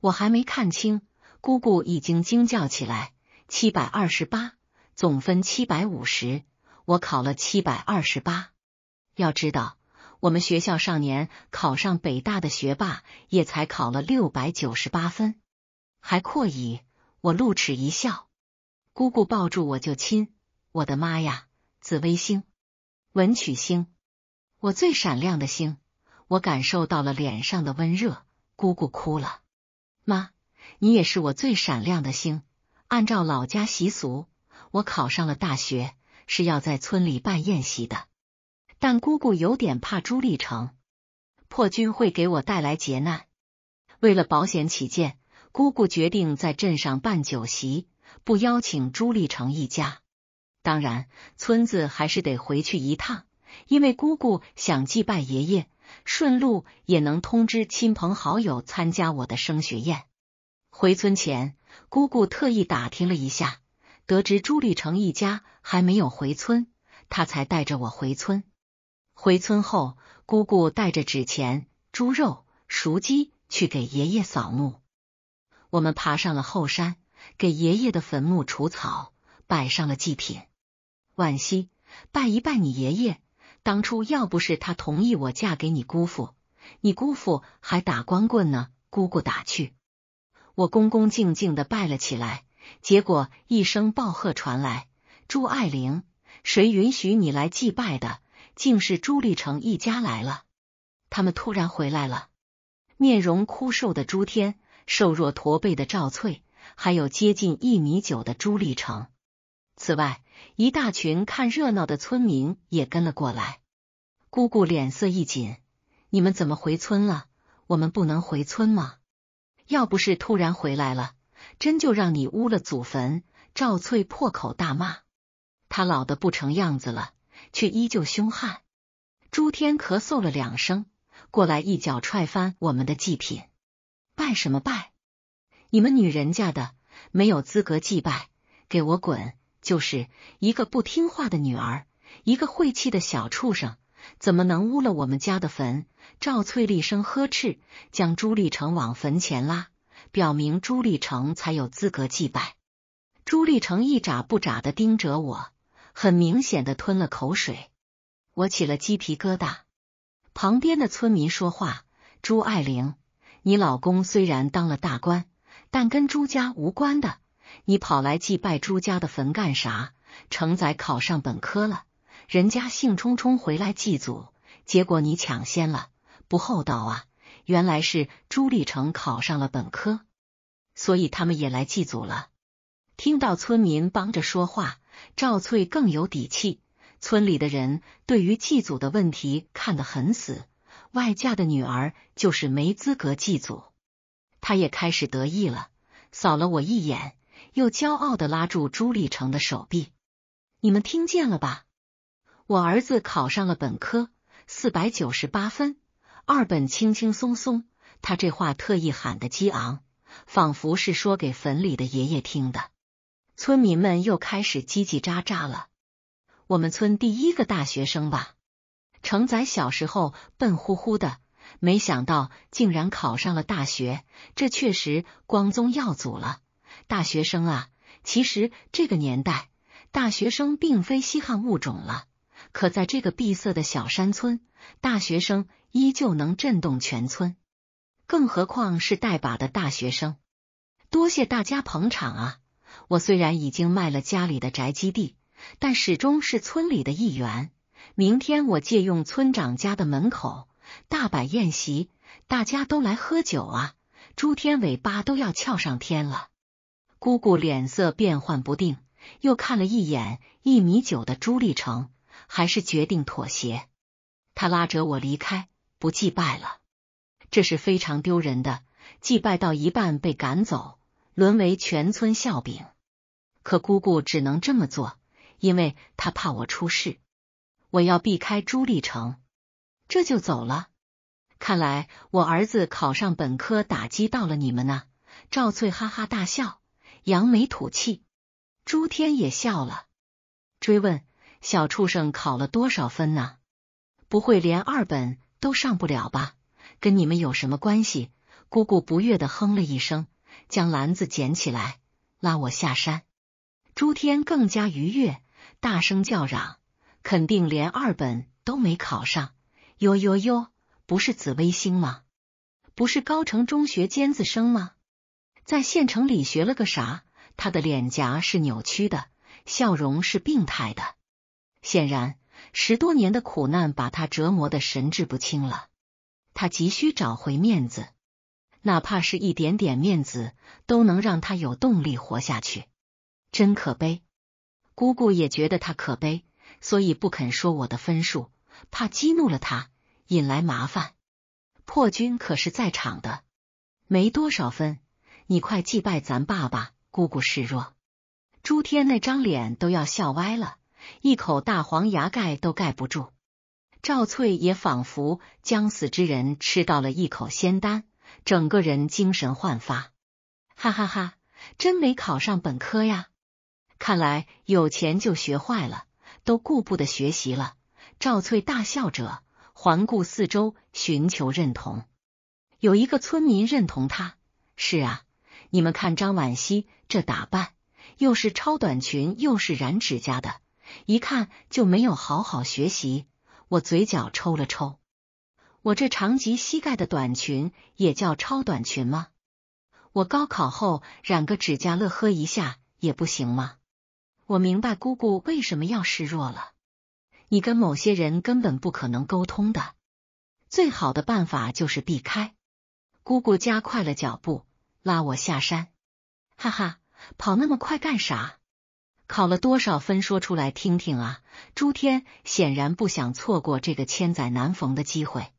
我还没看清，姑姑已经惊叫起来：七百二十八，总分七百五十。我考了七百二十八，要知道我们学校上年考上北大的学霸也才考了六百九十八分，还阔以。我露齿一笑，姑姑抱住我就亲。我的妈呀，紫微星，文曲星，我最闪亮的星。我感受到了脸上的温热，姑姑哭了。妈，你也是我最闪亮的星。按照老家习俗，我考上了大学。是要在村里办宴席的，但姑姑有点怕朱立成破军会给我带来劫难。为了保险起见，姑姑决定在镇上办酒席，不邀请朱立成一家。当然，村子还是得回去一趟，因为姑姑想祭拜爷爷，顺路也能通知亲朋好友参加我的升学宴。回村前，姑姑特意打听了一下。得知朱立成一家还没有回村，他才带着我回村。回村后，姑姑带着纸钱、猪肉、熟鸡去给爷爷扫墓。我们爬上了后山，给爷爷的坟墓除草，摆上了祭品。惋惜，拜一拜你爷爷。当初要不是他同意我嫁给你姑父，你姑父还打光棍呢。姑姑打趣。我恭恭敬敬的拜了起来。结果一声暴喝传来：“朱爱玲，谁允许你来祭拜的？”竟是朱立成一家来了。他们突然回来了。面容枯瘦的朱天，瘦弱驼背的赵翠，还有接近一米九的朱立成。此外，一大群看热闹的村民也跟了过来。姑姑脸色一紧：“你们怎么回村了？我们不能回村吗？要不是突然回来了。”真就让你污了祖坟！赵翠破口大骂，她老得不成样子了，却依旧凶悍。朱天咳嗽了两声，过来一脚踹翻我们的祭品，拜什么拜？你们女人家的没有资格祭拜，给我滚！就是一个不听话的女儿，一个晦气的小畜生，怎么能污了我们家的坟？赵翠厉声呵斥，将朱立成往坟前拉。表明朱立成才有资格祭拜。朱立成一眨不眨的盯着我，很明显的吞了口水，我起了鸡皮疙瘩。旁边的村民说话：“朱爱玲，你老公虽然当了大官，但跟朱家无关的，你跑来祭拜朱家的坟干啥？成仔考上本科了，人家兴冲冲回来祭祖，结果你抢先了，不厚道啊！”原来是朱立成考上了本科，所以他们也来祭祖了。听到村民帮着说话，赵翠更有底气。村里的人对于祭祖的问题看得很死，外嫁的女儿就是没资格祭祖。他也开始得意了，扫了我一眼，又骄傲的拉住朱立成的手臂：“你们听见了吧？我儿子考上了本科，四百九十八分。”二本轻轻松松，他这话特意喊的激昂，仿佛是说给坟里的爷爷听的。村民们又开始叽叽喳喳了。我们村第一个大学生吧，承仔小时候笨乎乎的，没想到竟然考上了大学，这确实光宗耀祖了。大学生啊，其实这个年代大学生并非稀罕物种了，可在这个闭塞的小山村，大学生。依旧能震动全村，更何况是带把的大学生？多谢大家捧场啊！我虽然已经卖了家里的宅基地，但始终是村里的一员。明天我借用村长家的门口大摆宴席，大家都来喝酒啊！朱天尾巴都要翘上天了。姑姑脸色变幻不定，又看了一眼一米九的朱立成，还是决定妥协。他拉着我离开。不祭拜了，这是非常丢人的。祭拜到一半被赶走，沦为全村笑柄。可姑姑只能这么做，因为她怕我出事。我要避开朱立成，这就走了。看来我儿子考上本科，打击到了你们呢。赵翠哈哈大笑，扬眉吐气。朱天也笑了，追问：“小畜生考了多少分呢？不会连二本？”都上不了吧？跟你们有什么关系？姑姑不悦的哼了一声，将篮子捡起来，拉我下山。朱天更加愉悦，大声叫嚷：“肯定连二本都没考上！哟哟哟，不是紫薇星吗？不是高城中学尖子生吗？在县城里学了个啥？”他的脸颊是扭曲的，笑容是病态的，显然。十多年的苦难把他折磨的神志不清了，他急需找回面子，哪怕是一点点面子，都能让他有动力活下去。真可悲，姑姑也觉得他可悲，所以不肯说我的分数，怕激怒了他，引来麻烦。破军可是在场的，没多少分，你快祭拜咱爸爸。姑姑示弱，朱天那张脸都要笑歪了。一口大黄牙盖都盖不住，赵翠也仿佛将死之人吃到了一口仙丹，整个人精神焕发。哈哈哈，真没考上本科呀！看来有钱就学坏了，都顾不得学习了。赵翠大笑着，环顾四周，寻求认同。有一个村民认同他：“是啊，你们看张婉希这打扮，又是超短裙，又是染指甲的。”一看就没有好好学习，我嘴角抽了抽。我这长及膝盖的短裙也叫超短裙吗？我高考后染个指甲乐呵一下也不行吗？我明白姑姑为什么要示弱了。你跟某些人根本不可能沟通的，最好的办法就是避开。姑姑加快了脚步，拉我下山。哈哈，跑那么快干啥？考了多少分？说出来听听啊！朱天显然不想错过这个千载难逢的机会。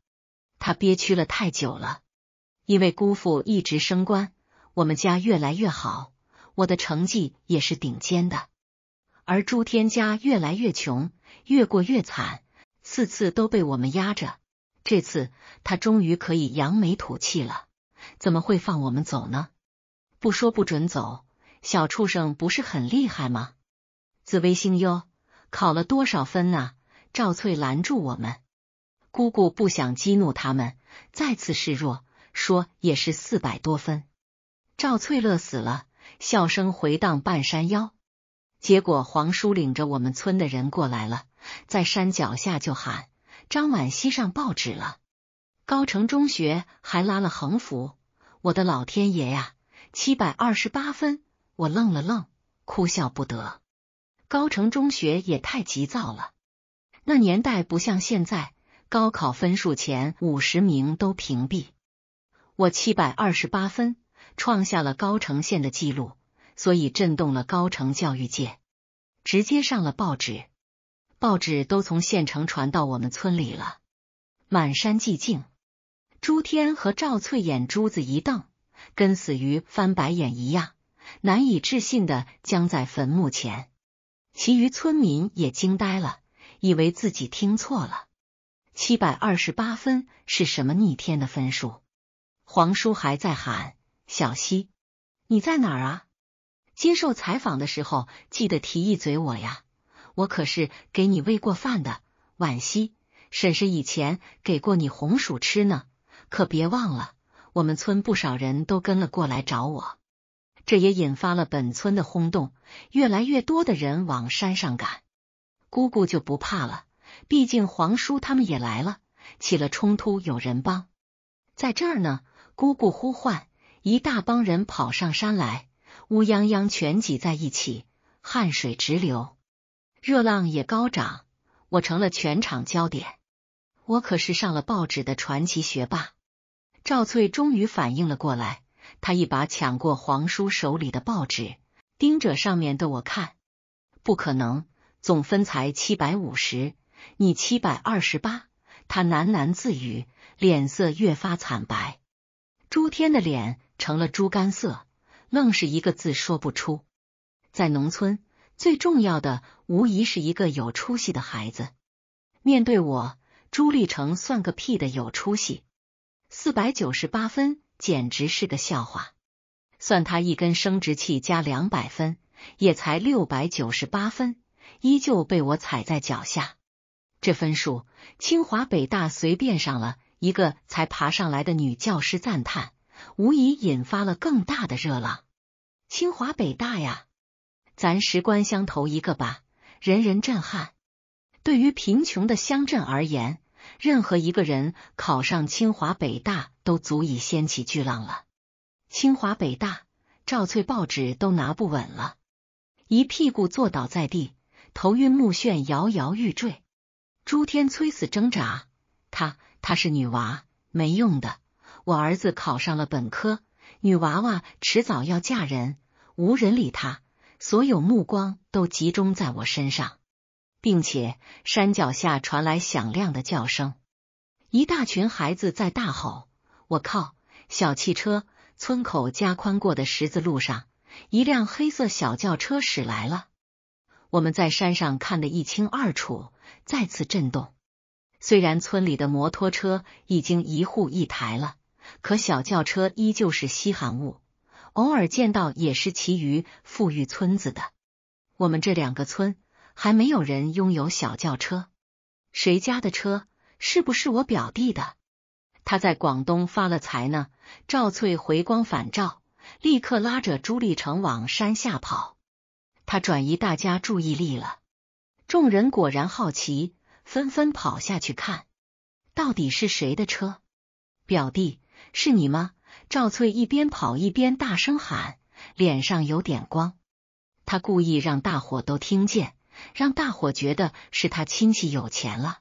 他憋屈了太久了，因为姑父一直升官，我们家越来越好，我的成绩也是顶尖的。而朱天家越来越穷，越过越惨，四次都被我们压着。这次他终于可以扬眉吐气了，怎么会放我们走呢？不说不准走，小畜生不是很厉害吗？紫薇星哟，考了多少分啊？赵翠拦住我们，姑姑不想激怒他们，再次示弱说也是四百多分。赵翠乐死了，笑声回荡半山腰。结果黄叔领着我们村的人过来了，在山脚下就喊：“张婉希上报纸了！”高城中学还拉了横幅。我的老天爷呀，七百二十八分！我愣了愣，哭笑不得。高城中学也太急躁了。那年代不像现在，高考分数前五十名都屏蔽。我七百二十八分，创下了高城县的记录，所以震动了高城教育界，直接上了报纸。报纸都从县城传到我们村里了，满山寂静。朱天和赵翠眼珠子一瞪，跟死鱼翻白眼一样，难以置信的僵在坟墓前。其余村民也惊呆了，以为自己听错了。七百二十八分是什么逆天的分数？黄叔还在喊：“小西，你在哪儿啊？接受采访的时候记得提一嘴我呀，我可是给你喂过饭的。惋惜，婶婶以前给过你红薯吃呢，可别忘了。我们村不少人都跟了过来找我。”这也引发了本村的轰动，越来越多的人往山上赶。姑姑就不怕了，毕竟皇叔他们也来了，起了冲突有人帮。在这儿呢，姑姑呼唤，一大帮人跑上山来，乌泱泱全挤在一起，汗水直流，热浪也高涨。我成了全场焦点，我可是上了报纸的传奇学霸赵翠，终于反应了过来。他一把抢过黄叔手里的报纸，盯着上面的我看，不可能，总分才七百五十，你七百二十八。他喃喃自语，脸色越发惨白。朱天的脸成了猪肝色，愣是一个字说不出。在农村，最重要的无疑是一个有出息的孩子。面对我，朱立成算个屁的有出息，四百九十八分。简直是个笑话，算他一根生殖器加两百分，也才六百九十八分，依旧被我踩在脚下。这分数，清华北大随便上了一个才爬上来的女教师赞叹，无疑引发了更大的热浪。清华北大呀，咱石关乡投一个吧，人人震撼。对于贫穷的乡镇而言。任何一个人考上清华北大都足以掀起巨浪了。清华北大，赵翠报纸都拿不稳了，一屁股坐倒在地，头晕目眩，摇摇欲坠。朱天催死挣扎，他他是女娃，没用的。我儿子考上了本科，女娃娃迟早要嫁人，无人理他，所有目光都集中在我身上。并且山脚下传来响亮的叫声，一大群孩子在大吼：“我靠！”小汽车，村口加宽过的十字路上，一辆黑色小轿车驶来了。我们在山上看得一清二楚。再次震动。虽然村里的摩托车已经一户一台了，可小轿车依旧是稀罕物，偶尔见到也是其余富裕村子的。我们这两个村。还没有人拥有小轿车，谁家的车？是不是我表弟的？他在广东发了财呢！赵翠回光返照，立刻拉着朱立成往山下跑。他转移大家注意力了。众人果然好奇，纷纷跑下去看，到底是谁的车？表弟，是你吗？赵翠一边跑一边大声喊，脸上有点光。他故意让大伙都听见。让大伙觉得是他亲戚有钱了，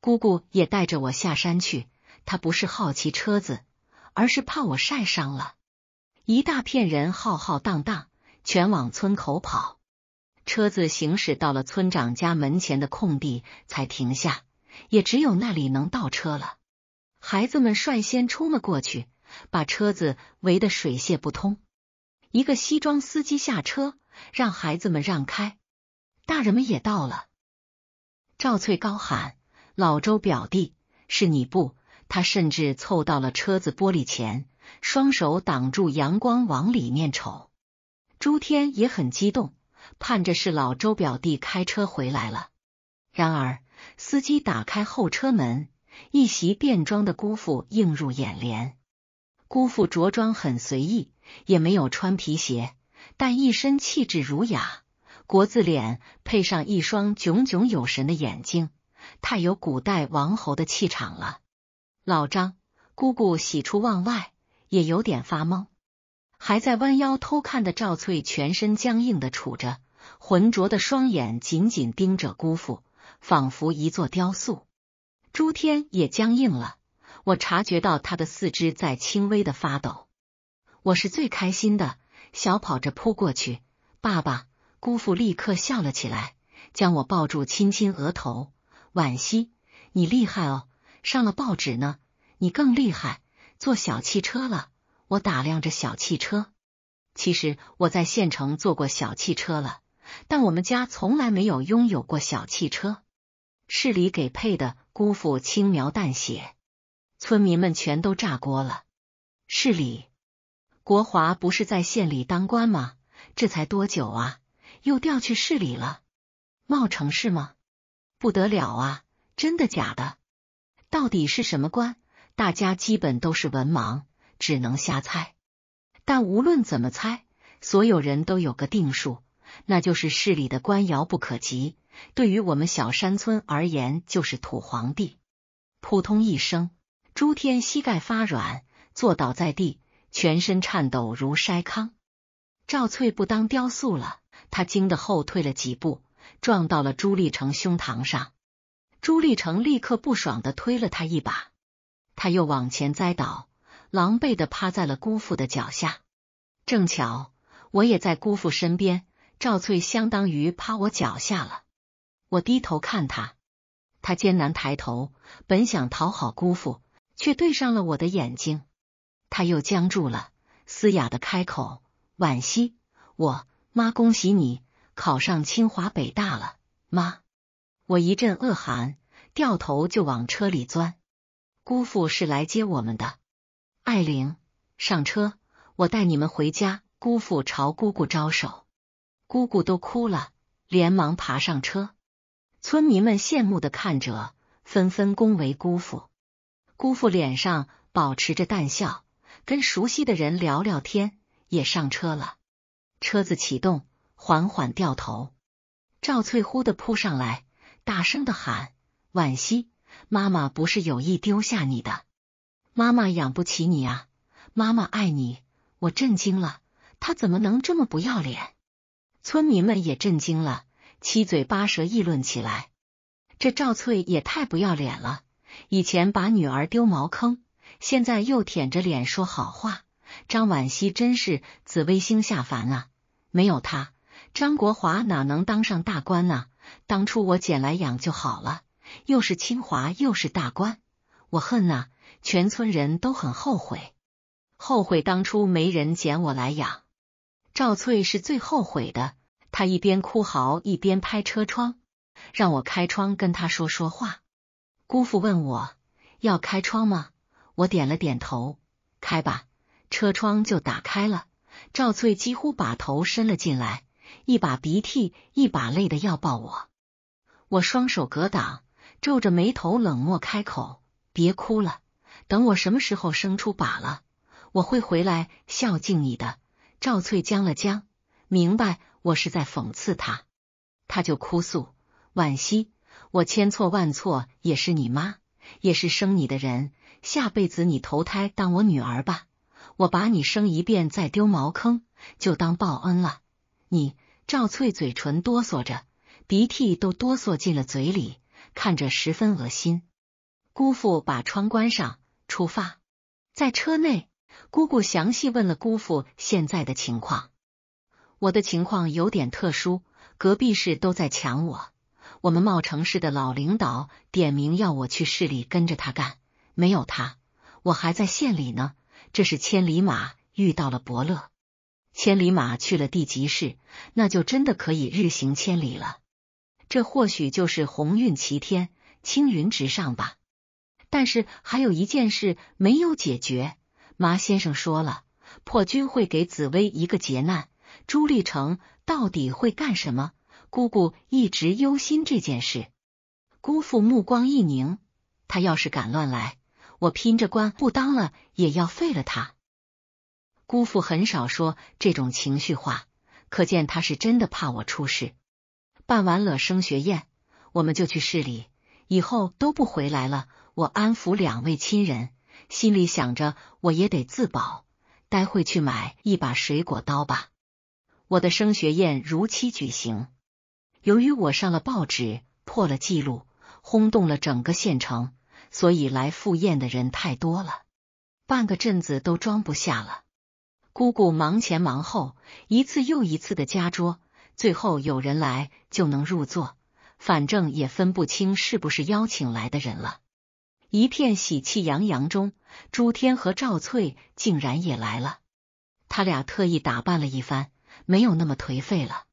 姑姑也带着我下山去。她不是好奇车子，而是怕我晒伤了。一大片人浩浩荡荡，全往村口跑。车子行驶到了村长家门前的空地才停下，也只有那里能倒车了。孩子们率先冲了过去，把车子围得水泄不通。一个西装司机下车，让孩子们让开。大人们也到了，赵翠高喊：“老周表弟，是你不？”他甚至凑到了车子玻璃前，双手挡住阳光往里面瞅。朱天也很激动，盼着是老周表弟开车回来了。然而，司机打开后车门，一袭便装的姑父映入眼帘。姑父着装很随意，也没有穿皮鞋，但一身气质儒雅。国字脸配上一双炯炯有神的眼睛，太有古代王侯的气场了。老张姑姑喜出望外，也有点发懵。还在弯腰偷看的赵翠，全身僵硬的杵着，浑浊的双眼紧紧盯着姑父，仿佛一座雕塑。朱天也僵硬了，我察觉到他的四肢在轻微的发抖。我是最开心的，小跑着扑过去，爸爸。姑父立刻笑了起来，将我抱住，亲亲额头。惋惜，你厉害哦，上了报纸呢。你更厉害，坐小汽车了。我打量着小汽车。其实我在县城坐过小汽车了，但我们家从来没有拥有过小汽车。市里给配的。姑父轻描淡写，村民们全都炸锅了。市里国华不是在县里当官吗？这才多久啊？又调去市里了，茂城市吗？不得了啊！真的假的？到底是什么官？大家基本都是文盲，只能瞎猜。但无论怎么猜，所有人都有个定数，那就是市里的官遥不可及。对于我们小山村而言，就是土皇帝。扑通一声，朱天膝盖发软，坐倒在地，全身颤抖如筛糠。赵翠不当雕塑了，她惊得后退了几步，撞到了朱立成胸膛上。朱立成立刻不爽的推了他一把，他又往前栽倒，狼狈的趴在了姑父的脚下。正巧我也在姑父身边，赵翠相当于趴我脚下了。我低头看他，他艰难抬头，本想讨好姑父，却对上了我的眼睛，他又僵住了，嘶哑的开口。惋惜，我妈恭喜你考上清华北大了，妈！我一阵恶寒，掉头就往车里钻。姑父是来接我们的，艾玲上车，我带你们回家。姑父朝姑姑招手，姑姑都哭了，连忙爬上车。村民们羡慕的看着，纷纷恭维姑父。姑父脸上保持着淡笑，跟熟悉的人聊聊天。也上车了，车子启动，缓缓掉头。赵翠忽的扑上来，大声的喊：“惋惜，妈妈不是有意丢下你的，妈妈养不起你啊，妈妈爱你。”我震惊了，他怎么能这么不要脸？村民们也震惊了，七嘴八舌议论起来。这赵翠也太不要脸了，以前把女儿丢茅坑，现在又舔着脸说好话。张婉希真是紫微星下凡啊！没有他，张国华哪能当上大官呢？当初我捡来养就好了，又是清华，又是大官，我恨呐！全村人都很后悔，后悔当初没人捡我来养。赵翠是最后悔的，她一边哭嚎，一边拍车窗，让我开窗跟她说说话。姑父问我要开窗吗？我点了点头，开吧。车窗就打开了，赵翠几乎把头伸了进来，一把鼻涕一把泪的要抱我，我双手格挡，皱着眉头冷漠开口：“别哭了，等我什么时候生出把了，我会回来孝敬你的。”赵翠僵了僵，明白我是在讽刺他，他就哭诉：“惋惜，我千错万错也是你妈，也是生你的人，下辈子你投胎当我女儿吧。”我把你生一遍再丢茅坑，就当报恩了。你赵翠嘴唇哆嗦着，鼻涕都哆嗦进了嘴里，看着十分恶心。姑父把窗关上，出发。在车内，姑姑详细问了姑父现在的情况。我的情况有点特殊，隔壁市都在抢我。我们茂城市的老领导点名要我去市里跟着他干，没有他，我还在县里呢。这是千里马遇到了伯乐，千里马去了地级市，那就真的可以日行千里了。这或许就是鸿运齐天，青云直上吧。但是还有一件事没有解决，麻先生说了，破军会给紫薇一个劫难。朱立成到底会干什么？姑姑一直忧心这件事。姑父目光一凝，他要是敢乱来。我拼着官不当了，也要废了他。姑父很少说这种情绪话，可见他是真的怕我出事。办完了升学宴，我们就去市里，以后都不回来了。我安抚两位亲人，心里想着我也得自保。待会去买一把水果刀吧。我的升学宴如期举行，由于我上了报纸，破了记录，轰动了整个县城。所以来赴宴的人太多了，半个镇子都装不下了。姑姑忙前忙后，一次又一次的加桌，最后有人来就能入座，反正也分不清是不是邀请来的人了。一片喜气洋洋中，朱天和赵翠竟然也来了。他俩特意打扮了一番，没有那么颓废了。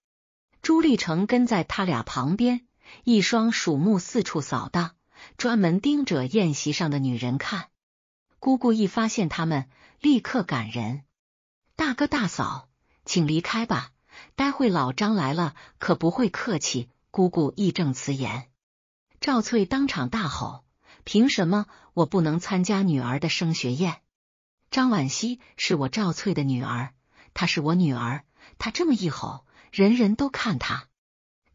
朱立成跟在他俩旁边，一双鼠目四处扫荡。专门盯着宴席上的女人看，姑姑一发现他们，立刻赶人。大哥大嫂，请离开吧，待会老张来了可不会客气。姑姑义正辞严。赵翠当场大吼：“凭什么我不能参加女儿的升学宴？张婉希是我赵翠的女儿，她是我女儿。”她这么一吼，人人都看她。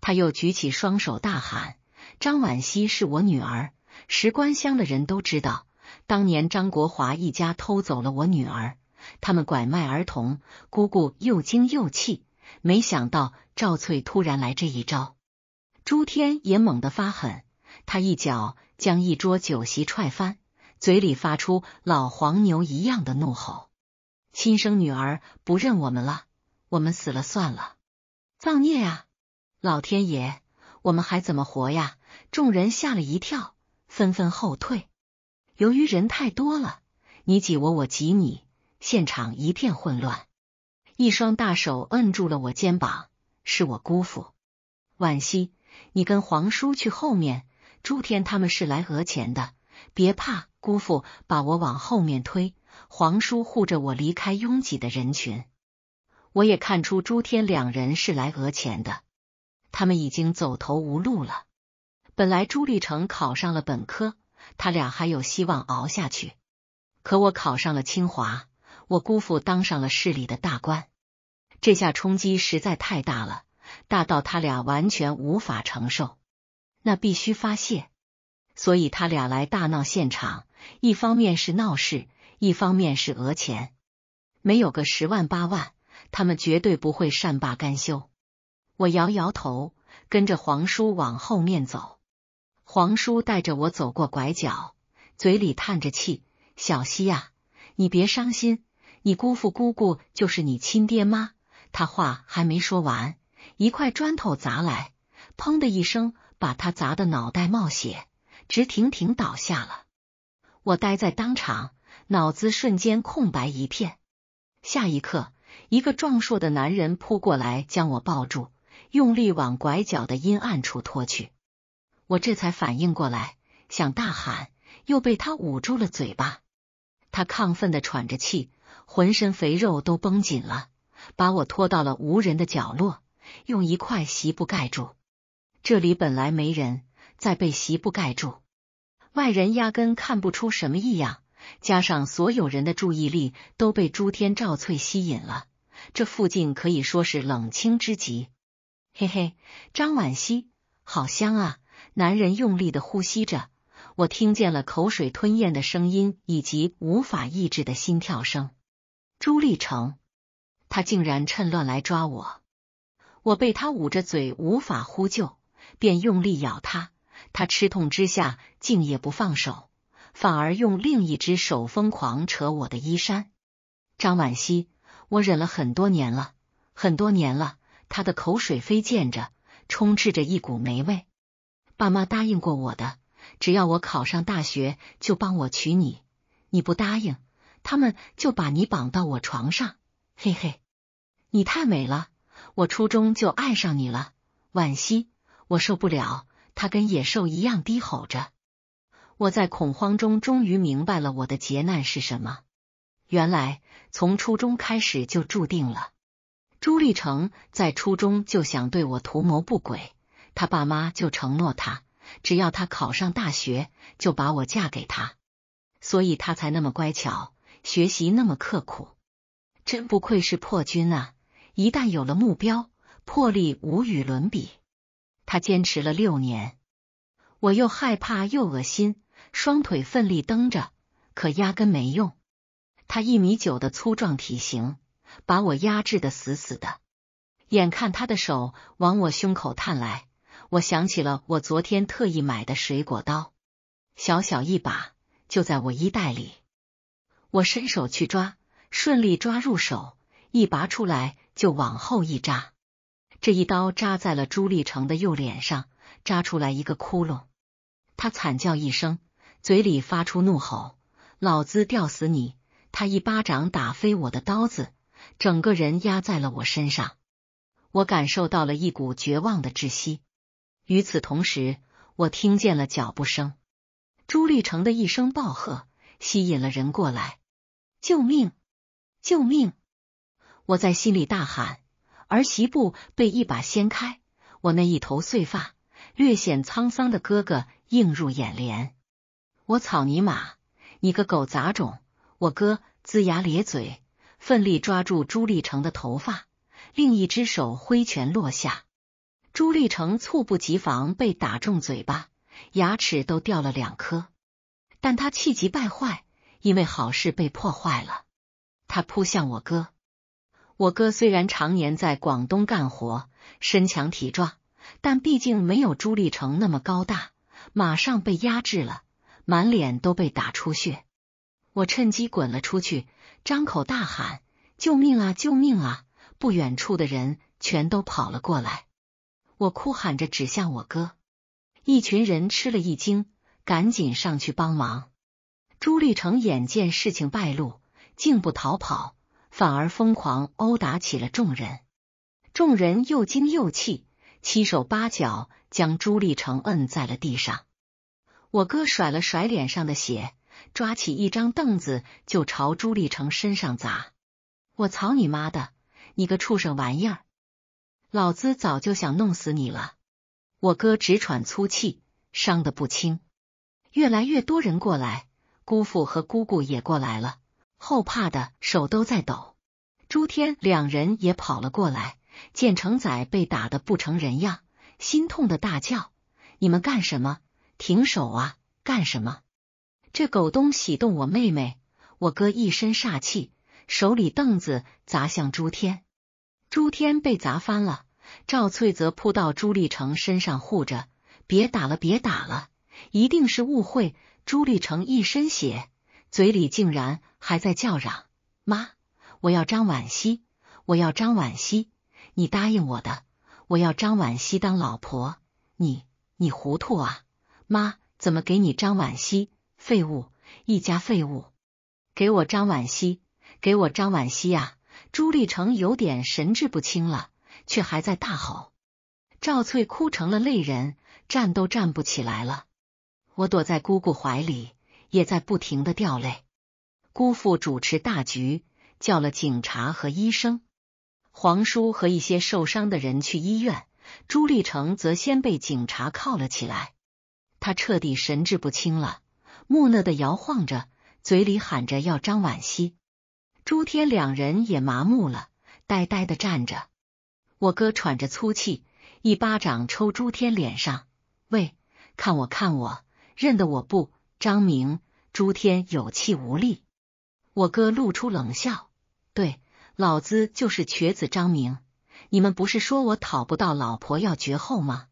她又举起双手大喊。张婉希是我女儿，石关乡的人都知道。当年张国华一家偷走了我女儿，他们拐卖儿童，姑姑又惊又气。没想到赵翠突然来这一招，朱天也猛地发狠，他一脚将一桌酒席踹翻，嘴里发出老黄牛一样的怒吼：“亲生女儿不认我们了，我们死了算了，造孽啊！老天爷！”我们还怎么活呀？众人吓了一跳，纷纷后退。由于人太多了，你挤我，我挤你，现场一片混乱。一双大手摁住了我肩膀，是我姑父。婉惜，你跟皇叔去后面。朱天他们是来讹钱的，别怕。姑父把我往后面推，皇叔护着我离开拥挤的人群。我也看出朱天两人是来讹钱的。他们已经走投无路了。本来朱立成考上了本科，他俩还有希望熬下去。可我考上了清华，我姑父当上了市里的大官，这下冲击实在太大了，大到他俩完全无法承受。那必须发泄，所以他俩来大闹现场，一方面是闹事，一方面是讹钱。没有个十万八万，他们绝对不会善罢甘休。我摇摇头，跟着皇叔往后面走。皇叔带着我走过拐角，嘴里叹着气：“小希呀，你别伤心，你姑父姑姑就是你亲爹妈。”他话还没说完，一块砖头砸来，砰的一声，把他砸的脑袋冒血，直挺挺倒下了。我呆在当场，脑子瞬间空白一片。下一刻，一个壮硕的男人扑过来，将我抱住。用力往拐角的阴暗处拖去，我这才反应过来，想大喊，又被他捂住了嘴巴。他亢奋的喘着气，浑身肥肉都绷紧了，把我拖到了无人的角落，用一块席布盖住。这里本来没人，再被席布盖住，外人压根看不出什么异样。加上所有人的注意力都被朱天照翠吸引了，这附近可以说是冷清之极。嘿嘿，张婉兮，好香啊！男人用力的呼吸着，我听见了口水吞咽的声音，以及无法抑制的心跳声。朱立成，他竟然趁乱来抓我，我被他捂着嘴，无法呼救，便用力咬他。他吃痛之下，竟也不放手，反而用另一只手疯狂扯我的衣衫。张婉兮，我忍了很多年了，很多年了。他的口水飞溅着，充斥着一股霉味。爸妈答应过我的，只要我考上大学，就帮我娶你。你不答应，他们就把你绑到我床上。嘿嘿，你太美了，我初中就爱上你了。惋惜，我受不了。他跟野兽一样低吼着。我在恐慌中终于明白了我的劫难是什么，原来从初中开始就注定了。朱立成在初中就想对我图谋不轨，他爸妈就承诺他，只要他考上大学，就把我嫁给他，所以他才那么乖巧，学习那么刻苦，真不愧是破军啊！一旦有了目标，魄力无与伦比。他坚持了六年，我又害怕又恶心，双腿奋力蹬着，可压根没用。他一米九的粗壮体型。把我压制的死死的，眼看他的手往我胸口探来，我想起了我昨天特意买的水果刀，小小一把就在我衣袋里。我伸手去抓，顺利抓入手，一拔出来就往后一扎，这一刀扎在了朱立成的右脸上，扎出来一个窟窿。他惨叫一声，嘴里发出怒吼：“老子吊死你！”他一巴掌打飞我的刀子。整个人压在了我身上，我感受到了一股绝望的窒息。与此同时，我听见了脚步声，朱立成的一声暴喝吸引了人过来。救命！救命！我在心里大喊。儿媳妇被一把掀开，我那一头碎发、略显沧桑的哥哥映入眼帘。我草泥马！你个狗杂种！我哥龇牙咧嘴。奋力抓住朱立成的头发，另一只手挥拳落下。朱立成猝不及防被打中嘴巴，牙齿都掉了两颗。但他气急败坏，因为好事被破坏了。他扑向我哥，我哥虽然常年在广东干活，身强体壮，但毕竟没有朱立成那么高大，马上被压制了，满脸都被打出血。我趁机滚了出去。张口大喊：“救命啊！救命啊！”不远处的人全都跑了过来。我哭喊着指向我哥，一群人吃了一惊，赶紧上去帮忙。朱立成眼见事情败露，竟不逃跑，反而疯狂殴打起了众人。众人又惊又气，七手八脚将朱立成摁在了地上。我哥甩了甩脸上的血。抓起一张凳子就朝朱立成身上砸！我操你妈的，你个畜生玩意儿！老子早就想弄死你了！我哥直喘粗气，伤得不轻。越来越多人过来，姑父和姑姑也过来了，后怕的手都在抖。朱天两人也跑了过来，见成仔被打得不成人样，心痛的大叫：“你们干什么？停手啊！干什么？”这狗东西动我妹妹！我哥一身煞气，手里凳子砸向朱天，朱天被砸翻了。赵翠则扑到朱立成身上护着，别打了，别打了！一定是误会。朱立成一身血，嘴里竟然还在叫嚷：“妈，我要张婉希，我要张婉希！你答应我的，我要张婉希当老婆！你你糊涂啊！妈，怎么给你张婉希？”废物一家废物，给我张婉希，给我张婉希呀！朱立成有点神志不清了，却还在大吼。赵翠哭成了泪人，站都站不起来了。我躲在姑姑怀里，也在不停的掉泪。姑父主持大局，叫了警察和医生，皇叔和一些受伤的人去医院。朱立成则先被警察铐了起来，他彻底神志不清了。木讷的摇晃着，嘴里喊着要张婉兮。朱天两人也麻木了，呆呆的站着。我哥喘着粗气，一巴掌抽朱天脸上。喂，看我，看我，认得我不？张明，朱天有气无力。我哥露出冷笑，对，老子就是瘸子张明。你们不是说我讨不到老婆要绝后吗？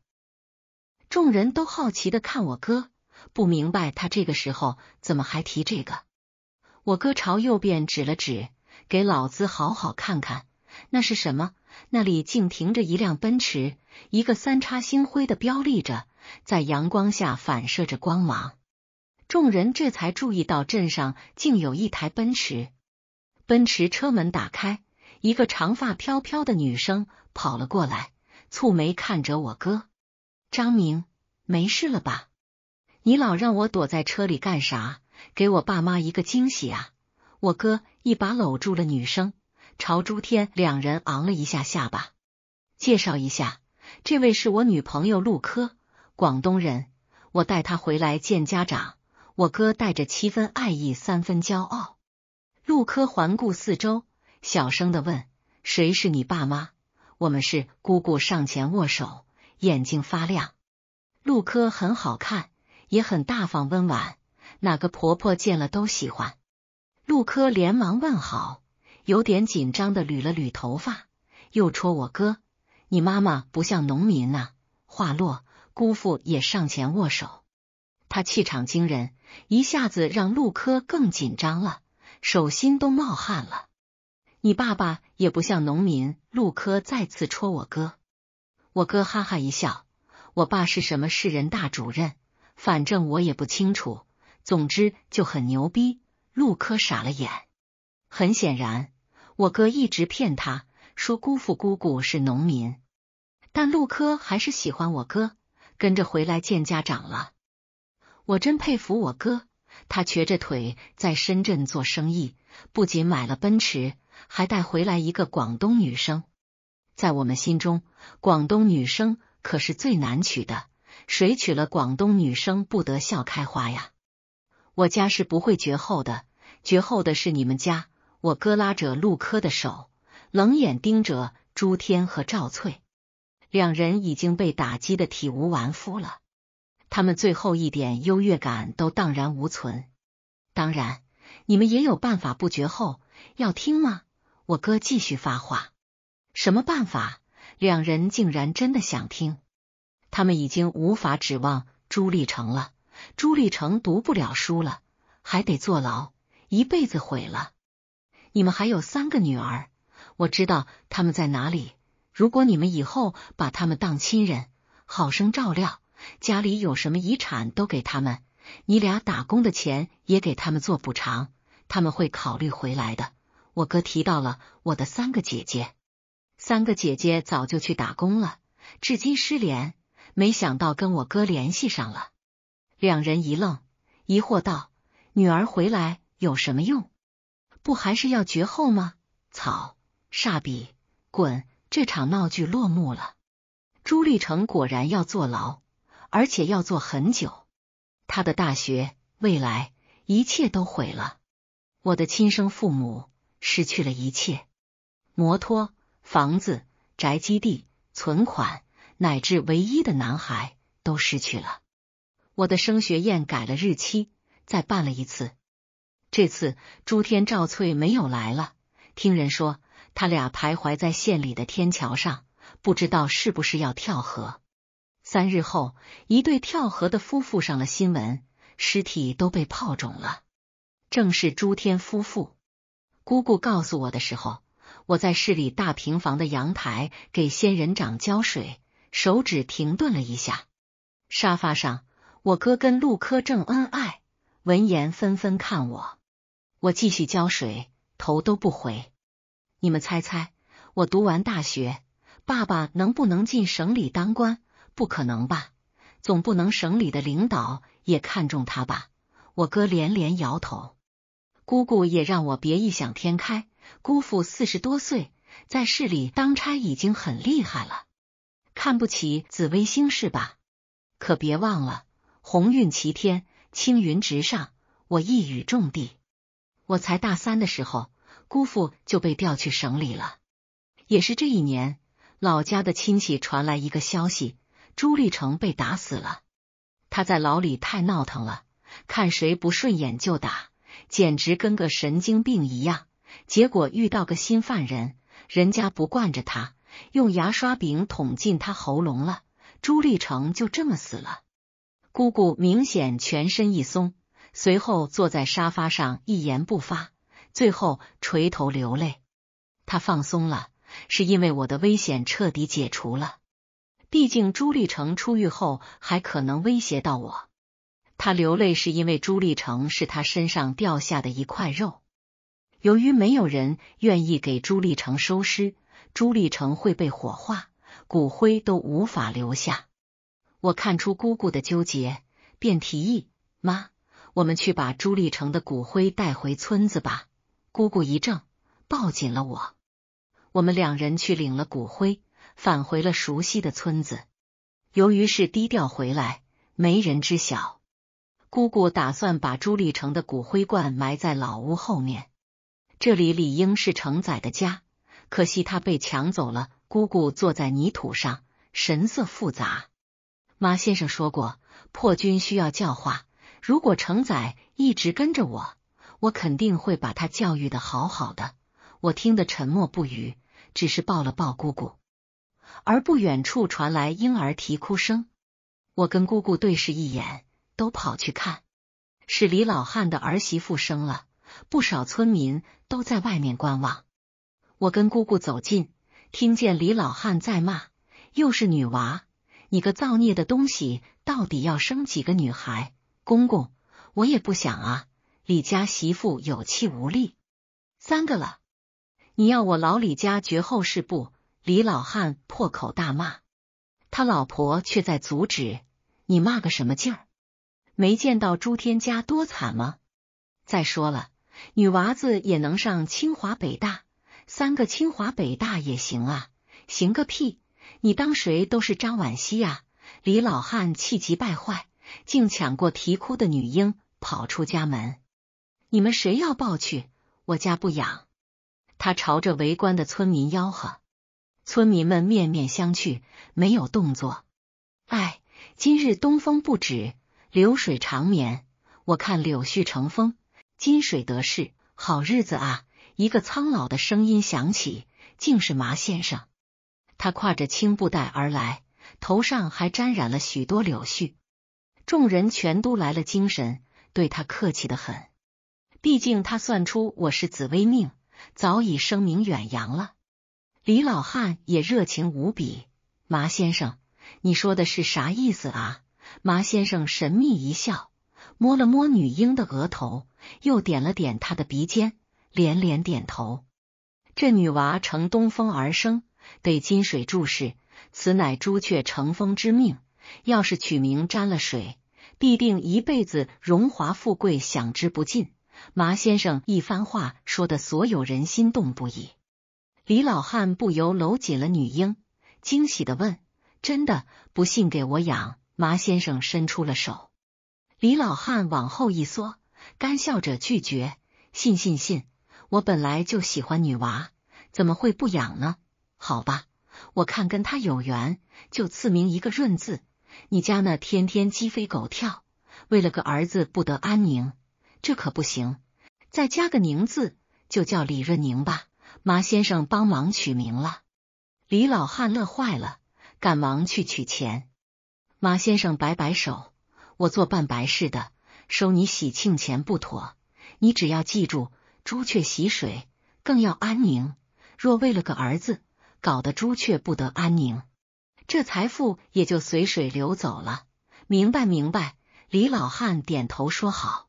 众人都好奇的看我哥。不明白他这个时候怎么还提这个？我哥朝右边指了指，给老子好好看看，那是什么？那里竟停着一辆奔驰，一个三叉星辉的标立着，在阳光下反射着光芒。众人这才注意到镇上竟有一台奔驰。奔驰车门打开，一个长发飘飘的女生跑了过来，蹙眉看着我哥张明：“没事了吧？”你老让我躲在车里干啥？给我爸妈一个惊喜啊！我哥一把搂住了女生，朝朱天两人昂了一下下巴。介绍一下，这位是我女朋友陆科，广东人。我带她回来见家长。我哥带着七分爱意，三分骄傲。陆科环顾四周，小声的问：“谁是你爸妈？”我们是姑姑。上前握手，眼睛发亮。陆科很好看。也很大方温婉，哪个婆婆见了都喜欢。陆科连忙问好，有点紧张的捋了捋头发，又戳我哥：“你妈妈不像农民呐。”话落，姑父也上前握手，他气场惊人，一下子让陆科更紧张了，手心都冒汗了。你爸爸也不像农民。陆科再次戳我哥，我哥哈哈一笑：“我爸是什么？市人大主任。”反正我也不清楚，总之就很牛逼。陆科傻了眼，很显然我哥一直骗他说姑父姑姑是农民，但陆科还是喜欢我哥，跟着回来见家长了。我真佩服我哥，他瘸着腿在深圳做生意，不仅买了奔驰，还带回来一个广东女生。在我们心中，广东女生可是最难娶的。谁娶了广东女生不得笑开花呀？我家是不会绝后的，绝后的是你们家。我哥拉着陆柯的手，冷眼盯着朱天和赵翠两人，已经被打击的体无完肤了，他们最后一点优越感都荡然无存。当然，你们也有办法不绝后，要听吗？我哥继续发话，什么办法？两人竟然真的想听。他们已经无法指望朱立成了，朱立成读不了书了，还得坐牢，一辈子毁了。你们还有三个女儿，我知道他们在哪里。如果你们以后把他们当亲人，好生照料，家里有什么遗产都给他们，你俩打工的钱也给他们做补偿，他们会考虑回来的。我哥提到了我的三个姐姐，三个姐姐早就去打工了，至今失联。没想到跟我哥联系上了，两人一愣，疑惑道：“女儿回来有什么用？不还是要绝后吗？”草，煞笔，滚！这场闹剧落幕了。朱立成果然要坐牢，而且要坐很久。他的大学、未来，一切都毁了。我的亲生父母失去了一切，摩托、房子、宅基地、存款。乃至唯一的男孩都失去了。我的升学宴改了日期，再办了一次。这次朱天、赵翠没有来了。听人说，他俩徘徊在县里的天桥上，不知道是不是要跳河。三日后，一对跳河的夫妇上了新闻，尸体都被泡肿了，正是朱天夫妇。姑姑告诉我的时候，我在市里大平房的阳台给仙人掌浇水。手指停顿了一下，沙发上，我哥跟陆科正恩爱。闻言纷纷看我，我继续浇水，头都不回。你们猜猜，我读完大学，爸爸能不能进省里当官？不可能吧，总不能省里的领导也看中他吧？我哥连连摇头，姑姑也让我别异想天开。姑父四十多岁，在市里当差已经很厉害了。看不起紫薇星是吧？可别忘了鸿运齐天，青云直上，我一语中的。我才大三的时候，姑父就被调去省里了。也是这一年，老家的亲戚传来一个消息：朱立成被打死了。他在牢里太闹腾了，看谁不顺眼就打，简直跟个神经病一样。结果遇到个新犯人，人家不惯着他。用牙刷柄捅进他喉咙了，朱立成就这么死了。姑姑明显全身一松，随后坐在沙发上一言不发，最后垂头流泪。他放松了，是因为我的危险彻底解除了。毕竟朱立成出狱后还可能威胁到我。他流泪是因为朱立成是他身上掉下的一块肉。由于没有人愿意给朱立成收尸。朱立成会被火化，骨灰都无法留下。我看出姑姑的纠结，便提议：“妈，我们去把朱立成的骨灰带回村子吧。”姑姑一怔，抱紧了我。我们两人去领了骨灰，返回了熟悉的村子。由于是低调回来，没人知晓。姑姑打算把朱立成的骨灰罐埋在老屋后面，这里理应是承载的家。可惜他被抢走了。姑姑坐在泥土上，神色复杂。马先生说过，破军需要教化。如果成载一直跟着我，我肯定会把他教育的好好的。我听得沉默不语，只是抱了抱姑姑。而不远处传来婴儿啼哭声，我跟姑姑对视一眼，都跑去看。是李老汉的儿媳妇生了，不少村民都在外面观望。我跟姑姑走近，听见李老汉在骂：“又是女娃，你个造孽的东西，到底要生几个女孩？”公公，我也不想啊。李家媳妇有气无力：“三个了，你要我老李家绝后事不？”李老汉破口大骂，他老婆却在阻止：“你骂个什么劲儿？没见到朱天家多惨吗？再说了，女娃子也能上清华北大。”三个清华北大也行啊，行个屁！你当谁都是张婉希呀？李老汉气急败坏，竟抢过啼哭的女婴，跑出家门。你们谁要抱去？我家不养！他朝着围观的村民吆喝，村民们面面相觑，没有动作。哎，今日东风不止，流水长眠。我看柳絮成风，金水得势，好日子啊！一个苍老的声音响起，竟是麻先生。他挎着青布袋而来，头上还沾染了许多柳絮。众人全都来了精神，对他客气的很。毕竟他算出我是紫薇命，早已声名远扬了。李老汉也热情无比：“麻先生，你说的是啥意思啊？”麻先生神秘一笑，摸了摸女婴的额头，又点了点她的鼻尖。连连点头，这女娃乘东风而生，被金水注视，此乃朱雀乘风之命。要是取名沾了水，必定一辈子荣华富贵享之不尽。麻先生一番话说的，所有人心动不已。李老汉不由搂紧了女婴，惊喜的问：“真的？不信给我养？”麻先生伸出了手，李老汉往后一缩，干笑着拒绝：“信信信。”我本来就喜欢女娃，怎么会不养呢？好吧，我看跟他有缘，就赐名一个润字。你家呢，天天鸡飞狗跳，为了个儿子不得安宁，这可不行。再加个宁字，就叫李润宁吧。马先生帮忙取名了，李老汉乐坏了，赶忙去取钱。马先生摆摆手，我做办白事的，收你喜庆钱不妥。你只要记住。朱雀洗水更要安宁，若为了个儿子搞得朱雀不得安宁，这财富也就随水流走了。明白明白，李老汉点头说好，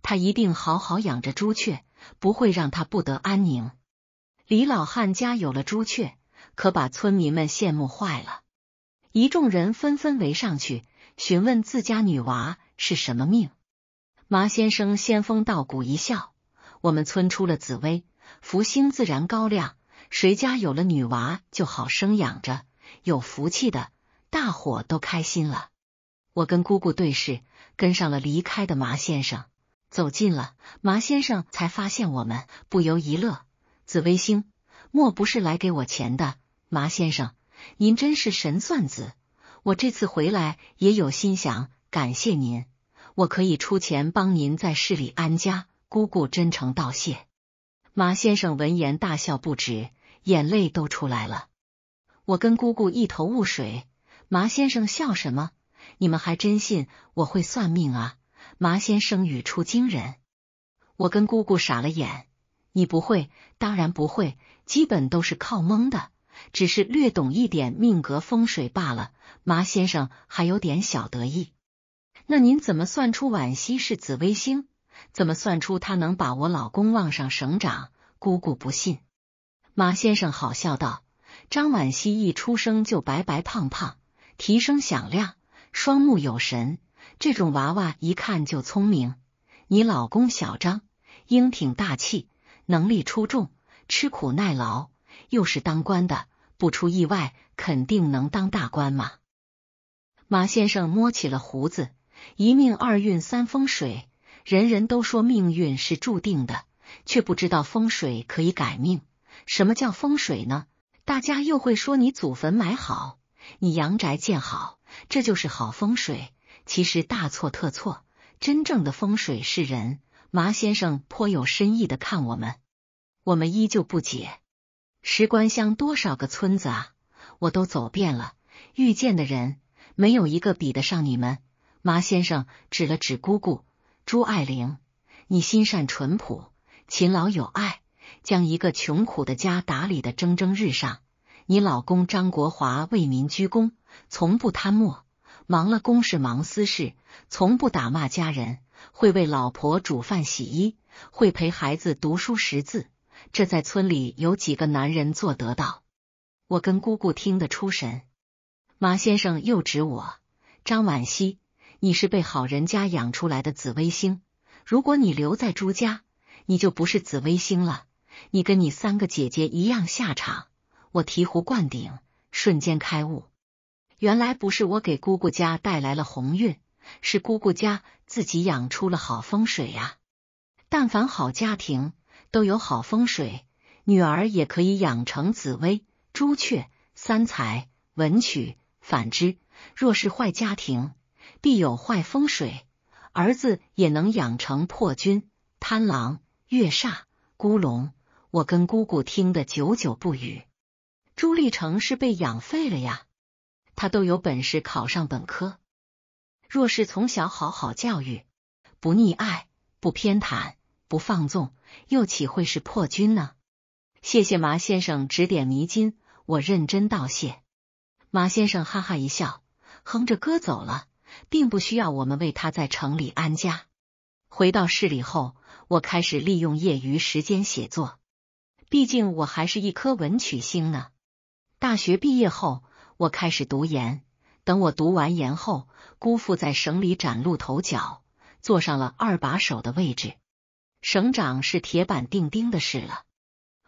他一定好好养着朱雀，不会让他不得安宁。李老汉家有了朱雀，可把村民们羡慕坏了，一众人纷纷围上去询问自家女娃是什么命。麻先生仙风道骨一笑。我们村出了紫薇福星，自然高亮。谁家有了女娃，就好生养着，有福气的，大伙都开心了。我跟姑姑对视，跟上了离开的麻先生。走近了，麻先生才发现我们，不由一乐。紫薇星，莫不是来给我钱的？麻先生，您真是神算子。我这次回来也有心想感谢您，我可以出钱帮您在市里安家。姑姑真诚道谢，麻先生闻言大笑不止，眼泪都出来了。我跟姑姑一头雾水，麻先生笑什么？你们还真信我会算命啊？麻先生语出惊人，我跟姑姑傻了眼。你不会，当然不会，基本都是靠蒙的，只是略懂一点命格风水罢了。麻先生还有点小得意。那您怎么算出惋惜是紫微星？怎么算出他能把我老公望上省长？姑姑不信。马先生好笑道：“张婉希一出生就白白胖胖，提声响亮，双目有神，这种娃娃一看就聪明。你老公小张，英挺大气，能力出众，吃苦耐劳，又是当官的，不出意外，肯定能当大官嘛。”马先生摸起了胡子，一命二运三风水。人人都说命运是注定的，却不知道风水可以改命。什么叫风水呢？大家又会说你祖坟埋好，你阳宅建好，这就是好风水。其实大错特错。真正的风水是人。麻先生颇有深意的看我们，我们依旧不解。石关乡多少个村子啊，我都走遍了，遇见的人没有一个比得上你们。麻先生指了指姑姑。朱爱玲，你心善淳朴，勤劳有爱，将一个穷苦的家打理的蒸蒸日上。你老公张国华为民鞠躬，从不贪墨，忙了公事忙私事，从不打骂家人，会为老婆煮饭洗衣，会陪孩子读书识字，这在村里有几个男人做得到？我跟姑姑听得出神。马先生又指我，张婉希。你是被好人家养出来的紫薇星，如果你留在朱家，你就不是紫薇星了，你跟你三个姐姐一样下场。我醍醐灌顶，瞬间开悟，原来不是我给姑姑家带来了鸿运，是姑姑家自己养出了好风水呀。但凡好家庭都有好风水，女儿也可以养成紫薇、朱雀、三才、文曲。反之，若是坏家庭。必有坏风水，儿子也能养成破军、贪狼、月煞、孤龙。我跟姑姑听得久久不语。朱立成是被养废了呀，他都有本事考上本科。若是从小好好教育，不溺爱，不偏袒，不放纵，又岂会是破军呢？谢谢麻先生指点迷津，我认真道谢。麻先生哈哈一笑，哼着歌走了。并不需要我们为他在城里安家。回到市里后，我开始利用业余时间写作，毕竟我还是一颗文曲星呢。大学毕业后，我开始读研。等我读完研后，姑父在省里崭露头角，坐上了二把手的位置，省长是铁板钉钉的事了。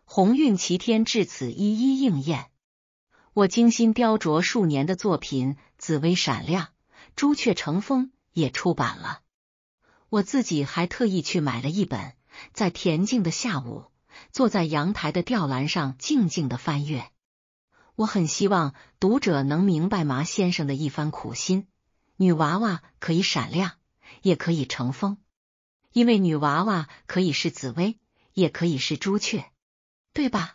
鸿运齐天，至此一一应验。我精心雕琢数年的作品《紫薇闪亮》。《朱雀成风》也出版了，我自己还特意去买了一本，在恬静的下午，坐在阳台的吊篮上静静的翻阅。我很希望读者能明白麻先生的一番苦心，女娃娃可以闪亮，也可以乘风，因为女娃娃可以是紫薇，也可以是朱雀，对吧？